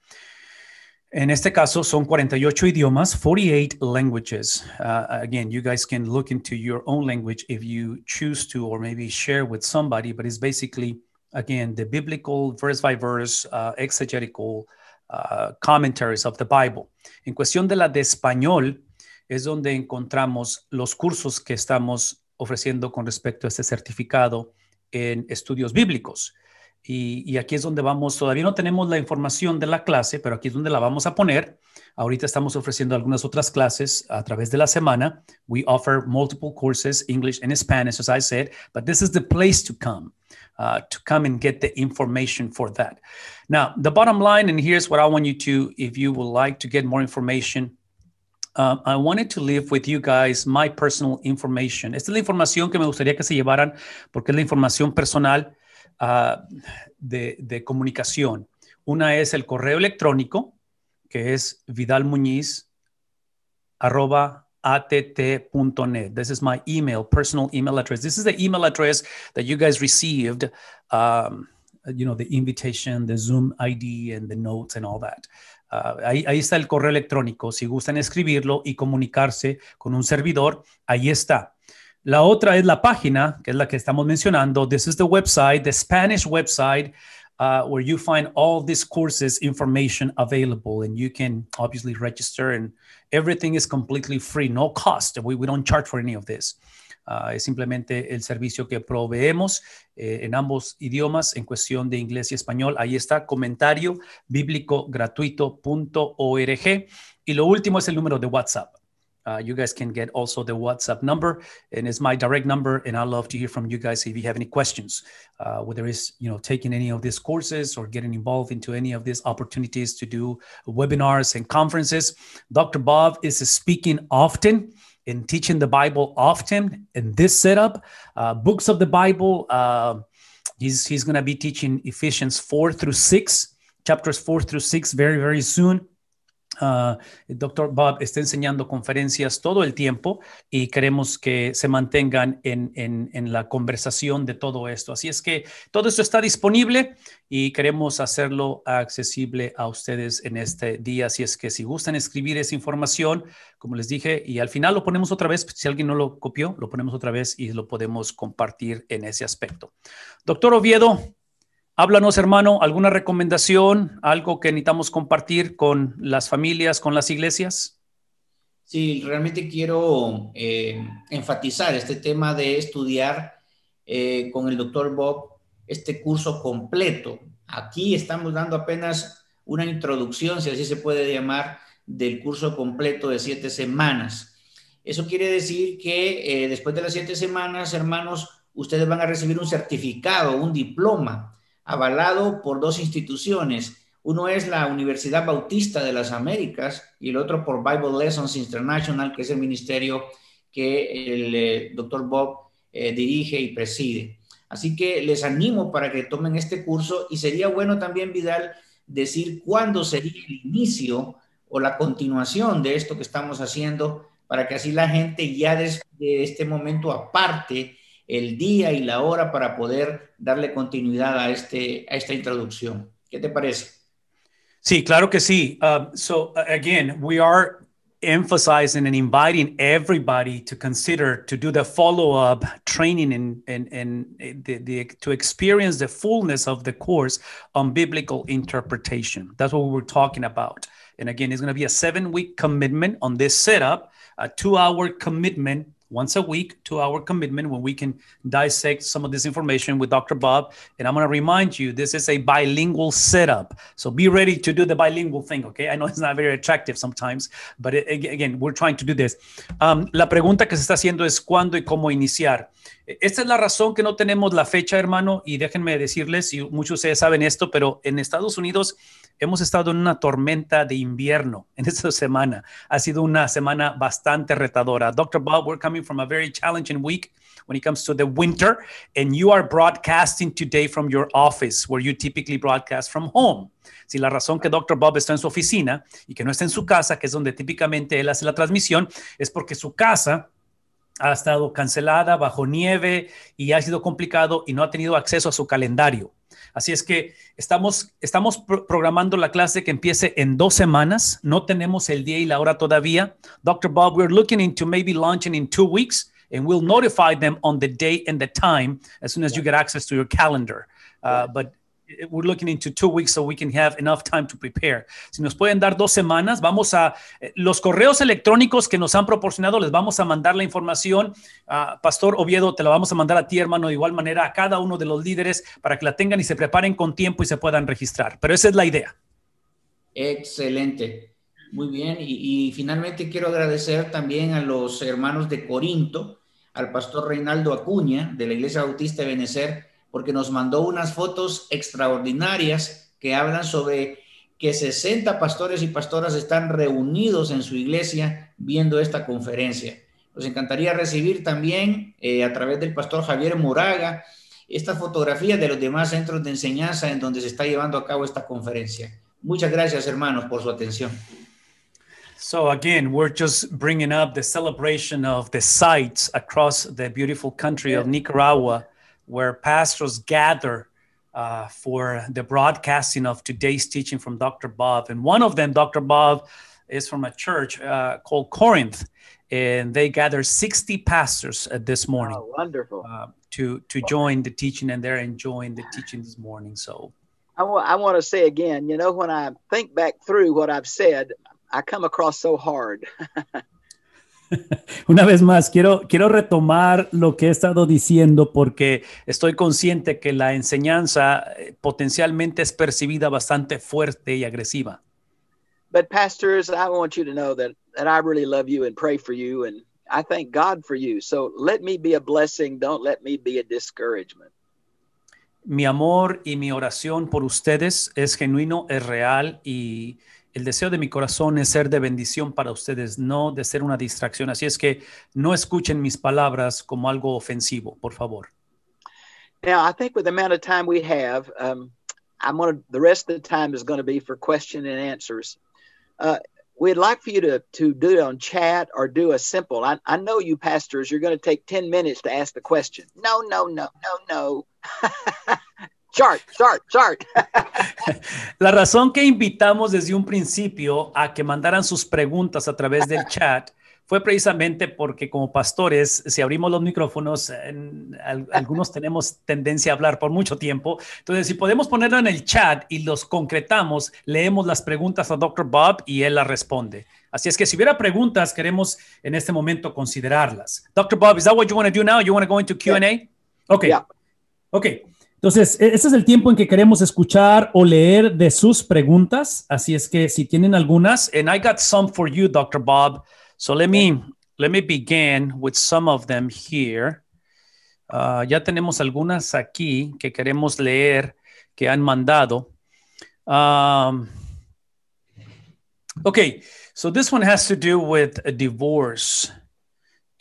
Speaker 2: En este caso son 48 idiomas, 48 languages. Uh, again, you guys can look into your own language if you choose to, or maybe share with somebody, but it's basically, again, the biblical verse by verse uh, exegetical uh, commentaries of the Bible. En cuestión de la de español, es donde encontramos los cursos que estamos ofreciendo con respecto a este certificado en estudios bíblicos. Y, aquí es donde vamos, todavía no tenemos la información de la clase, pero aquí es donde la vamos a poner. Ahorita estamos ofreciendo algunas otras clases a través de la semana. We offer multiple courses, English and Spanish, as I said, but this is the place to come, uh, to come and get the information for that. Now, the bottom line, and here's what I want you to, if you would like to get more information, um, I wanted to leave with you guys my personal information. Esta es la información que me gustaría que se llevaran porque es la información personal Ah, de, comunicación. Una es el correo electrónico, que es vidalmuñiz.att.net. This is my email, personal email address. This is the email address that you guys received, um, you know, the invitation, the Zoom ID, and the notes and all that. Ah, ahí, está el correo electrónico. Si gustan escribirlo y comunicarse con un servidor, ahí está. La otra es la página, que es la que estamos mencionando. This is the website, the Spanish website, uh, where you find all these courses information available. And you can obviously register, and everything is completely free, no cost. We, we don't charge for any of this. Uh, es simplemente el servicio que proveemos eh, en ambos idiomas en cuestión de inglés y español. Ahí está, comentario bíblico gratuito.org. Y lo último es el número de WhatsApp. uh, you guys can get also the WhatsApp number, and it's my direct number. And I love to hear from you guys if you have any questions, uh, whether it's you know taking any of these courses or getting involved into any of these opportunities to do webinars and conferences. Dr. Bob is speaking often and teaching the Bible often in this setup. Uh, books of the Bible. Uh, he's he's going to be teaching Ephesians four through six, chapters four through six, very very soon Ah, el doctor Bob está enseñando conferencias todo el tiempo y queremos que se mantengan en, en, la conversación de todo esto. Así es que todo esto está disponible y queremos hacerlo accesible a ustedes en este día. Así es que si gustan escribir esa información, como les dije, y al final lo ponemos otra vez, si alguien no lo copió, lo ponemos otra vez y lo podemos compartir en ese aspecto. Doctor Oviedo, Háblanos, hermano, ¿alguna recomendación, algo que necesitamos compartir con las familias, con las iglesias? Sí, realmente quiero eh, enfatizar este tema de estudiar
Speaker 3: eh, con el doctor Bob este curso completo. Aquí estamos dando apenas una introducción, si así se puede llamar, del curso completo de siete semanas. Eso quiere decir que eh, después de las siete semanas, hermanos, ustedes van a recibir un certificado, un diploma avalado por dos instituciones. Uno es la Universidad Bautista de las Américas y el otro por Bible Lessons International, que es el ministerio que el eh, doctor Bob eh, dirige y preside. Así que les animo para que tomen este curso y sería bueno también, Vidal, decir cuándo sería el inicio o la continuación de esto que estamos haciendo para que así la gente ya desde este momento aparte el día y la hora para poder darle continuidad a, este, a esta introducción.
Speaker 2: ¿Qué te parece? Sí, claro que sí. Um, uh, so again, we are emphasizing and inviting everybody to consider to do the follow-up training and uh, the, the, to experience the fullness of the course on biblical interpretation that's what we were talking about and again it's going to be a seven week commitment on this setup a two hour commitment once a week to our commitment when we can dissect some of this information with Dr. Bob. And I'm going to remind you, this is a bilingual setup. So be ready to do the bilingual thing, okay? I know it's not very attractive sometimes, but it, again, we're trying to do this. Um, la pregunta que se está haciendo es cuándo y cómo iniciar. Esta es la razón que no tenemos la fecha, hermano, y déjenme decirles, y muchos de ustedes saben esto, pero en Estados Unidos hemos estado en una tormenta de invierno en *laughs* esta semana. Ha sido una semana bastante retadora. Dr. Bob, we're coming from a very challenging week when it comes to the winter, and you are broadcasting today from your office, where you typically broadcast from home. Si la razón que Dr. Bob está en su oficina y que no está en su casa, que es donde típicamente él hace la transmisión, es porque su casa ha estado cancelada bajo nieve y ha sido complicado y no ha tenido acceso a su calendario. Así es que estamos, estamos programando la clase que empiece en dos semanas. No tenemos el día y la hora todavía. doctor Bob, we're looking into maybe launching in two weeks and we'll notify them on the day and the time as soon as you get access to your calendar. Uh, but we're looking into two weeks so we can have enough time to prepare. Si nos pueden dar dos semanas, vamos a eh, los correos electrónicos que nos han proporcionado, les vamos a mandar la información. Pastor Oviedo, te la vamos a mandar a ti, hermano, de igual manera a cada uno de los líderes para que la tengan y se preparen con tiempo y se puedan registrar. Pero esa es la idea.
Speaker 3: Excelente. Muy bien. Y, finalmente quiero agradecer también a los hermanos de Corinto, al pastor Reinaldo Acuña de la Iglesia Bautista de Benecer porque nos mandó unas fotos extraordinarias que hablan sobre que 60 pastores y pastoras están reunidos en su iglesia viendo esta conferencia. Nos encantaría recibir también eh, a través del pastor Javier Moraga esta fotografía de los demás centros de enseñanza en donde se está llevando a cabo
Speaker 2: esta conferencia. Muchas gracias, hermanos, por su atención. So again, we're just bringing up the celebration of the sites across the beautiful country of Nicaragua. where pastors gather uh, for the broadcasting of today's teaching from Dr. Bob. And one of them, Dr. Bob, is from a church uh, called Corinth, and they gather 60 pastors uh, this morning. Oh,
Speaker 1: wonderful. Uh,
Speaker 2: to, to join the teaching, and they're enjoying the teaching this morning. So
Speaker 1: I, w- I want to say again, you know, when I think back through what I've said, I come across so hard. *laughs*
Speaker 2: *laughs* Una vez más, quiero, quiero retomar lo que he estado diciendo porque estoy consciente que la enseñanza eh, potencialmente es percibida bastante fuerte y agresiva.
Speaker 1: But I want you to know that, I really love you and pray for you and I thank God for you. So let me be a blessing, don't let me be a discouragement.
Speaker 2: Mi amor y mi oración por ustedes es genuino, es real y El deseo de mi corazón es ser de bendición para ustedes, no de ser una distracción. Así es que no escuchen mis palabras como algo ofensivo, por favor.
Speaker 1: Now, I think with the amount of time we have, um, I'm gonna, the rest of the time is going to be for question and answers. Uh, we'd like for you to, to do it on chat or do a simple. I, I know you pastors, you're going to take 10 minutes to ask the question. No, no, no, no, no. *laughs* *laughs*
Speaker 2: La razón que invitamos desde un principio a que mandaran sus preguntas a través del chat fue precisamente porque como pastores, si abrimos los micrófonos, algunos tenemos tendencia a hablar por mucho tiempo. Entonces, si podemos ponerlo en el chat y los concretamos, leemos las preguntas a Dr. Bob y él las responde. Así es que si hubiera preguntas, queremos en este momento considerarlas. Dr. Bob, is eso what you want to do now? You want to go into Q&A? Okay. ok Okay. Entonces, este es el tiempo en que queremos escuchar o leer de sus preguntas. Así es que si tienen algunas, and I got some for you, Dr. Bob. So let me let me begin with some of them here. Uh, ya tenemos algunas aquí que queremos leer que han mandado. Um, okay, so this one has to do with a divorce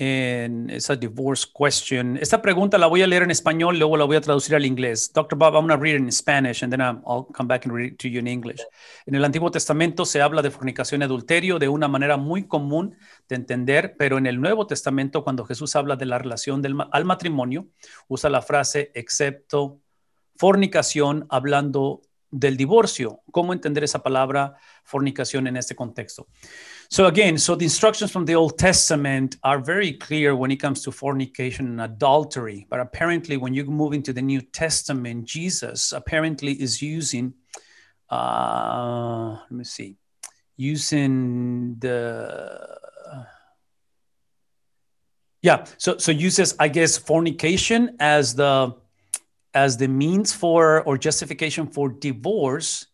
Speaker 2: en esa divorce question. Esta pregunta la voy a leer en español, luego la voy a traducir al inglés. Dr. Bob, I'm going to read it in Spanish and then I'll come back and read to you in English. En el Antiguo Testamento se habla de fornicación y adulterio de una manera muy común de entender, pero en el Nuevo Testamento, cuando Jesús habla de la relación del, al matrimonio, usa la frase excepto fornicación hablando del divorcio. ¿Cómo entender esa palabra fornicación en este contexto? So again, so the instructions from the Old Testament are very clear when it comes to fornication and adultery. But apparently, when you move into the New Testament, Jesus apparently is using, uh, let me see, using the yeah so so uses i guess fornication as the as the means for or justification for divorce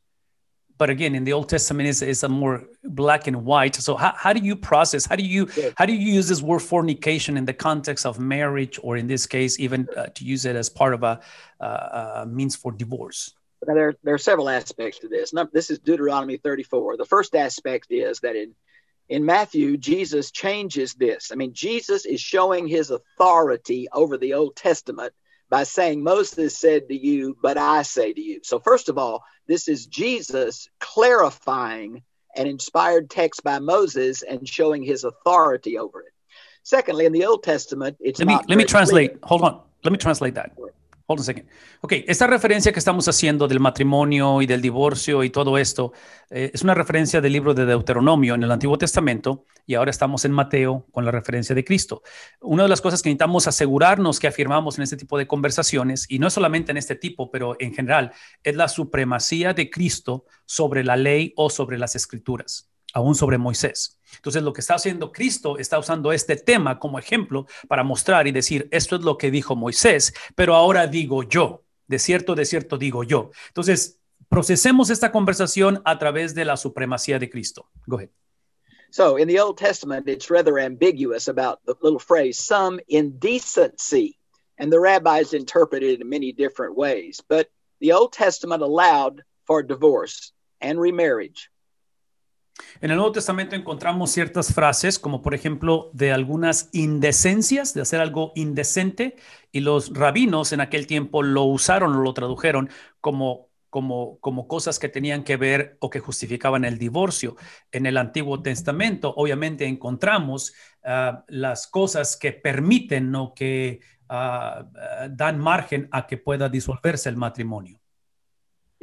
Speaker 2: but again in the old testament is, is a more black and white so how, how do you process how do you how do you use this word fornication in the context of marriage or in this case even uh, to use it as part of a, uh, a uh, means for divorce
Speaker 1: now there, there are several aspects to this this is deuteronomy 34 the first aspect is that in in matthew jesus changes this i mean jesus is showing his authority over the old testament by saying moses said to you but i say to you so first of all this is Jesus clarifying an inspired text by Moses and showing his authority over it. Secondly, in the Old Testament, it's let me let me translate.
Speaker 2: Clear. Hold on. Let me translate that. Hold on a second. Ok, esta referencia que estamos haciendo del matrimonio y del divorcio y todo esto eh, es una referencia del libro de Deuteronomio en el Antiguo Testamento y ahora estamos en Mateo con la referencia de Cristo. Una de las cosas que necesitamos asegurarnos que afirmamos en este tipo de conversaciones, y no solamente en este tipo, pero en general, es la supremacía de Cristo sobre la ley o sobre las escrituras aún sobre Moisés. Entonces, lo que está haciendo Cristo está usando este tema como ejemplo para mostrar y decir, esto es lo que dijo Moisés, pero ahora digo yo, de cierto, de cierto digo yo. Entonces, procesemos esta conversación a través de la supremacía de Cristo. Go ahead.
Speaker 1: So, in the Old Testament, it's rather ambiguous about the little phrase, some indecency. And the rabbis interpreted it in many different ways. But the Old Testament allowed for divorce and remarriage.
Speaker 2: En el Nuevo Testamento encontramos ciertas frases, como por ejemplo de algunas indecencias, de hacer algo indecente, y los rabinos en aquel tiempo lo usaron o lo tradujeron como, como, como cosas que tenían que ver o que justificaban el divorcio. En el Antiguo Testamento, obviamente, encontramos ah, las cosas que permiten o que ah, ah, dan margen a que pueda disolverse el matrimonio.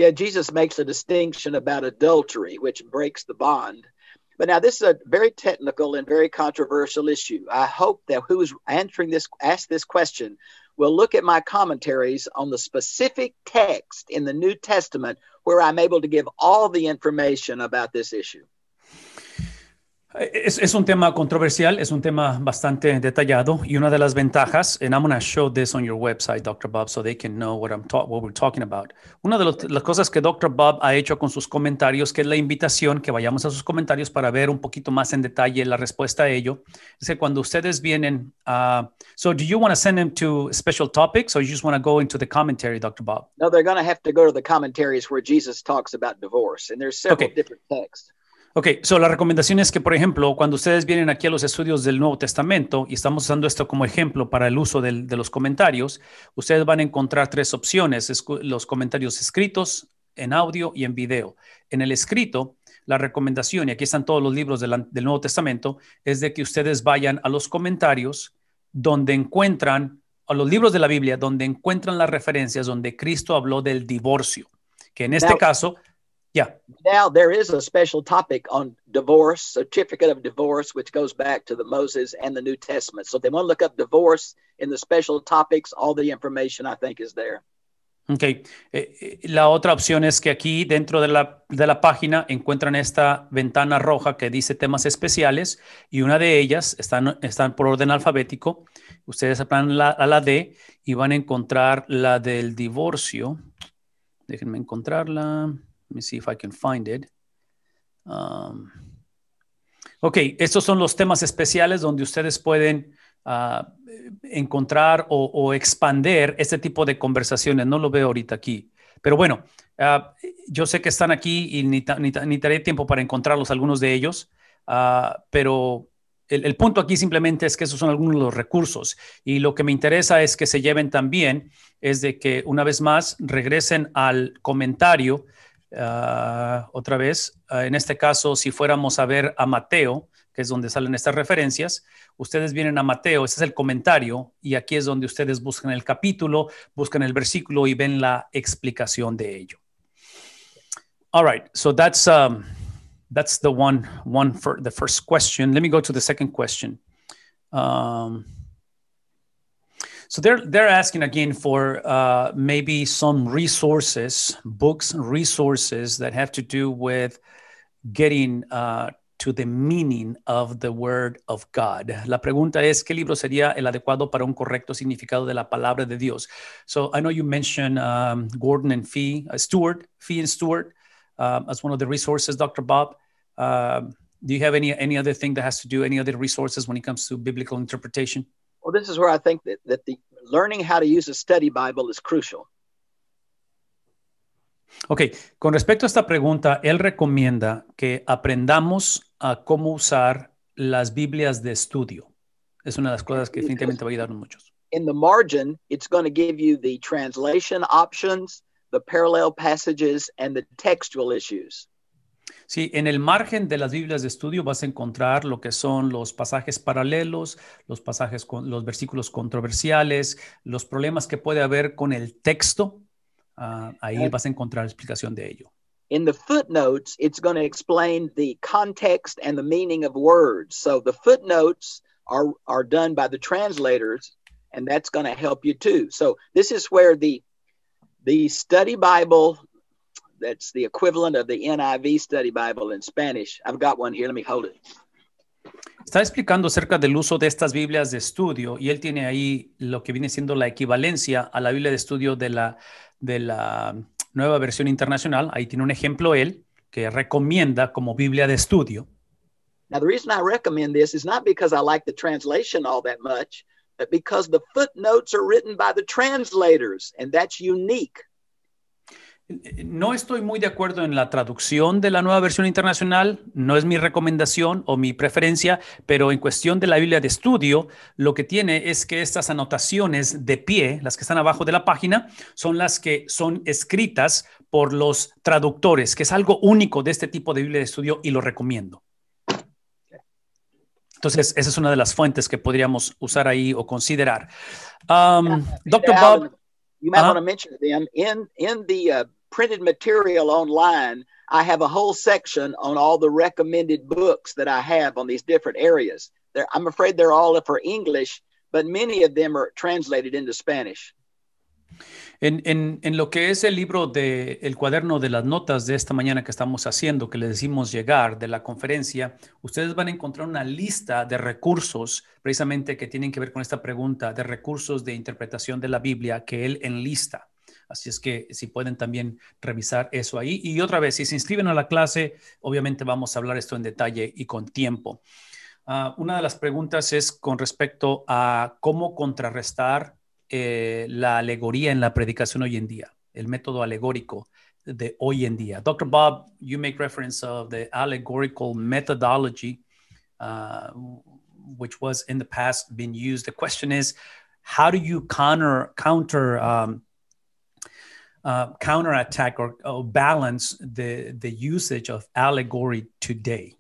Speaker 1: Yeah, Jesus makes a distinction about adultery, which breaks the bond. But now this is a very technical and very controversial issue. I hope that who's answering this asked this question will look at my commentaries on the specific text in the New Testament where I'm able to give all the information about this issue.
Speaker 2: Es, un tema controversial, es un tema bastante detallado y una de las ventajas, y I'm going to show this on your website, Dr. Bob, so they can know what, I'm what we're talking about. Una de las cosas que Dr. Bob ha hecho con sus comentarios, que es la invitación que vayamos a sus comentarios para ver un poquito más en detalle la respuesta a ello, es que cuando ustedes vienen a... so do you want to send them to special topics or you just want to go into the commentary, Dr. Bob?
Speaker 1: No, they're going to have to go to the commentaries where Jesus talks about divorce, and there's several different texts.
Speaker 2: Ok, so la recomendación es que, por ejemplo, cuando ustedes vienen aquí a los estudios del Nuevo Testamento y estamos usando esto como ejemplo para el uso de los comentarios, ustedes van a encontrar tres opciones, los comentarios escritos, en audio y en video. En el escrito, la recomendación, y aquí están todos los libros del, Nuevo Testamento, es de que ustedes vayan a los comentarios donde encuentran, a los libros de la Biblia, donde encuentran las referencias donde Cristo habló del divorcio, que en este caso Yeah.
Speaker 1: Now there is a special topic on divorce, certificate of divorce, which goes back to the Moses and the New Testament. So if they want to look up divorce in the special topics, all the information I think is there.
Speaker 2: Ok. Eh, eh, la otra opción es que aquí dentro de la, de la, página encuentran esta ventana roja que dice temas especiales y una de ellas están, están por orden alfabético. Ustedes aplanan la, a la D y van a encontrar la del divorcio. Déjenme encontrarla. Let me see if I can find it. Um, ok, estos son los temas especiales donde ustedes pueden ah, encontrar o, o, expander este tipo de conversaciones. No lo veo ahorita aquí. Pero bueno, ah, yo sé que están aquí y ni, ni, tiempo para encontrarlos, algunos de ellos, ah, pero el, el, punto aquí simplemente es que esos son algunos de los recursos y lo que me interesa es que se lleven también es de que una vez más regresen al comentario Ah, otra vez, ah, en este caso, si fuéramos a ver a Mateo, que es donde salen estas referencias, ustedes vienen a Mateo, ese es el comentario, y aquí es donde ustedes buscan el capítulo, buscan el versículo y ven la explicación de ello. All right, so that's um, that's the one one for the first question. Let me go to the second question. Um, So they're they're asking again for uh, maybe some resources, books, resources that have to do with getting uh, to the meaning of the word of God. La pregunta es qué libro sería el adecuado para un correcto significado de la palabra de Dios. So I know you mentioned um, Gordon and Fee uh, Stewart, Fee and Stewart um, as one of the resources, Dr. Bob. Um, do you have any any other thing that has to do any other resources when it comes to biblical interpretation?
Speaker 1: Well, this is where I think that, that the learning how to use a study Bible is crucial.
Speaker 2: Ok, con respecto a esta pregunta, él recomienda que aprendamos a cómo usar las Biblias de estudio. Es una de las cosas que definitivamente va a ayudarnos muchos.
Speaker 1: In the margin, it's going to give you the translation options, the parallel passages, and the textual issues.
Speaker 2: Sí, en el margen de las Biblias de estudio vas a encontrar lo que son los pasajes paralelos, los pasajes con los versículos controversiales, los problemas que puede haber con el texto. Ah, ahí vas a encontrar explicación de ello.
Speaker 1: In the footnotes, it's going to explain the context and the meaning of words. So the footnotes are are done by the translators, and that's going to help you too. So this is where the the study Bible that's the equivalent of the NIV Study Bible in Spanish. I've got one here. Let me hold it.
Speaker 2: Está explicando acerca del uso de estas Biblias de estudio y él tiene ahí lo que viene siendo la equivalencia a la Biblia de estudio de la, de la nueva versión internacional. Ahí tiene un ejemplo él que recomienda como Biblia de estudio.
Speaker 1: Now the reason I recommend this is not because I like the translation all that much, but because the footnotes are written by the translators and that's unique.
Speaker 2: No estoy muy de acuerdo en la traducción de la nueva versión internacional, no es mi recomendación o mi preferencia, pero en cuestión de la Biblia de estudio, lo que tiene es que estas anotaciones de pie, las que están abajo de la página, son las que son escritas por los traductores, que es algo único de este tipo de Biblia de estudio y lo recomiendo. Entonces, esa es una de las fuentes que podríamos usar ahí o considerar. Um, doctor Bob. You might uh-huh. want to
Speaker 1: mention them in in the uh, printed material online. I have a whole section on all the recommended books that I have on these different areas. They're, I'm afraid they're all for English, but many of them are translated into Spanish.
Speaker 2: En, lo que es el libro del cuaderno de las notas de esta mañana que estamos haciendo, que le decimos llegar de la conferencia, ustedes van a encontrar una lista de recursos precisamente que tienen que ver con esta pregunta de recursos de interpretación de la Biblia que él enlista. Así es que si pueden también revisar eso ahí. Y otra vez, si se inscriben a la clase, obviamente vamos a hablar esto en detalle y con tiempo. Ah, una de las preguntas es con respecto a cómo contrarrestar eh, la alegoría en la predicación hoy en día, el método alegórico de hoy en día. Dr. Bob, you make reference of the allegorical methodology, uh, which was in the past been used. The question is, how do you counter counter um, uh, counterattack or, or, balance the the usage of allegory today?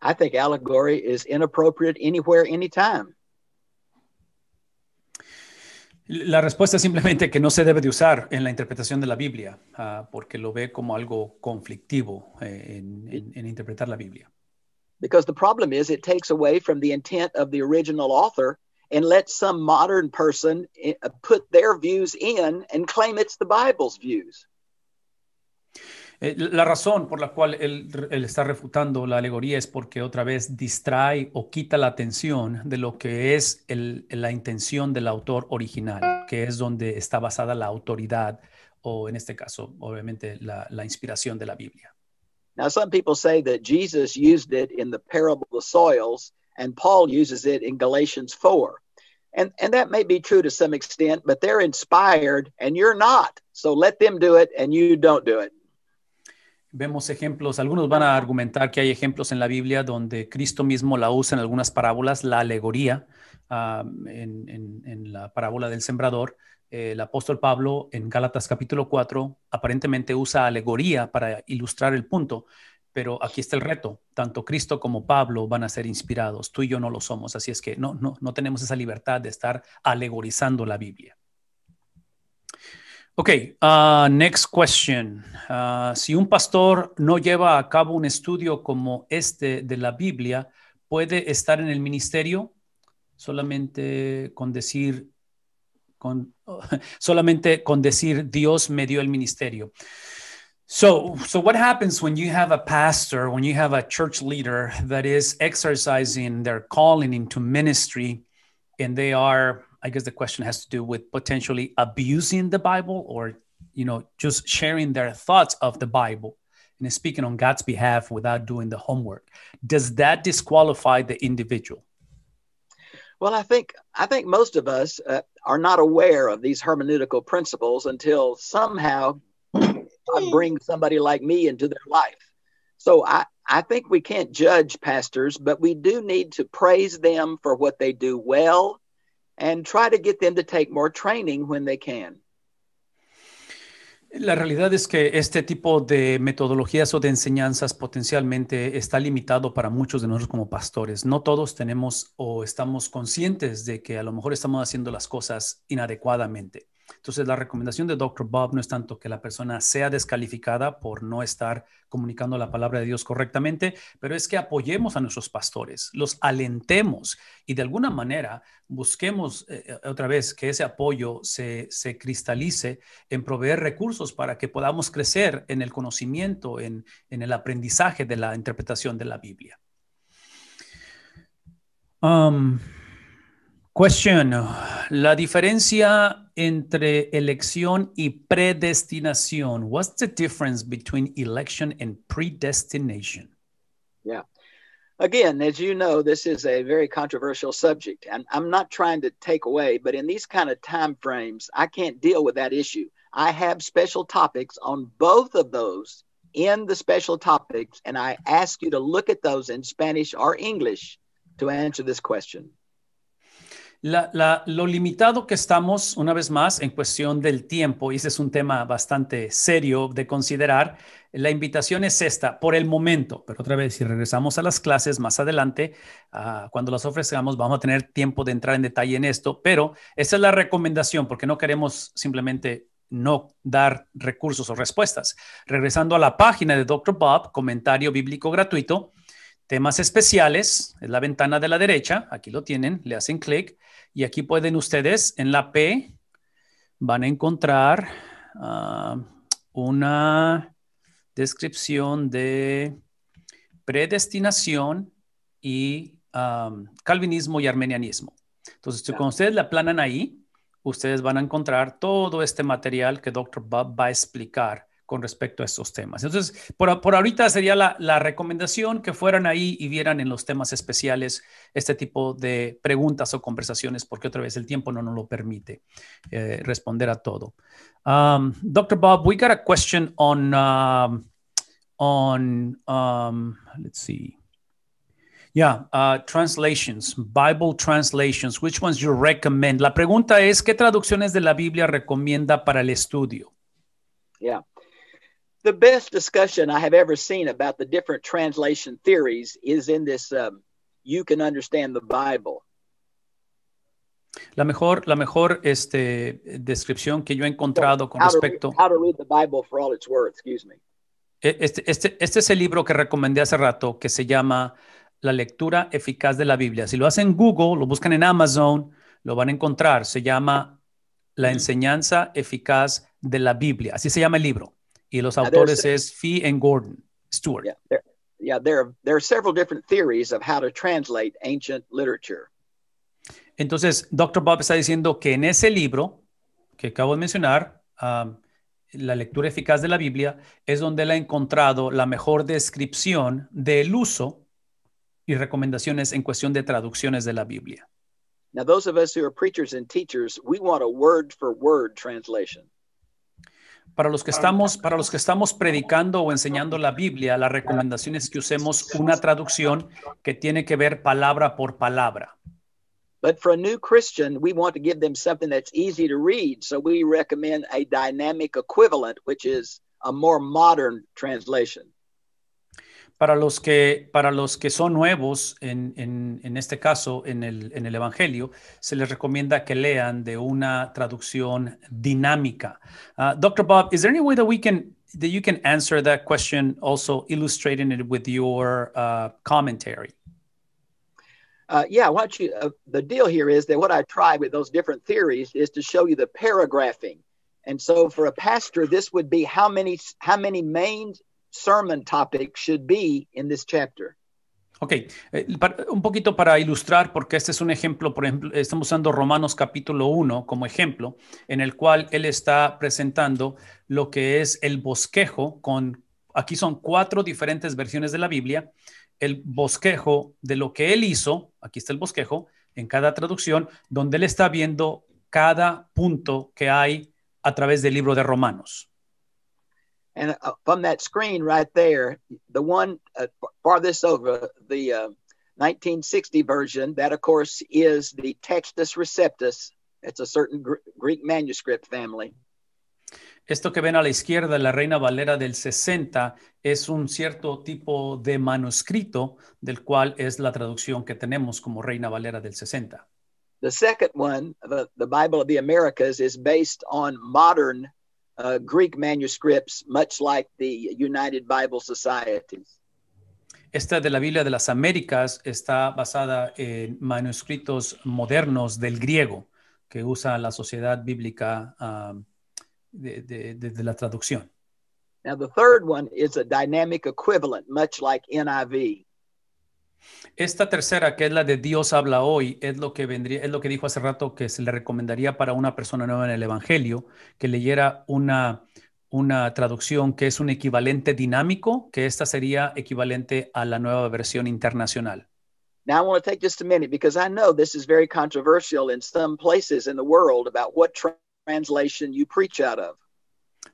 Speaker 1: I think allegory is inappropriate anywhere, anytime.
Speaker 2: La respuesta es simplemente que no se debe de usar en la interpretación de la Biblia, ah, porque lo ve como algo conflictivo eh, en, en, interpretar la Biblia.
Speaker 1: Because the problem is it takes away from the intent of the original author and lets some modern person eh, put their views in and claim it's the Bible's views.
Speaker 2: Eh, la razón por la cual él, está refutando la alegoría es porque otra vez distrae o quita la atención de lo que es la intención del autor original, que es donde está basada la autoridad o en este caso, obviamente, la, inspiración de la Biblia.
Speaker 1: Now, some people say that Jesus used it in the parable of the soils, and Paul uses it in Galatians 4. And, and that may be true to some extent, but they're inspired and you're not. So let them do it and you don't do it.
Speaker 2: Vemos ejemplos, algunos van a argumentar que hay ejemplos en la Biblia donde Cristo mismo la usa en algunas parábolas, la alegoría ah, en, la parábola del sembrador. Eh, el apóstol Pablo en Gálatas capítulo 4 aparentemente usa alegoría para ilustrar el punto, pero aquí está el reto. Tanto Cristo como Pablo van a ser inspirados, tú y yo no lo somos, así es que no, no, no tenemos esa libertad de estar alegorizando la Biblia. Ok, uh, next question. Uh, si un pastor no lleva a cabo un estudio como este de la Biblia, ¿puede estar en el ministerio? Solamente con decir, con, *laughs* solamente con decir, Dios me dio el ministerio. So, so what happens when you have a pastor, when you have a church leader that is exercising their calling into ministry and they are I guess the question has to do with potentially abusing the Bible or, you know, just sharing their thoughts of the Bible and speaking on God's behalf without doing the homework. Does that disqualify the individual?
Speaker 1: Well, I think I think most of us uh, are not aware of these hermeneutical principles until somehow I bring somebody like me into their life. So I, I think we can't judge pastors, but we do need to praise them for what they do well and try to get them to take more training when they can.
Speaker 2: La realidad es que este tipo de metodologías o de enseñanzas potencialmente está limitado para muchos de nosotros como pastores. No todos tenemos o estamos conscientes de que a lo mejor estamos haciendo las cosas inadecuadamente. Entonces, la recomendación de Dr. Bob no es tanto que la persona sea descalificada por no estar comunicando la palabra de Dios correctamente, pero es que apoyemos a nuestros pastores, los alentemos y de alguna manera busquemos eh, eh, otra vez que ese apoyo se, cristalice en proveer recursos para que podamos crecer en el conocimiento, en, el aprendizaje de la interpretación de la Biblia. Um, Question. La diferencia entre elección y predestinación. What's the difference between election and predestination?
Speaker 1: Yeah. Again, as you know, this is a very controversial subject, and I'm not trying to take away, but in these kind of time frames, I can't deal with that issue. I have special topics on both of those in the special topics, and I ask you to look at those in Spanish or English to answer this question.
Speaker 2: lo limitado que estamos, una vez más, en cuestión del tiempo, y ese es un tema bastante serio de considerar, la invitación es esta, por el momento, pero otra vez, si regresamos a las clases más adelante, ah, cuando las ofrecemos vamos a tener tiempo de entrar en detalle en esto, pero esa es la recomendación, porque no queremos simplemente no dar recursos o respuestas. Regresando a la página de Dr. Bob, comentario bíblico gratuito, temas especiales, es la ventana de la derecha, aquí lo tienen, le hacen clic y aquí pueden ustedes, en la P, van a encontrar ah, una descripción de predestinación y ah, calvinismo y armenianismo. Entonces, si con ustedes la planan ahí, ustedes van a encontrar todo este material que Dr. Bob va a explicar con respecto a estos temas. Entonces, por, por ahorita sería la, recomendación que fueran ahí y vieran en los temas especiales este tipo de preguntas o conversaciones, porque otra vez el tiempo no nos lo permite eh, responder a todo. Um, doctor Bob, we got a question on, um, on um, let's see. Yeah, uh, translations, Bible translations. Which ones you recommend? La pregunta es, ¿qué traducciones de la Biblia recomienda para el estudio?
Speaker 1: Yeah translation
Speaker 2: La mejor, la mejor este, descripción que yo he encontrado con respecto. Este, este es el libro que recomendé hace rato que se llama La lectura eficaz de la Biblia. Si lo hacen en Google, lo buscan en Amazon, lo van a encontrar. Se llama La mm. enseñanza eficaz de la Biblia. Así se llama el libro. Y los autores es Fee and Gordon Stewart. Yeah, there,
Speaker 1: yeah there, are, there are several different theories of how to translate ancient literature.
Speaker 2: Entonces, Dr. Bob está diciendo que en ese libro que acabo de mencionar, um, la lectura eficaz de la Biblia, es donde él ha encontrado la mejor descripción del uso y recomendaciones en cuestión de traducciones de la Biblia.
Speaker 1: Now, those of us who are preachers and teachers, we want a word for word translation.
Speaker 2: Para los que estamos, para los que estamos predicando o enseñando la Biblia, la recomendación es que usemos una traducción que tiene que ver palabra por palabra.
Speaker 1: But for a new Christian, we want to give them something that's easy to read, so we recommend a dynamic equivalent, which is a more modern translation.
Speaker 2: Para los que, para los que son nuevos, en, en, en este caso, en el, en el, Evangelio, se les recomienda que lean de una traducción dinámica. Uh, Dr. Bob, is there any way that we can that you can answer that question also illustrating it with your uh, commentary?
Speaker 1: Uh, yeah, what you, uh, the deal here is that what I try with those different theories is to show you the paragraphing. And so for a pastor, this would be how many how many main sermon topic should be in this chapter.
Speaker 2: Ok, eh, un poquito para ilustrar, porque este es un ejemplo, por ejemplo, estamos usando Romanos capítulo 1 como ejemplo, en el cual él está presentando lo que es el bosquejo con, aquí son cuatro diferentes versiones de la Biblia, el bosquejo de lo que él hizo, aquí está el bosquejo, en cada traducción, donde él está viendo cada punto que hay a través del libro de Romanos.
Speaker 1: And uh, from that screen right there, the one uh, farthest over, the uh, 1960 version, that of course is the Textus Receptus. It's a certain gr Greek manuscript family.
Speaker 2: Esto que ven a la izquierda, la Reina Valera del 60, es un cierto tipo de manuscrito del cual es la traducción que tenemos como Reina Valera del 60.
Speaker 1: The second one, the, the Bible of the Americas, is based on modern uh, Greek manuscripts, much like the United Bible Societies.
Speaker 2: Esta de la Biblia de las Américas está basada en manuscritos modernos del griego que usa la Sociedad Bíblica um, de, de, de, de la traducción.
Speaker 1: Now the third one is a dynamic equivalent, much like NIV.
Speaker 2: Esta tercera, que es la de Dios habla hoy, es lo que vendría, es lo que dijo hace rato que se le recomendaría para una persona nueva en el Evangelio, que leyera una, una traducción que es un equivalente dinámico, que esta sería equivalente a la nueva versión internacional.
Speaker 1: controversial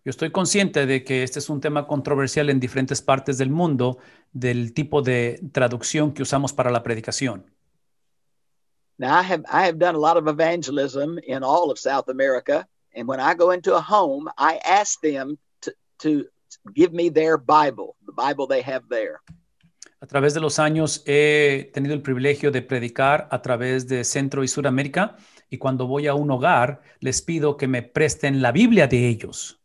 Speaker 2: yo estoy consciente de que este es un tema controversial en diferentes partes del mundo del tipo de traducción que usamos para la predicación.
Speaker 1: I have done a lot of evangelism in all of South America, and when I go into a home, I ask them to, give me their Bible, the Bible they have there.
Speaker 2: A través de los años he tenido el privilegio de predicar a través de Centro y Sudamérica y cuando voy a un hogar les pido que me presten la Biblia de ellos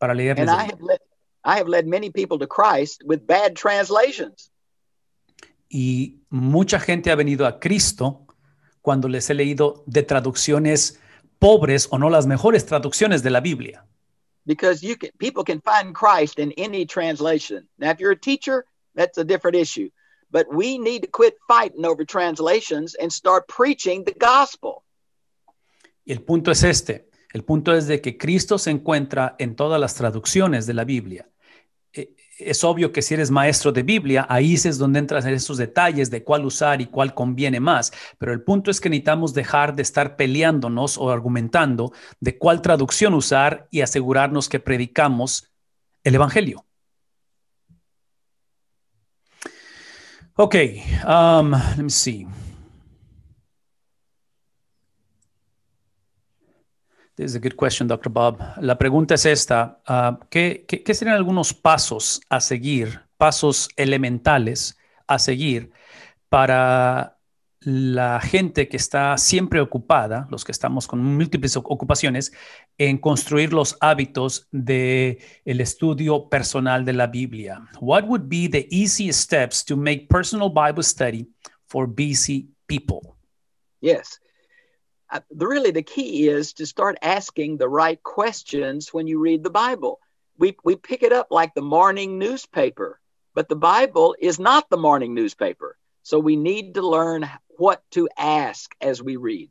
Speaker 2: para lidiar And I
Speaker 1: have, led, I have led many people to Christ with bad translations.
Speaker 2: Y mucha gente ha venido a Cristo cuando les he leído de traducciones pobres o no las mejores traducciones de la Biblia.
Speaker 1: Because you can, people can find Christ in any translation. Now, if you're a teacher, that's a different issue. But we need to quit fighting over translations and start preaching the gospel.
Speaker 2: el punto es este. El punto es de que Cristo se encuentra en todas las traducciones de la Biblia. E, es obvio que si eres maestro de Biblia, ahí es donde entras en esos detalles de cuál usar y cuál conviene más. Pero el punto es que necesitamos dejar de estar peleándonos o argumentando de cuál traducción usar y asegurarnos que predicamos el Evangelio. Ok, um, let me see. Es una a good Bob. La pregunta es esta: ah, ¿qué, serían algunos pasos a seguir, pasos elementales a seguir para la gente que está siempre ocupada, los que estamos con múltiples ocupaciones, en construir los hábitos de el estudio personal de la Biblia? What would be the easy steps to make personal Bible study for busy people?
Speaker 1: Yes. Uh, the, really the key is to start asking the right questions when you read the Bible. We, we pick it up like the morning newspaper, but the Bible is not the morning newspaper. So we need to learn what to ask as we read.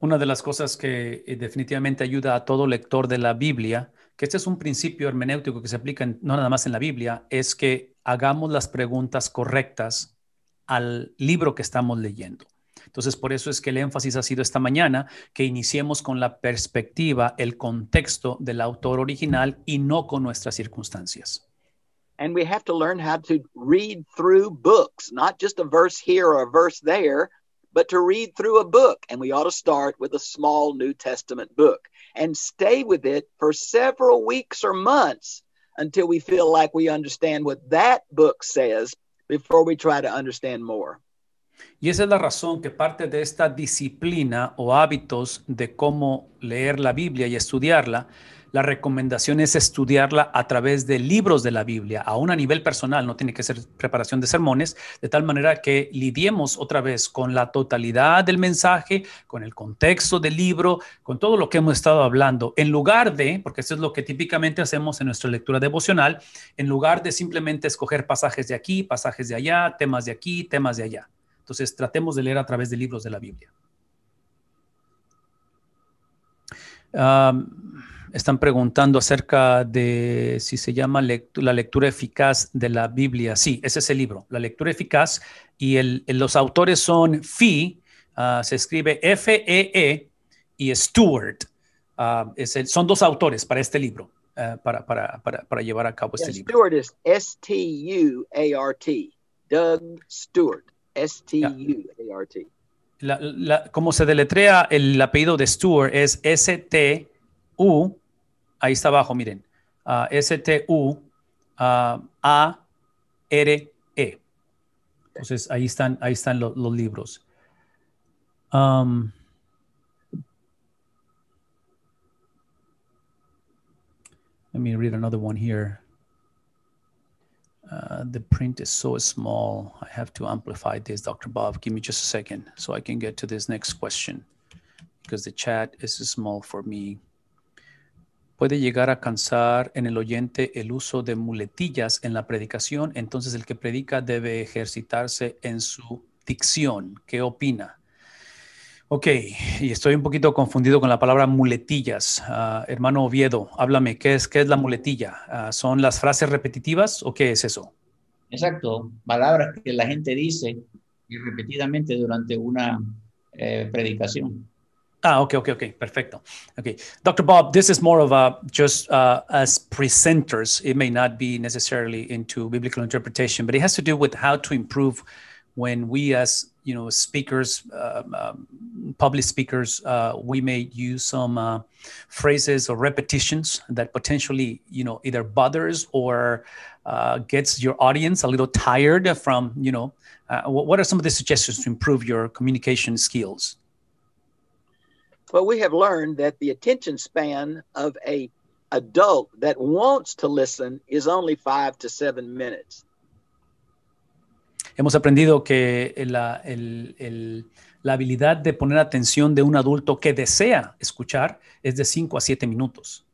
Speaker 2: Una de las cosas que eh, definitivamente ayuda a todo lector de la Biblia, que este es un principio hermenéutico que se aplica en, no nada más en la Biblia, es que hagamos las preguntas correctas al libro que estamos leyendo. Entonces, por eso es que el énfasis ha sido esta mañana que iniciemos con la perspectiva, el contexto del autor original y no con nuestras circunstancias.
Speaker 1: And we have to learn how to read through books, not just a verse here or a verse there, but to read through a book. And we ought to start with a small New Testament book and stay with it for several weeks or months until we feel like we understand what that book says before we try to understand more.
Speaker 2: Y esa es la razón que parte de esta disciplina o hábitos de cómo leer la Biblia y estudiarla, la recomendación es estudiarla a través de libros de la Biblia, aún a nivel personal, no tiene que ser preparación de sermones, de tal manera que lidiemos otra vez con la totalidad del mensaje, con el contexto del libro, con todo lo que hemos estado hablando, en lugar de, porque eso es lo que típicamente hacemos en nuestra lectura devocional, en lugar de simplemente escoger pasajes de aquí, pasajes de allá, temas de aquí, temas de allá. Entonces, tratemos de leer a través de libros de la Biblia. están preguntando acerca de si se llama la lectura eficaz de la Biblia. Sí, ese es el libro, la lectura eficaz. Y los autores son Fee, ah, se escribe F-E-E, e, y Stuart. Ah, son dos autores para este libro, eh, para, llevar a cabo este libro.
Speaker 1: Stewart es S-T-U-A-R-T, Doug Stuart. S-T-U-A-R-T.
Speaker 2: como se deletrea el apellido de Stuart es S-T-U, ahí está abajo, miren, ah, S-T-U-A-R-E. Ah, Entonces ahí están, ahí están los libros. Um, let me read another one here. Uh, the print is so small. I have to amplify this, Dr. Bob. Give me just a second so I can get to this next question because the chat is small for me. Puede llegar a cansar en el oyente el uso de muletillas en la predicación, entonces el que predica debe ejercitarse en su dicción. ¿Qué opina? Ok, y estoy un poquito confundido con la palabra muletillas. Ah, hermano Oviedo, háblame, ¿qué es, qué es la muletilla? Ah, ¿Son las frases repetitivas o qué es eso?
Speaker 3: Exacto, palabras que la gente dice repetidamente durante una eh, predicación.
Speaker 2: Ah, ok, ok, ok, perfecto. Ok, Dr. Bob, this is more of a just uh, as presenters. It may not be necessarily into biblical interpretation, but it has to do with how to improve when we as you know speakers uh, um, public speakers uh, we may use some uh, phrases or repetitions that potentially you know either bothers or uh, gets your audience a little tired from you know uh, what are some of the suggestions to improve your communication skills
Speaker 1: well we have learned that the attention span of a adult that wants to listen is only five to seven minutes
Speaker 2: Hemos aprendido que eh, la, el, el, la habilidad de poner atención de un adulto que desea escuchar es de 5 a 7 minutos.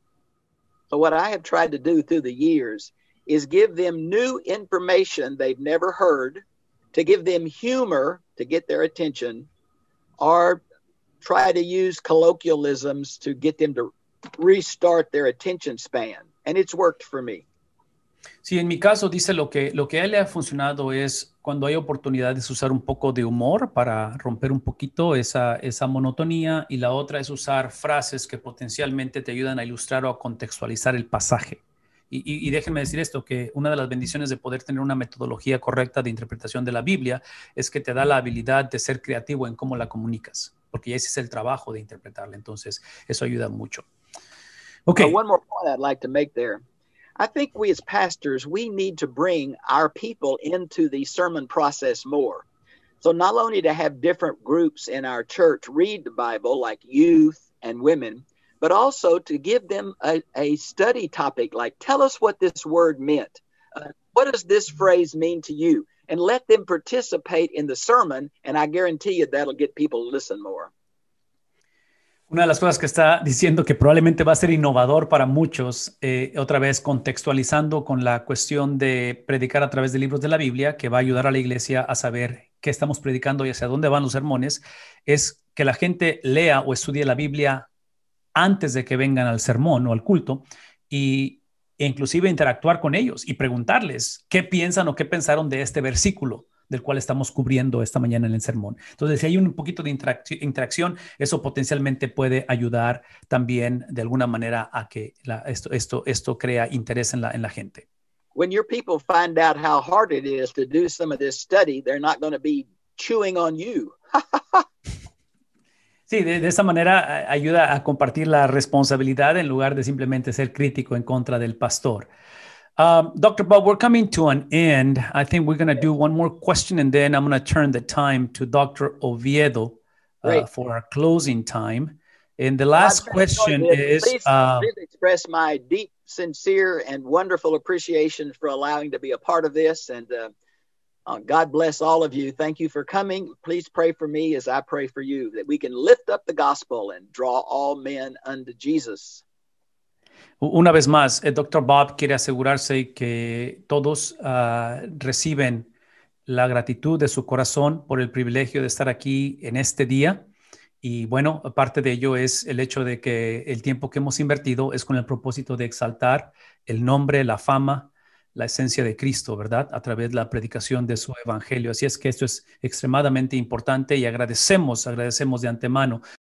Speaker 1: So what I have tried to do through the years is give them new information they've never heard, to give them humor to get their attention, or try to use colloquialisms to get them to restart their attention span. And it's worked for me.
Speaker 2: Sí, en mi caso, dice lo que, lo que a él le ha funcionado es cuando hay oportunidades usar un poco de humor para romper un poquito esa, monotonía y la otra es usar frases que potencialmente te ayudan a ilustrar o a contextualizar el pasaje. Y, déjenme decir esto, que una de las bendiciones de poder tener una metodología correcta de interpretación de la Biblia es que te da la habilidad de ser creativo en cómo la comunicas, porque ese es el trabajo de interpretarla, entonces eso ayuda mucho. Okay.
Speaker 1: one more point I'd like to make there. I think we as pastors, we need to bring our people into the sermon process more. So, not only to have different groups in our church read the Bible, like youth and women, but also to give them a, a study topic, like tell us what this word meant. Uh, what does this phrase mean to you? And let them participate in the sermon, and I guarantee you that'll get people to listen more.
Speaker 2: Una de las cosas que está diciendo que probablemente va a ser innovador para muchos, eh, otra vez contextualizando con la cuestión de predicar a través de libros de la Biblia, que va a ayudar a la iglesia a saber qué estamos predicando y hacia dónde van los sermones, es que la gente lea o estudie la Biblia antes de que vengan al sermón o al culto y e inclusive interactuar con ellos y preguntarles qué piensan o qué pensaron de este versículo del cual estamos cubriendo esta mañana en el sermón. Entonces, si hay un poquito de interacción, eso potencialmente puede ayudar también de alguna manera a que esto, esto, crea interés en la, gente.
Speaker 1: Cuando your people find out how hard it is to do some of this study, they're not *laughs*
Speaker 2: Sí, de, de, esta manera ayuda a compartir la responsabilidad en lugar de simplemente ser crítico en contra del pastor. Um, Dr. Bob, we're coming to an end. I think we're going to do one more question and then I'm going to turn the time to Dr. Oviedo uh, for our closing time. And the last question is please, uh,
Speaker 1: express my deep, sincere, and wonderful appreciation for allowing to be a part of this. And uh, uh, God bless all of you. Thank you for coming. Please pray for me as I pray for you that we can lift up the gospel and draw all men unto Jesus.
Speaker 2: Una vez más, el doctor Bob quiere asegurarse que todos ah, reciben la gratitud de su corazón por el privilegio de estar aquí en este día. Y bueno, parte de ello es el hecho de que el tiempo que hemos invertido es con el propósito de exaltar el nombre, la fama, la esencia de Cristo, ¿verdad? A través de la predicación de su evangelio. Así es que esto es extremadamente importante y agradecemos, agradecemos de antemano